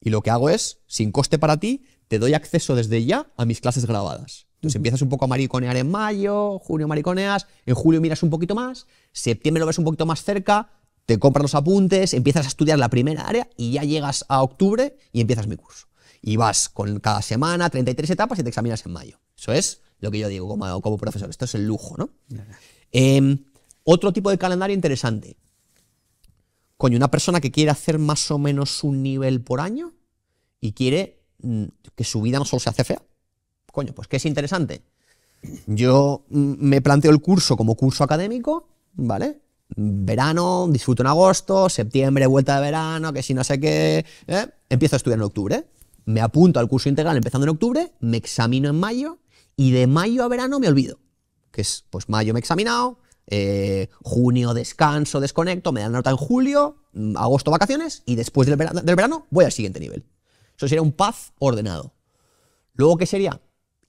Speaker 1: y lo que hago es, sin coste para ti, te doy acceso desde ya a mis clases grabadas. Entonces empiezas un poco a mariconear en mayo, junio mariconeas, en julio miras un poquito más, septiembre lo ves un poquito más cerca, te compras los apuntes, empiezas a estudiar la primera área y ya llegas a octubre y empiezas mi curso. Y vas con cada semana 33 etapas y te examinas en mayo. Eso es lo que yo digo como, profesor. Esto es el lujo, ¿no? Em, otro tipo de calendario interesante. Coño, una persona que quiere hacer más o menos un nivel por año y quiere mm, que su vida no solo se hace fea, coño, pues que es interesante? Yo mm, me planteo el curso como curso académico, ¿vale? Verano, disfruto en agosto, septiembre, vuelta de verano, que si no sé qué. ¿eh? Empiezo a estudiar en octubre. Me apunto al curso integral empezando en octubre, me examino en mayo y de mayo a verano me olvido. Que es, pues mayo me he examinado, eh, junio descanso, desconecto, me dan nota en julio, mm, agosto vacaciones y después del verano, voy al siguiente nivel. Eso sería un path ordenado. Luego, ¿qué sería?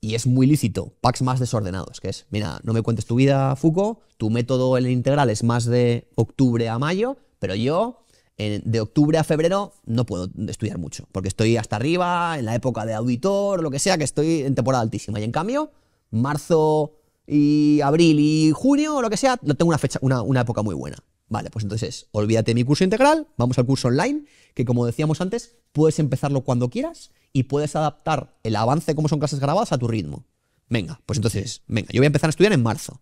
Speaker 1: y es muy lícito, packs más desordenados, que es, mira, no me cuentes tu vida, Foucault, tu método en el integral es más de octubre a mayo, pero yo de octubre a febrero no puedo estudiar mucho, porque estoy hasta arriba, en la época de auditor, lo que sea, que estoy en temporada altísima. Y en cambio, marzo y abril y junio, lo que sea, no tengo una fecha, una, una época muy buena. Vale, pues entonces olvídate de mi curso integral, vamos al curso online, que como decíamos antes, puedes empezarlo cuando quieras y puedes adaptar el avance como son clases grabadas a tu ritmo. Venga, pues entonces, venga, yo voy a empezar a estudiar en marzo.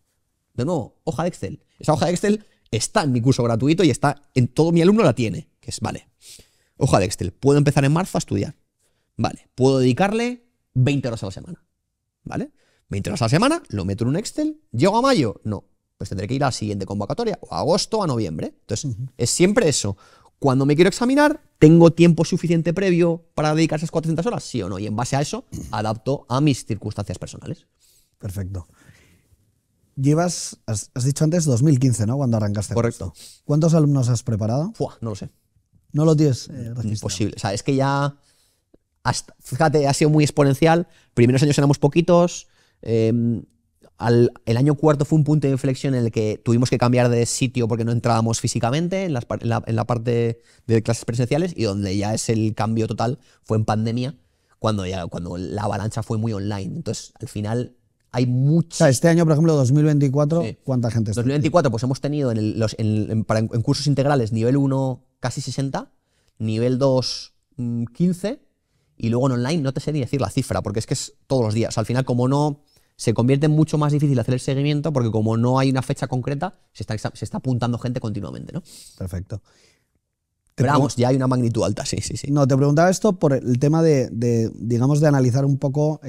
Speaker 1: De nuevo, hoja de Excel. Esa hoja de Excel está en mi curso gratuito y está en todo mi alumno la tiene, que es, vale, hoja de Excel, puedo empezar en marzo a estudiar. Vale, puedo dedicarle 20 horas a la semana. ¿Vale? 20 horas a la semana, lo meto en un Excel, llego a mayo, no, pues tendré que ir a la siguiente convocatoria, o agosto, a noviembre. Entonces, es siempre eso. Cuando me quiero examinar, ¿tengo tiempo suficiente previo para dedicar esas 400 horas? Sí o no. Y en base a eso, adapto a mis circunstancias personales.
Speaker 2: Perfecto. Llevas, has, dicho antes, 2015, ¿no? Cuando arrancaste. Correcto. ¿Cuántos alumnos has preparado? no lo sé. No lo tienes eh, mm,
Speaker 1: Imposible. O sea, es que ya. fíjate, ha sido muy exponencial. Primeros años éramos poquitos. Em, el año cuarto fue un punto de inflexión en el que tuvimos que cambiar de sitio porque no entrábamos físicamente en, la, parte de clases presenciales y donde ya es el cambio total fue en pandemia, cuando, ya, cuando la avalancha fue muy online. Entonces, al final hay mucha este año, por ejemplo, 2024, ¿cuánta gente está? 2024, pues hemos tenido en, los, en, en cursos integrales nivel 1 casi 60, nivel 2 15 mm, y luego en online no te sé ni decir la cifra porque es que es todos los días. al final, como no se convierte en mucho más difícil hacer el seguimiento porque como no hay una fecha concreta, se está, se está apuntando gente continuamente, ¿no?
Speaker 2: Perfecto. Pero vamos, ya hay una magnitud alta, sí, sí, sí. No, te preguntaba esto por el tema de, digamos, de analizar un poco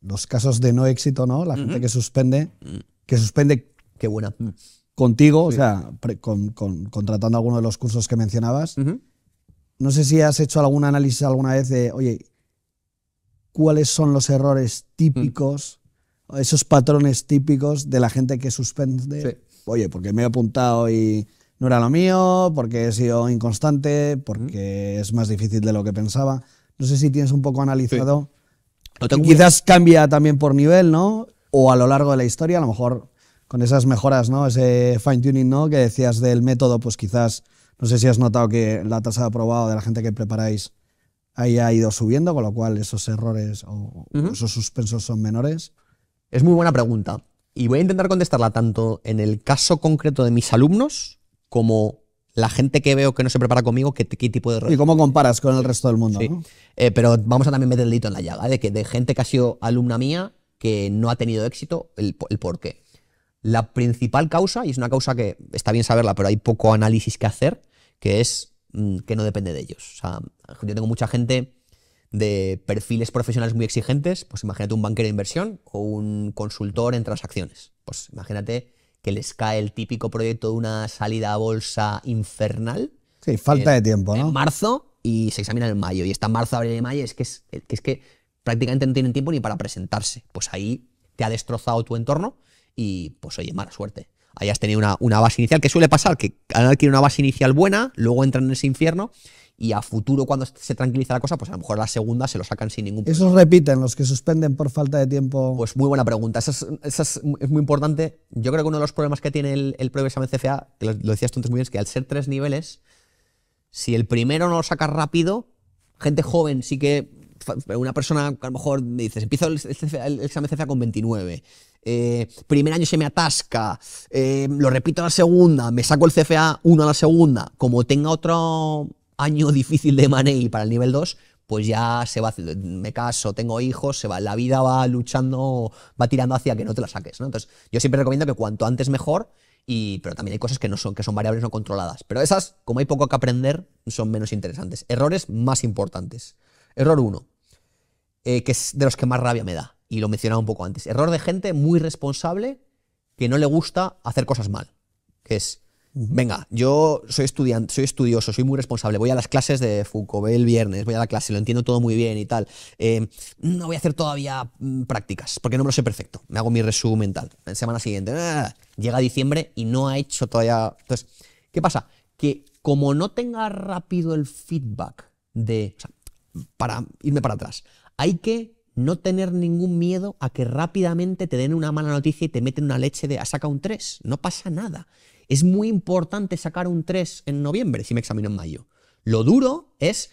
Speaker 2: los casos de no éxito, ¿no? La gente que suspende, mm. que suspende... Qué buena. Mm. Contigo, o sea, contratando alguno de los cursos que mencionabas. No sé si has hecho algún análisis alguna vez de, oye, ¿cuáles son los errores mm. típicos esos patrones típicos de la gente que suspende. Oye, porque me he apuntado y no era lo mío, porque he sido inconstante, porque es más difícil de lo que pensaba. No sé si tienes un poco analizado. quizás cambia también por nivel, ¿no? O a lo largo de la historia, a lo mejor con esas mejoras, ¿no? Ese fine tuning, ¿no? Que decías del método, pues quizás, no sé si has notado que la tasa de aprobado de la gente que preparáis haya ido subiendo, con lo cual esos errores o esos suspensos son menores. Es muy buena pregunta y voy a intentar contestarla tanto en el caso concreto de mis alumnos
Speaker 1: como la gente que veo que no se prepara conmigo, qué, tipo de... Y
Speaker 2: cómo comparas con el resto del mundo.
Speaker 1: Eh, pero vamos a también meter el dito en la llaga, ¿eh? de que de gente que ha sido alumna mía, que no ha tenido éxito, el, el por qué. La principal causa, y es una causa que está bien saberla, pero hay poco análisis que hacer, que es mm, que no depende de ellos. O sea, yo tengo mucha gente de perfiles profesionales muy exigentes, pues imagínate un banquero de inversión o un consultor en transacciones. Pues imagínate que les cae el típico proyecto de una salida a bolsa infernal. Sí,
Speaker 2: falta de tiempo, ¿no? En
Speaker 1: marzo y se examina en mayo. Y está marzo, abril y mayo, es que, es que prácticamente no tienen tiempo ni para presentarse. Pues ahí te ha destrozado tu entorno y pues oye, mala suerte. Ahí has tenido una, una base inicial, que suele pasar, que han adquirido una base inicial buena, luego entran en ese infierno y a futuro, cuando se tranquiliza la cosa, pues a lo mejor la segunda se lo sacan sin ningún problema.
Speaker 2: ¿Esos repiten los que suspenden por falta de tiempo? Pues muy buena
Speaker 1: pregunta. Esa es, muy importante. Yo creo que uno de los problemas que tiene el, el propio examen CFA, que lo, decías tú antes muy bien, es que al ser tres niveles, si el primero no lo sacas rápido, gente joven sí que. Una persona a lo mejor me dices, empiezo el, examen CFA con 29, eh, primer año se me atasca, eh, lo repito a la segunda, me saco el CFA uno a la segunda, como tenga otro, año difícil de y para el nivel 2, pues ya se va, me caso, tengo hijos, se va, la vida va luchando, va tirando hacia que no te la saques, ¿no? Entonces, yo siempre recomiendo que cuanto antes mejor, y, pero también hay cosas que no son, que son variables no controladas. Pero esas, como hay poco que aprender, son menos interesantes. Errores más importantes. Error 1, eh, que es de los que más rabia me da, y lo mencionaba un poco antes. Error de gente muy responsable que no le gusta hacer cosas mal, que es venga, yo soy estudiante, soy estudioso, soy muy responsable, voy a las clases de Foucault el viernes, voy a la clase, lo entiendo todo muy bien y tal. Eh, no voy a hacer todavía mm, prácticas, porque no me lo sé perfecto. Me hago mi resumen tal. En semana siguiente, ah, llega diciembre y no ha hecho todavía. Entonces, ¿qué pasa? Que como no tenga rápido el feedback de. para irme para atrás, hay que no tener ningún miedo a que rápidamente te den una mala noticia y te meten una leche de ha saca un 3. No pasa nada es muy importante sacar un 3 en noviembre si me examino en mayo. Lo duro es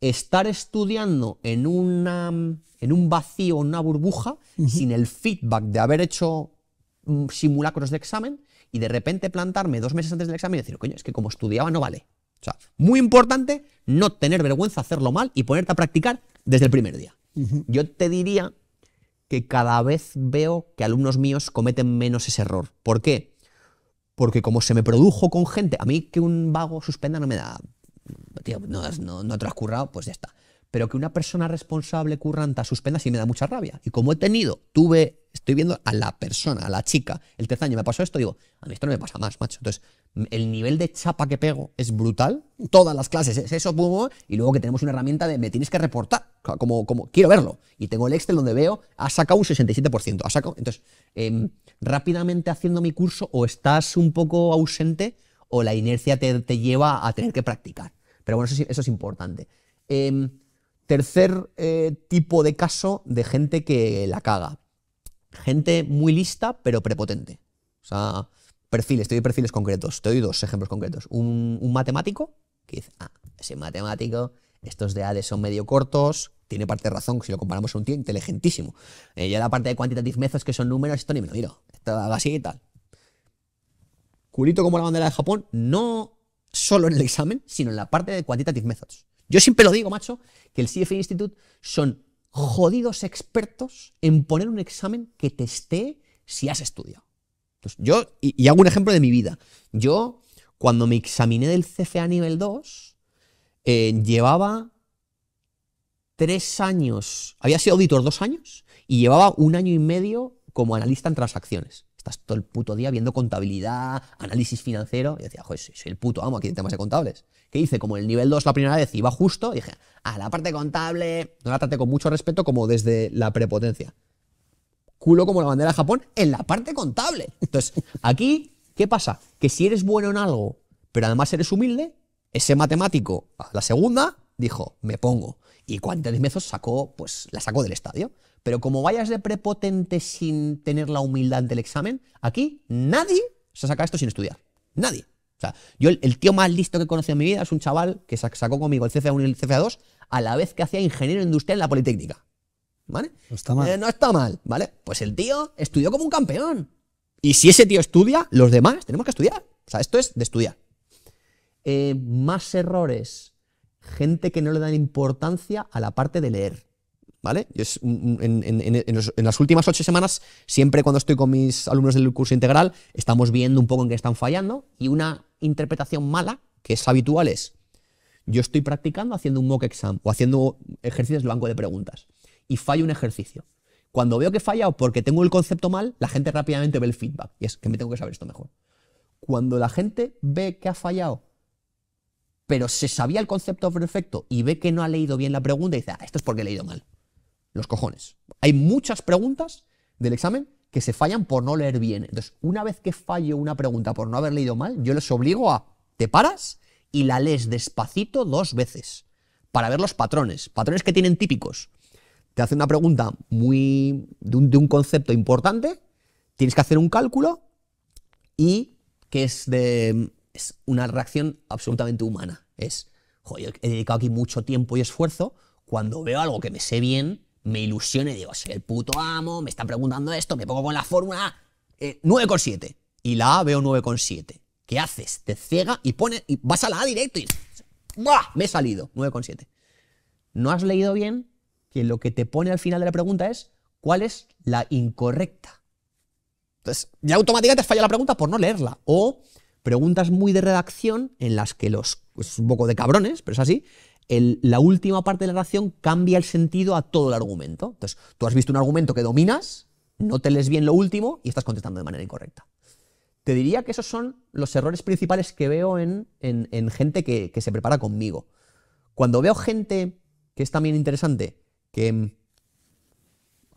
Speaker 1: estar estudiando en, una, en un vacío, en una burbuja, sin el feedback de haber hecho mm, simulacros de examen y de repente plantarme dos meses antes del examen y decir, coño, es que como estudiaba no vale. O sea, muy importante no tener vergüenza hacerlo mal y ponerte a practicar desde el primer día. Yo te diría que cada vez veo que alumnos míos cometen menos ese error. ¿Por qué? porque como se me produjo con gente, a mí que un vago suspenda no me da, tío, no, no, no pues ya está pero que una persona responsable curranta suspenda sí me da mucha rabia. Y como he tenido, tuve, estoy viendo a la persona, a la chica, el tercer año me pasó esto, digo, a mí esto no me pasa más, macho. Entonces, el nivel de chapa que pego es brutal. Todas las clases es eso, y luego que tenemos una herramienta de me tienes que reportar, como, como quiero verlo. Y tengo el Excel donde veo, ha sacado un 67%, ha sacado. Entonces, em, rápidamente haciendo mi curso, o estás un poco ausente, o la inercia te, lleva a tener que practicar. Pero bueno, eso, eso es importante. Em, Tercer eh, tipo de caso de gente que la caga. Gente muy lista, pero prepotente. O sea, perfiles, te doy perfiles concretos, te doy dos ejemplos concretos. Un, matemático que dice, ah, ese matemático, estos de ADE son medio cortos, tiene parte de razón, si lo comparamos a un tío inteligentísimo. Eh, ya la parte de quantitative methods, que son números, esto ni me lo miro, esto así y tal. Culito como la bandera de Japón, no solo en el examen, sino en la parte de quantitative methods. Yo siempre lo digo, macho, que el CFI Institute son jodidos expertos en poner un examen que testee si has estudiado. Pues yo, y, hago un ejemplo de mi vida. Yo, cuando me examiné del CFA nivel 2, eh, llevaba tres años, había sido auditor dos años, y llevaba un año y medio como analista en transacciones. Estás todo el puto día viendo contabilidad, análisis financiero. Y decía, joder, soy, el puto amo aquí de temas de contables. ¿Qué hice? Como el nivel 2 la primera vez iba justo, dije, a la parte contable, no la traté con mucho respeto, como desde la prepotencia. Culo como la bandera de Japón en la parte contable. Entonces, aquí, ¿qué pasa? Que si eres bueno en algo, pero además eres humilde, ese matemático, la segunda, dijo, me pongo. Y de mezos sacó, pues, la sacó del estadio. Pero como vayas de prepotente sin tener la humildad del examen, aquí nadie se saca esto sin estudiar. Nadie. O sea, yo el, tío más listo que he conocido en mi vida es un chaval que sacó conmigo el CFA1 y el CFA2 a la vez que hacía ingeniero industrial en la Politécnica. ¿Vale? No está mal. Eh, no está mal, ¿vale? Pues el tío estudió como un campeón. Y si ese tío estudia, los demás tenemos que estudiar. O sea, esto es de estudiar. Eh, más errores. Gente que no le dan importancia a la parte de leer. Es en, las últimas ocho semanas, siempre cuando estoy con mis alumnos del curso integral, estamos viendo un poco en qué están fallando y una interpretación mala, que es habitual, es yo estoy practicando haciendo un mock exam o haciendo ejercicios de banco de preguntas y fallo un ejercicio. Cuando veo que he fallado porque tengo el concepto mal, la gente rápidamente ve el feedback y es que me tengo que saber esto mejor. Cuando la gente ve que ha fallado pero se sabía el concepto perfecto y ve que no ha leído bien la pregunta y dice, ah, esto es porque he leído mal los cojones. Hay muchas preguntas del examen que se fallan por no leer bien. Entonces, una vez que fallo una pregunta por no haber leído mal, yo les obligo a, te paras y la lees despacito dos veces para ver los patrones, patrones que tienen típicos. Te hace una pregunta muy de un, concepto importante, tienes que hacer un cálculo y que es de es una reacción absolutamente humana. Es, joder, he dedicado aquí mucho tiempo y esfuerzo, cuando veo algo que me sé bien, me ilusione, digo, si el puto amo, me están preguntando esto, me pongo con la fórmula eh, 9,7. Y la A veo 9,7. ¿Qué haces? Te ciega y pone. y vas a la A directo y... ¡buah! Me he salido, 9,7. No has leído bien que lo que te pone al final de la pregunta es cuál es la incorrecta. Entonces, ya automáticamente te falla la pregunta por no leerla. O preguntas muy de redacción en las que los... Es un poco de cabrones, pero es así la última parte de la narración cambia el sentido a todo el argumento. Entonces, tú has visto un argumento que dominas, no te lees bien lo último y estás contestando de manera incorrecta. Te diría que esos son los errores principales que veo en, gente que, se prepara conmigo. Cuando veo gente, que es también interesante, que... Mm,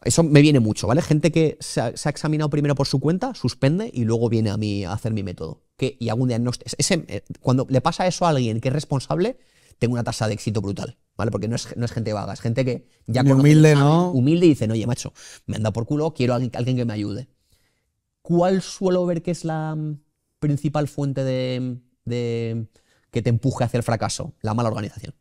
Speaker 1: eso me viene mucho, ¿vale? Gente que se ha, examinado primero por su cuenta, suspende y luego viene a mí a hacer mi método. Que, y algún diagnóstico. Ese, eh, cuando le pasa eso a alguien que es responsable, tengo una tasa de éxito brutal. ¿Vale? Porque no es, no es gente vaga, es gente que ya conoce, humilde, ¿no? humilde y dicen, oye, macho, me han dado por culo, quiero a alguien, que me ayude. ¿Cuál suelo ver que es la mm, principal fuente de, mm, de mm, que te empuje hacia el fracaso? La mala organización.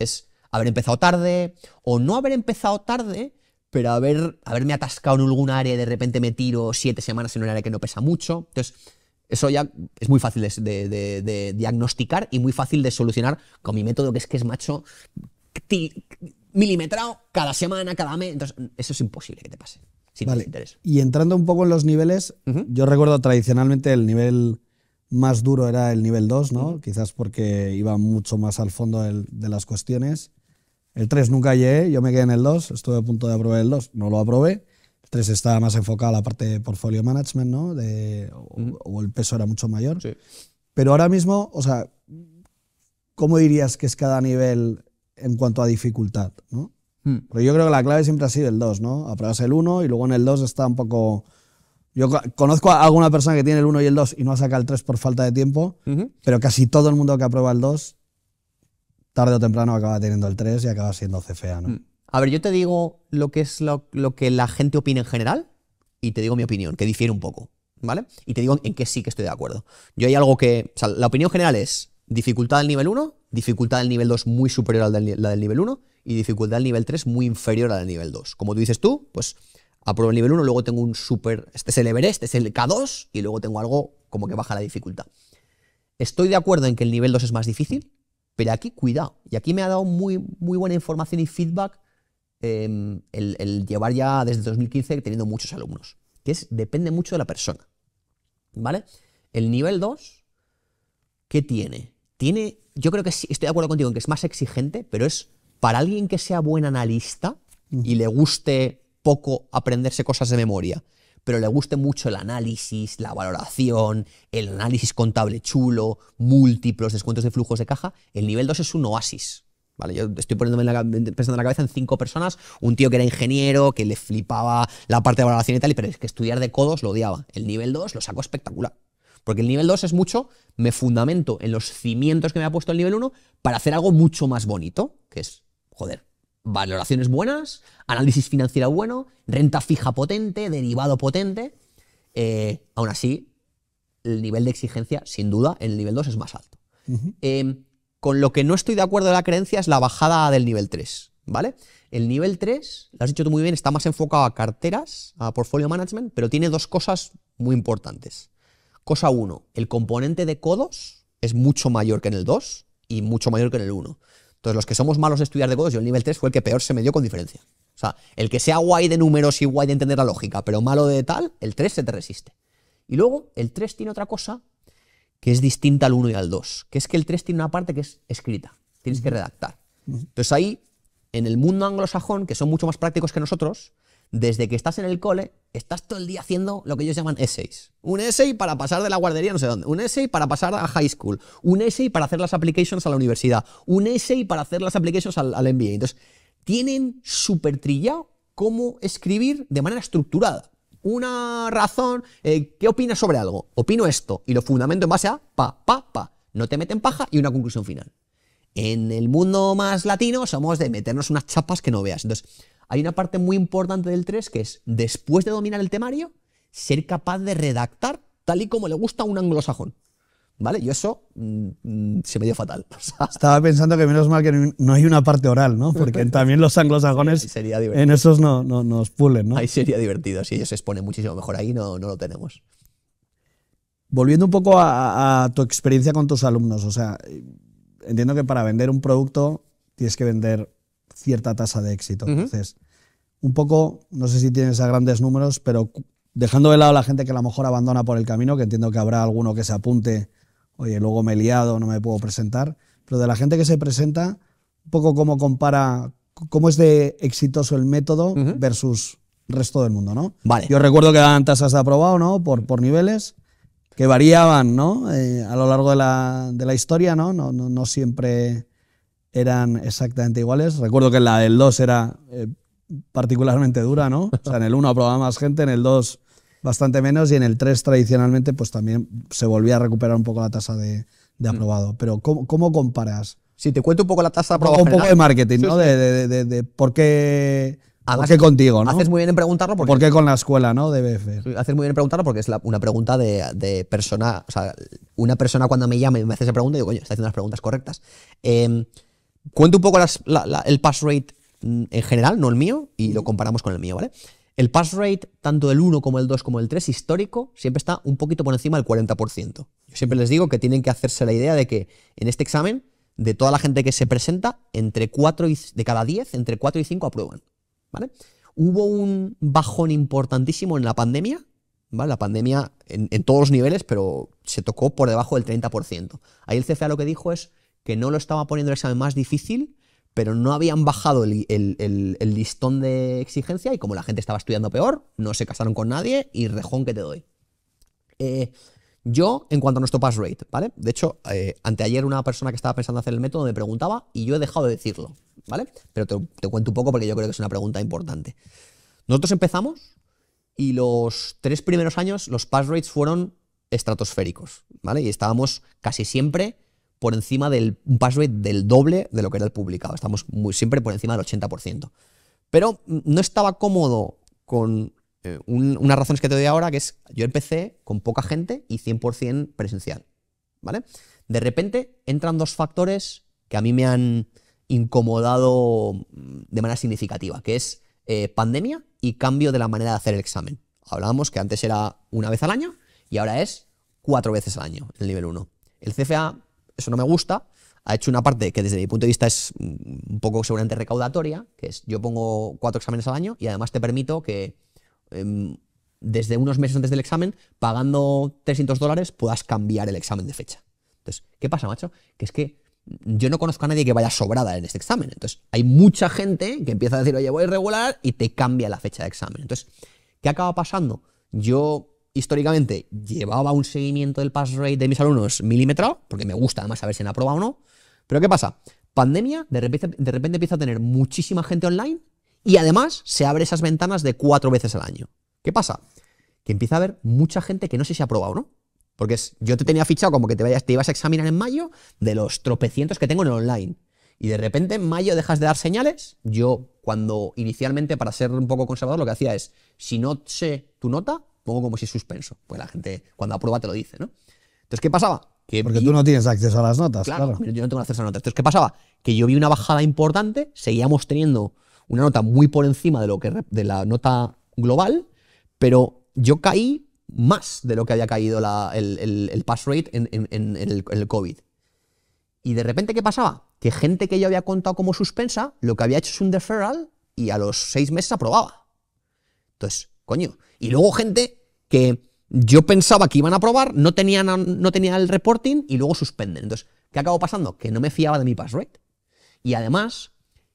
Speaker 1: Es haber empezado tarde o no haber empezado tarde, pero haber, haberme atascado en algún área y de repente me tiro siete semanas en un área que no pesa mucho. Entonces, eso ya es muy fácil de, diagnosticar y muy fácil de solucionar con mi método, que es que es macho milimetrado cada semana, cada mes. Entonces, eso es imposible que te pase. Si vale. te
Speaker 2: Y entrando un poco en los niveles, yo recuerdo tradicionalmente el nivel más duro era el nivel 2, ¿no? Quizás porque iba mucho más al fondo de las cuestiones. El 3 nunca llegué, yo me quedé en el 2, estuve a punto de aprobar el 2, no lo aprobé. 3 estaba más enfocada a la parte de portfolio management, ¿no? De, o, el peso era mucho mayor. Sí. Pero ahora mismo, o sea, ¿cómo dirías que es cada nivel en cuanto a dificultad? ¿no? Hmm. Pero yo creo que la clave siempre ha sido el 2, ¿no? Apruebas el 1 y luego en el 2 está un poco... Yo conozco a alguna persona que tiene el 1 y el 2 y no ha sacado el 3 por falta de tiempo, pero casi todo el mundo que aprueba el 2, tarde o temprano acaba teniendo el 3 y acaba siendo CFA, ¿no? Hmm.
Speaker 1: A ver, yo te digo lo que es lo, que la gente opina en general y te digo mi opinión, que difiere un poco, ¿vale? Y te digo en qué sí que estoy de acuerdo. Yo hay algo que, la opinión general es dificultad del nivel 1, dificultad del nivel 2 muy superior a la del, nivel 1 y dificultad del nivel 3 muy inferior a la del nivel 2. Como tú dices tú, pues apruebo el nivel 1, luego tengo un super, este es el Everest, este es el K2 y luego tengo algo como que baja la dificultad. Estoy de acuerdo en que el nivel 2 es más difícil, pero aquí cuidado. Y aquí me ha dado muy, muy buena información y feedback Em, el, llevar ya desde 2015 teniendo muchos alumnos, que es, depende mucho de la persona. ¿Vale? El nivel 2, ¿qué tiene? Tiene, yo creo que estoy de acuerdo contigo en que es más exigente, pero es para alguien que sea buen analista y le guste poco aprenderse cosas de memoria, pero le guste mucho el análisis, la valoración, el análisis contable chulo, múltiplos, descuentos de flujos de caja, el nivel 2 es un oasis. Yo estoy poniéndome la, pensando en la cabeza en cinco personas, un tío que era ingeniero, que le flipaba la parte de valoración y tal, pero es que estudiar de codos lo odiaba. El nivel 2 lo saco espectacular. Porque el nivel 2 es mucho, me fundamento en los cimientos que me ha puesto el nivel 1 para hacer algo mucho más bonito, que es, joder, valoraciones buenas, análisis financiero bueno, renta fija potente, derivado potente. Eh, aún así, el nivel de exigencia, sin duda, en el nivel 2 es más alto. Con lo que no estoy de acuerdo de la creencia es la bajada del nivel 3, ¿vale? El nivel 3, lo has dicho tú muy bien, está más enfocado a carteras, a portfolio management, pero tiene dos cosas muy importantes. Cosa 1, el componente de codos es mucho mayor que en el 2 y mucho mayor que en el 1. Entonces, los que somos malos de estudiar de codos, yo el nivel 3 fue el que peor se me dio con diferencia. O sea, el que sea guay de números y guay de entender la lógica, pero malo de tal, el 3 se te resiste. Y luego, el 3 tiene otra cosa que es distinta al 1 y al 2, que es que el 3 tiene una parte que es escrita, tienes que redactar. Entonces ahí, en el mundo anglosajón, que son mucho más prácticos que nosotros, desde que estás en el cole, estás todo el día haciendo lo que ellos llaman essays. Un essay para pasar de la guardería no sé dónde, un essay para pasar a high school, un essay para hacer las applications a la universidad, un essay para hacer las applications al, al MBA. Entonces, tienen súper trillado cómo escribir de manera estructurada una razón, eh, ¿qué opinas sobre algo? Opino esto y lo fundamento en base a pa, pa, pa. No te meten paja y una conclusión final. En el mundo más latino somos de meternos unas chapas que no veas. Entonces, hay una parte muy importante del 3 que es, después de dominar el temario, ser capaz de redactar tal y como le gusta a un anglosajón. ¿Vale? Yo eso
Speaker 2: mm, mm, se me dio fatal. Estaba pensando que menos mal que no hay una parte oral, ¿no? Porque también los anglosajones en esos no, nos pulen, ¿no? Ahí sería divertido, si ellos se exponen muchísimo mejor ahí, no, lo tenemos. Volviendo un poco a, tu experiencia con tus alumnos, o sea, entiendo que para vender un producto tienes que vender cierta tasa de éxito. Entonces, un poco, no sé si tienes a grandes números, pero dejando de lado a la gente que a lo mejor abandona por el camino, que entiendo que habrá alguno que se apunte Oye, luego me he liado, no me puedo presentar. Pero de la gente que se presenta, un poco cómo compara, cómo es de exitoso el método versus el versus resto del mundo, ¿no? Vale. Yo recuerdo que daban tasas de aprobado, ¿no? Por, por niveles que variaban, ¿no? Eh, a lo largo de la, historia, ¿no? No, no siempre eran exactamente iguales. Recuerdo que la del 2 era eh, particularmente dura, ¿no? O sea, en el 1 aprobaba más gente, en el 2 bastante menos y en el 3 tradicionalmente pues también se volvía a recuperar un poco la tasa de, mm. aprobado. Pero ¿cómo, cómo comparas? Si te cuento un poco la tasa de aprobado. Un poco de marketing, ¿no? De, de, de, por qué... contigo? ¿no? Haces muy
Speaker 1: bien en preguntarlo. Porque, ¿Por qué
Speaker 2: con la escuela ¿no? de BF?
Speaker 1: Haces muy bien en preguntarlo porque es una pregunta de, de, persona. O sea, una persona cuando me llama y me hace esa pregunta, digo, coño, está haciendo las preguntas correctas. Em, cuento un poco el pass rate mm, en general, no el mío, y lo mm. comparamos con el mío, ¿vale? El pass rate, tanto el 1 como el 2 como el 3 histórico, siempre está un poquito por encima del 40%. Yo siempre les digo que tienen que hacerse la idea de que en este examen, de toda la gente que se presenta, entre 4 y, de cada 10, entre 4 y 5 aprueban. ¿vale? Hubo un bajón importantísimo en la pandemia, La pandemia en, en todos los niveles, pero se tocó por debajo del 30%. Ahí el CFA lo que dijo es que no lo estaba poniendo el examen más difícil, pero no habían bajado el, listón de exigencia y como la gente estaba estudiando peor, no se casaron con nadie y rejón que te doy. Eh, yo, en cuanto a nuestro pass rate, ¿vale? De hecho, eh, anteayer una persona que estaba pensando hacer el método me preguntaba y yo he dejado de decirlo, ¿vale? Pero te, te cuento un poco porque yo creo que es una pregunta importante. Nosotros empezamos y los tres primeros años los pass rates fueron estratosféricos, ¿vale? Y estábamos casi siempre por encima del un del doble de lo que era el publicado. Estamos siempre por encima del 80%. Pero no estaba cómodo con eh, unas razones que te doy ahora, que es yo empecé con poca gente y 100% presencial. ¿Vale? De repente entran dos factores que a mí me han incomodado mm, de manera significativa, que es eh, pandemia y cambio de la manera de hacer el examen. Hablábamos que antes era una vez al año y ahora es cuatro veces al año, el nivel 1. El CFA eso no me gusta, ha hecho una parte que desde mi punto de vista es un poco seguramente recaudatoria, que es yo pongo cuatro exámenes al año y además te permito que em, desde unos meses antes del examen, pagando 300 dólares, puedas cambiar el examen de fecha. Entonces, ¿qué pasa, macho? Que es que yo no conozco a nadie que vaya sobrada en este examen. Entonces, hay mucha gente que empieza a decir, oye, voy a regular y te cambia la fecha de examen. Entonces, ¿qué acaba pasando? Yo históricamente llevaba un seguimiento del pass rate de mis alumnos milimetrado, porque me gusta además saber si han aprobado o no. Pero ¿qué pasa? Pandemia, de repente, de repente empieza a tener muchísima gente online y además se abre esas ventanas de cuatro veces al año. ¿Qué pasa? Que empieza a haber mucha gente que no sé si ha aprobado o no. Porque yo te tenía fichado como que te, te ibas a examinar en mayo de los tropecientos que tengo en el online. Y de repente en mayo dejas de dar señales. Yo, cuando inicialmente, para ser un poco conservador, lo que hacía es, si no sé tu nota, pongo como si es suspenso. Pues la gente cuando aprueba te lo dice, ¿no? Entonces, ¿qué pasaba? Porque tú no tienes acceso a las notas, claro. Yo no tengo acceso a las notas. Entonces, ¿qué pasaba? Que yo vi una bajada importante, seguíamos teniendo una nota muy por encima de, lo que, de la nota global, pero yo caí más de lo que había caído el, pass rate en, el, en, el, COVID. Y de repente, ¿qué pasaba? Que gente que yo había contado como suspensa, lo que había hecho es un deferral y a los seis meses aprobaba. Entonces, Coño. Y luego gente que yo pensaba que iban a probar, no tenían, no tenían el reporting y luego suspenden. Entonces, ¿qué acabó pasando? Que no me fiaba de mi pass rate. Y además,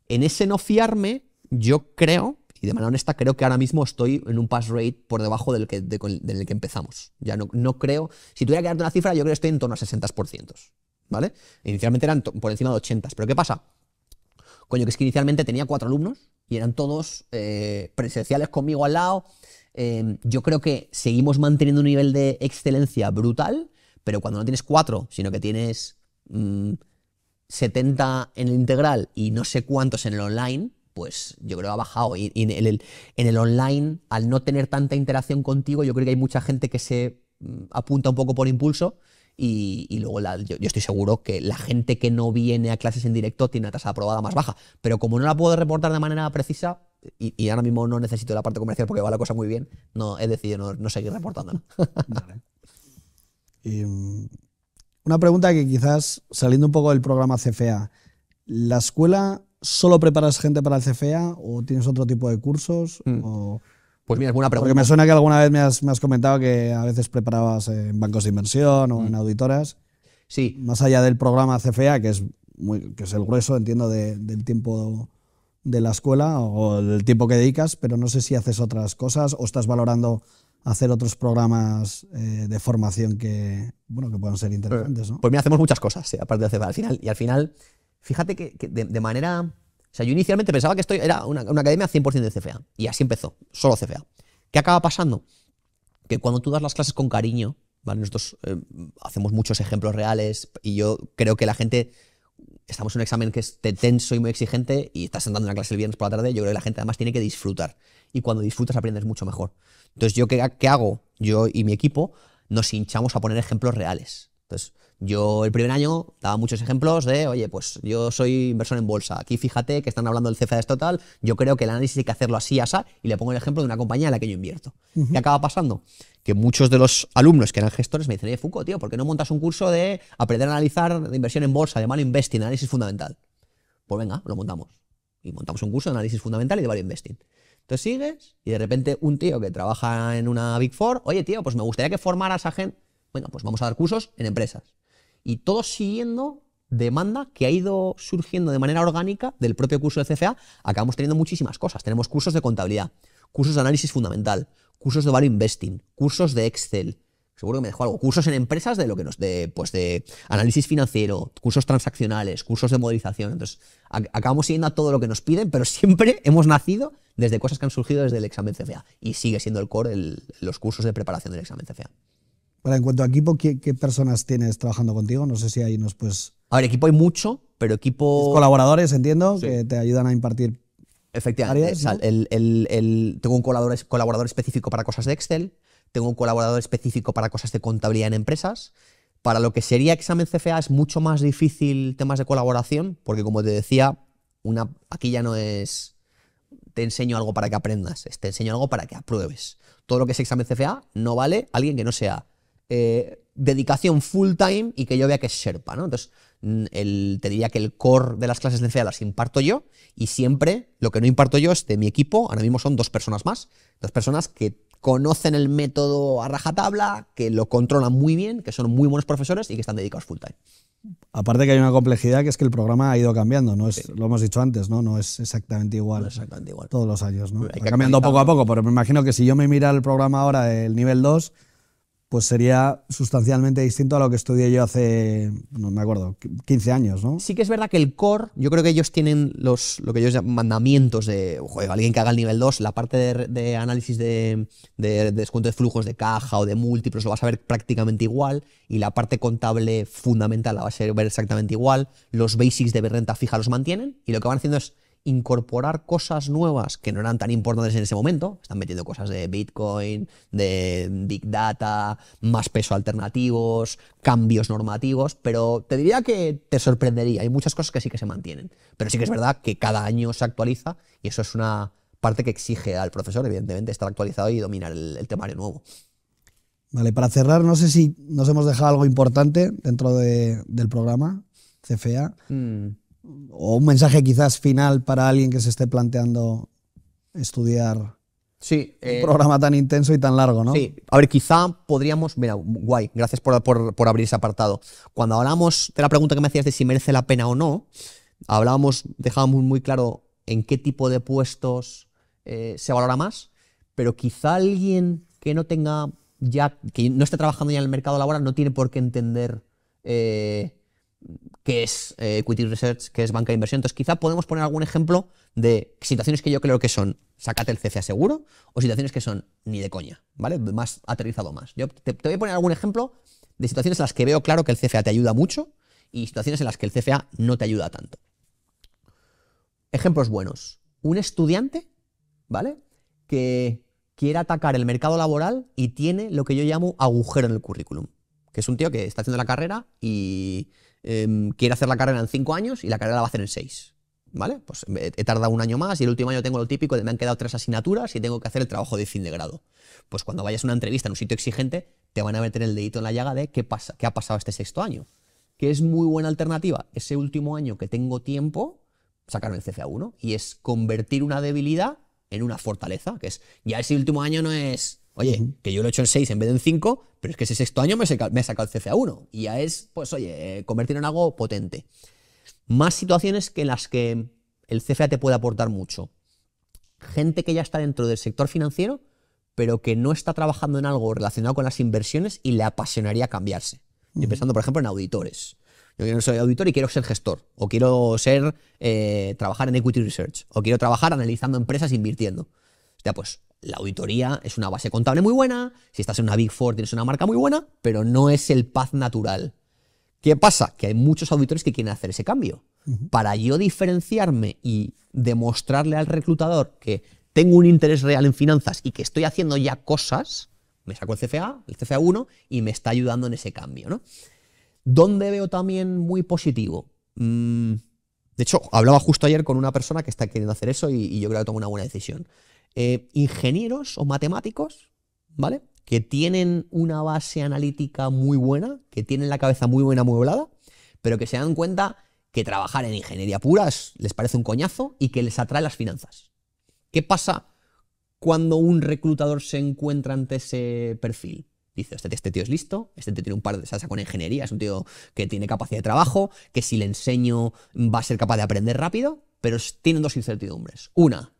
Speaker 1: en ese no fiarme, yo creo, y de manera honesta, creo que ahora mismo estoy en un pass rate por debajo del que, del que empezamos. Ya no, no creo, si tuviera que darte una cifra, yo creo que estoy en torno a 60%. ¿Vale? Inicialmente eran por encima de 80, pero ¿qué pasa? Coño, que es que inicialmente tenía cuatro alumnos y eran todos eh, presenciales conmigo al lado. Em, yo creo que seguimos manteniendo un nivel de excelencia brutal, pero cuando no tienes cuatro, sino que tienes 70 mm, en el integral y no sé cuántos en el online, pues yo creo que ha bajado. Y, en, el, en, el, online, al no tener tanta interacción contigo, yo creo que hay mucha gente que se mm, apunta un poco por impulso y, luego yo, estoy seguro que la gente que no viene a clases en directo tiene una tasa aprobada más baja. Pero como no la puedo reportar de manera precisa, y, ahora mismo no necesito la parte comercial porque va la cosa muy bien, no he decidido no,
Speaker 2: seguir reportándola. Em, una pregunta que quizás, saliendo un poco del programa CFA, ¿la escuela solo preparas gente para el CFA o tienes otro tipo de cursos? Mm.
Speaker 1: Pues mira, es pregunta. Porque me suena
Speaker 2: que alguna vez me has, comentado que a veces preparabas eh, en bancos de inversión o en mm. auditoras. Sí. Más allá del programa CFA, que es, que es el grueso, entiendo, del tiempo de la escuela o del tiempo que dedicas, pero no sé si haces otras cosas o estás valorando hacer otros programas eh, de formación que, bueno, que puedan ser eh, interesantes. Pues mira, hacemos muchas
Speaker 1: cosas, aparte de CFA. Al final, y al final, fíjate que, de manera o sea, yo inicialmente pensaba que esto era una, una academia 100% de CFA. Y así empezó, solo CFA. ¿Qué acaba pasando? Que cuando tú das las clases con cariño, Nosotros eh, hacemos muchos ejemplos reales y yo creo que la gente estamos en un examen que es tenso y muy exigente y estás andando en la clase el viernes por la tarde, yo creo que la gente además tiene que disfrutar. Y cuando disfrutas aprendes mucho mejor. Entonces, ¿yo qué, qué hago? Yo y mi equipo nos hinchamos a poner ejemplos reales. Entonces, yo el primer año daba muchos ejemplos de, oye, pues yo soy inversor en bolsa. Aquí fíjate que están hablando del CFDs total. Yo creo que el análisis hay que hacerlo así, así, y le pongo el ejemplo de una compañía en la que yo invierto. ¿Qué acaba pasando? Que muchos de los alumnos que eran gestores me dicen, oye, Foucault, tío, ¿por qué no montas un curso de aprender a analizar de inversión en bolsa, de malo investing, análisis fundamental? Pues venga, lo montamos. Y montamos un curso de análisis fundamental y de value investing. Entonces sigues y de repente un tío que trabaja en una Big Four, oye, tío, pues me gustaría que formaras a gente. Bueno, pues vamos a dar cursos en empresas y todo siguiendo demanda que ha ido surgiendo de manera orgánica del propio curso de CFA, acabamos teniendo muchísimas cosas. Tenemos cursos de contabilidad, cursos de análisis fundamental, cursos de value investing, cursos de Excel, seguro que me dejó algo, cursos en empresas de lo que nos de pues de análisis financiero, cursos transaccionales, cursos de modelización. Entonces, acabamos siguiendo a todo lo que nos piden, pero siempre hemos nacido desde cosas que han surgido desde el examen CFA y sigue siendo el core los cursos de preparación del examen CFA.
Speaker 2: Bueno, en cuanto a equipo, ¿qué, personas tienes trabajando contigo? No sé si ahí nos pues.
Speaker 1: A ver, equipo hay mucho, pero equipo. Colaboradores, entiendo, que te
Speaker 2: ayudan a impartir.
Speaker 1: Efectivamente. tengo un colaborador, colaborador específico para cosas de Excel, tengo un colaborador específico para cosas de contabilidad en empresas. Para lo que sería examen CFA es mucho más difícil temas de colaboración, porque como te decía, aquí ya no es te enseño algo para que aprendas, es te enseño algo para que apruebes. Todo lo que es examen CFA no vale alguien que no sea eh, dedicación full time y que yo vea que es Sherpa, ¿no? Entonces, te diría que el core de las clases de las imparto yo y siempre lo que no imparto yo es de mi equipo, ahora mismo son dos personas más, dos personas que conocen el método a rajatabla, que lo controlan muy bien, que son muy buenos profesores y que están dedicados full time.
Speaker 2: Aparte que hay una complejidad que es que el programa ha ido cambiando, no es, lo hemos dicho antes, ¿no? No es exactamente igual, todos los años, ¿no? cambiando poco a poco, pero me imagino que si yo me mira el programa ahora del nivel 2, pues sería sustancialmente distinto a lo que estudié yo hace, no me acuerdo, 15 años, ¿no? Sí que es verdad que el core, yo creo que ellos tienen los, lo que ellos llaman mandamientos
Speaker 1: de, Ojo, alguien que haga el nivel 2, la parte de, análisis de, de, descuento de flujos de caja o de múltiplos lo vas a ver prácticamente igual y la parte contable fundamental la vas a ver exactamente igual, los basics de renta fija los mantienen y lo que van haciendo es incorporar cosas nuevas que no eran tan importantes en ese momento. Están metiendo cosas de Bitcoin, de Big Data, más peso alternativos, cambios normativos, pero te diría que te sorprendería. Hay muchas cosas que sí que se mantienen, pero sí que es verdad que cada año se actualiza y eso es una parte que exige al profesor, evidentemente, estar actualizado y dominar el, temario nuevo.
Speaker 2: Vale, para cerrar, no sé si nos hemos dejado algo importante dentro del programa, CFA. Hmm o un mensaje quizás final para alguien que se esté planteando estudiar un eh, programa tan intenso y tan largo, ¿no? Sí,
Speaker 1: a ver, quizá podríamos, mira, guay, gracias por, por, abrir ese apartado. Cuando hablamos de la pregunta que me hacías de si merece la pena o no, hablábamos, dejábamos muy claro en qué tipo de puestos eh, se valora más, pero quizá alguien que no tenga ya, que no esté trabajando ya en el mercado laboral, no tiene por qué entender... Eh, que es eh, Equity Research, que es banca de inversión. Entonces, quizá podemos poner algún ejemplo de situaciones que yo creo que son sacate el CFA seguro o situaciones que son ni de coña, ¿vale? Más aterrizado más. Yo te, te voy a poner algún ejemplo de situaciones en las que veo claro que el CFA te ayuda mucho y situaciones en las que el CFA no te ayuda tanto. Ejemplos buenos. Un estudiante, ¿vale? Que quiere atacar el mercado laboral y tiene lo que yo llamo agujero en el currículum, que es un tío que está haciendo la carrera y Quiero em, quiere hacer la carrera en 5 años y la carrera la va a hacer en 6. ¿Vale? Pues em, eh, he tardado un año más y el último año tengo lo típico de me han quedado tres asignaturas y tengo que hacer el trabajo de fin de grado. Pues cuando vayas a una entrevista en un sitio exigente, te van a meter el dedito en la llaga de qué, pasa, qué ha pasado este sexto año. Que es muy buena alternativa ese último año que tengo tiempo, sacarme el CFA1 y es convertir una debilidad en una fortaleza, que es ya ese último año no es Oye, que yo lo he hecho en 6 en vez de en 5, pero es que ese sexto año me, ha me he sacado el CFA 1 Y ya es, pues oye, eh, convertirlo en algo potente. Más situaciones que en las que el CFA te puede aportar mucho. Gente que ya está dentro del sector financiero, pero que no está trabajando en algo relacionado con las inversiones y le apasionaría cambiarse. Empezando, pensando, por ejemplo, en auditores. Yo no soy auditor y quiero ser gestor, o quiero ser eh, trabajar en equity research, o quiero trabajar analizando empresas e invirtiendo sea, pues la auditoría es una base contable muy buena, si estás en una Big Four tienes una marca muy buena, pero no es el paz natural. ¿Qué pasa? Que hay muchos auditores que quieren hacer ese cambio. Para yo diferenciarme y demostrarle al reclutador que tengo un interés real en finanzas y que estoy haciendo ya cosas, me saco el CFA, el CFA 1, y me está ayudando en ese cambio. ¿no? ¿Dónde veo también muy positivo? Mm, de hecho, hablaba justo ayer con una persona que está queriendo hacer eso y, y yo creo que toma una buena decisión. Eh, ingenieros o matemáticos, ¿vale? Que tienen una base analítica muy buena, que tienen la cabeza muy buena volada pero que se dan cuenta que trabajar en ingeniería pura les parece un coñazo y que les atrae las finanzas. ¿Qué pasa cuando un reclutador se encuentra ante ese perfil? Dice, este, este, tío es listo, este tío tiene un par de salsa con ingeniería, es un tío que tiene capacidad de trabajo, que si le enseño va a ser capaz de aprender rápido, pero tienen dos incertidumbres. Una,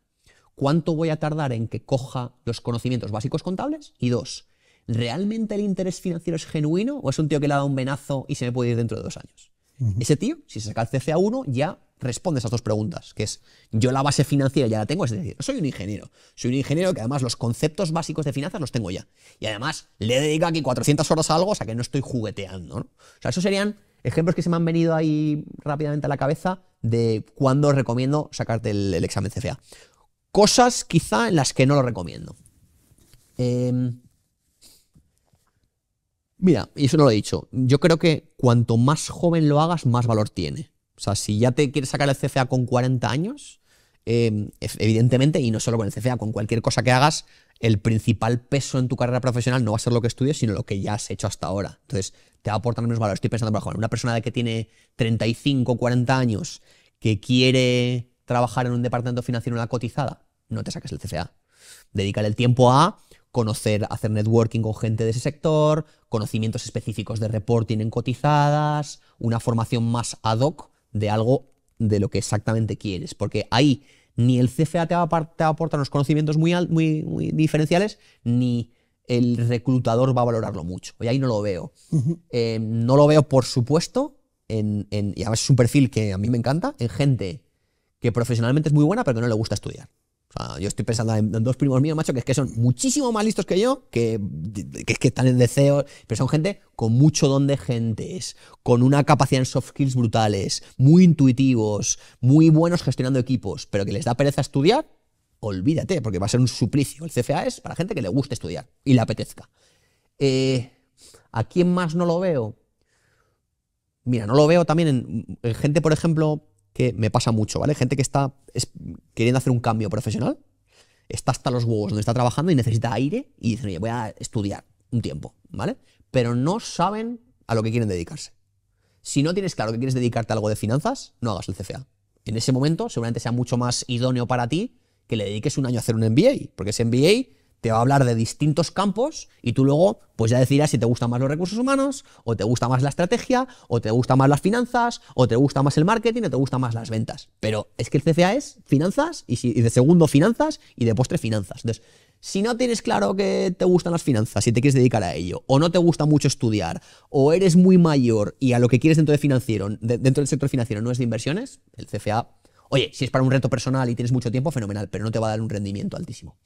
Speaker 1: ¿cuánto voy a tardar en que coja los conocimientos básicos contables? Y dos, ¿realmente el interés financiero es genuino o es un tío que le ha dado un venazo y se me puede ir dentro de dos años? Ese tío, si se saca el cfa 1 ya responde a esas dos preguntas, que es, yo la base financiera ya la tengo, es decir, soy un ingeniero, soy un ingeniero que además los conceptos básicos de finanzas los tengo ya, y además le dedico aquí 400 horas a algo, o sea que no estoy jugueteando, O sea, esos serían ejemplos que se me han venido ahí rápidamente a la cabeza de cuándo recomiendo sacarte el, el examen CFA cosas quizá en las que no lo recomiendo. Em, mira, y eso no lo he dicho. Yo creo que cuanto más joven lo hagas, más valor tiene. O sea, si ya te quieres sacar el CFA con 40 años, em, evidentemente, y no solo con el CFA, con cualquier cosa que hagas, el principal peso en tu carrera profesional no va a ser lo que estudies, sino lo que ya has hecho hasta ahora. Entonces, te va a aportar menos valor. Estoy pensando, por ejemplo, una persona que tiene 35, 40 años, que quiere trabajar en un departamento financiero en una cotizada, no te saques el CFA. Dedícale el tiempo a conocer, hacer networking con gente de ese sector, conocimientos específicos de reporting en cotizadas, una formación más ad hoc de algo de lo que exactamente quieres. Porque ahí ni el CFA te va a, unos conocimientos muy, muy, diferenciales, ni el reclutador va a valorarlo mucho. Y ahí no lo veo. Eh, no lo veo, por supuesto, en, y además es un perfil que a mí me encanta, en gente que profesionalmente es muy buena, pero que no le gusta estudiar. yo estoy pensando en, dos primos míos, macho, que es que son muchísimo más listos que yo, que, que, están en deseo, pero son gente con mucho don de gentes, con una capacidad en soft skills brutales, muy intuitivos, muy buenos gestionando equipos, pero que les da pereza estudiar, olvídate, porque va a ser un suplicio. El CFA es para gente que le guste estudiar y le apetezca. Eh, ¿A quién más no lo veo? Mira, no lo veo también en gente, por ejemplo, que me pasa mucho, ¿vale? Gente que está queriendo hacer un cambio profesional, está hasta los huevos donde está trabajando y necesita aire y dice, oye, voy a estudiar un tiempo, ¿vale? Pero no saben a lo que quieren dedicarse. Si no tienes claro que quieres dedicarte a algo de finanzas, no hagas el CFA. En ese momento seguramente sea mucho más idóneo para ti que le dediques un año a hacer un MBA, porque ese MBA te va a hablar de distintos campos y tú luego pues ya decidirás si te gustan más los recursos humanos o te gusta más la estrategia o te gustan más las finanzas o te gusta más el marketing o te gustan más las ventas. Pero es que el CFA es finanzas y, de segundo finanzas y de postre finanzas. Entonces, si no tienes claro que te gustan las finanzas y te quieres dedicar a ello o no te gusta mucho estudiar o eres muy mayor y a lo que quieres dentro, de financiero, dentro del sector financiero no es de inversiones, el CFA, oye, si es para un reto personal y tienes mucho tiempo, fenomenal, pero no te va a dar un rendimiento altísimo.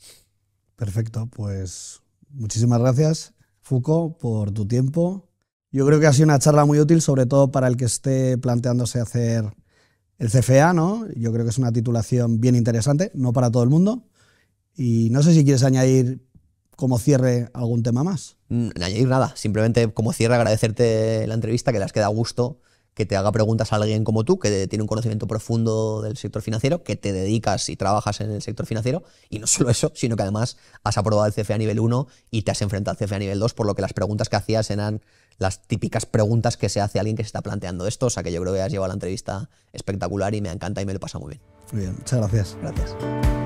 Speaker 2: Perfecto, pues muchísimas gracias, Foucault, por tu tiempo. Yo creo que ha sido una charla muy útil, sobre todo para el que esté planteándose hacer el CFA, ¿no? Yo creo que es una titulación bien interesante, no para todo el mundo. Y no sé si quieres añadir como cierre algún tema más.
Speaker 1: No mm, añadir nada, simplemente como cierre agradecerte la entrevista, que le has quedado a gusto que te haga preguntas a alguien como tú, que tiene un conocimiento profundo del sector financiero, que te dedicas y trabajas en el sector financiero, y no solo eso, sino que además has aprobado el CFA nivel 1 y te has enfrentado al CFA nivel 2, por lo que las preguntas que hacías eran las típicas preguntas que se hace a alguien que se está planteando esto, o sea que yo creo que has llevado la entrevista espectacular y me encanta y me lo pasa muy bien.
Speaker 2: Muy bien, muchas gracias. Gracias.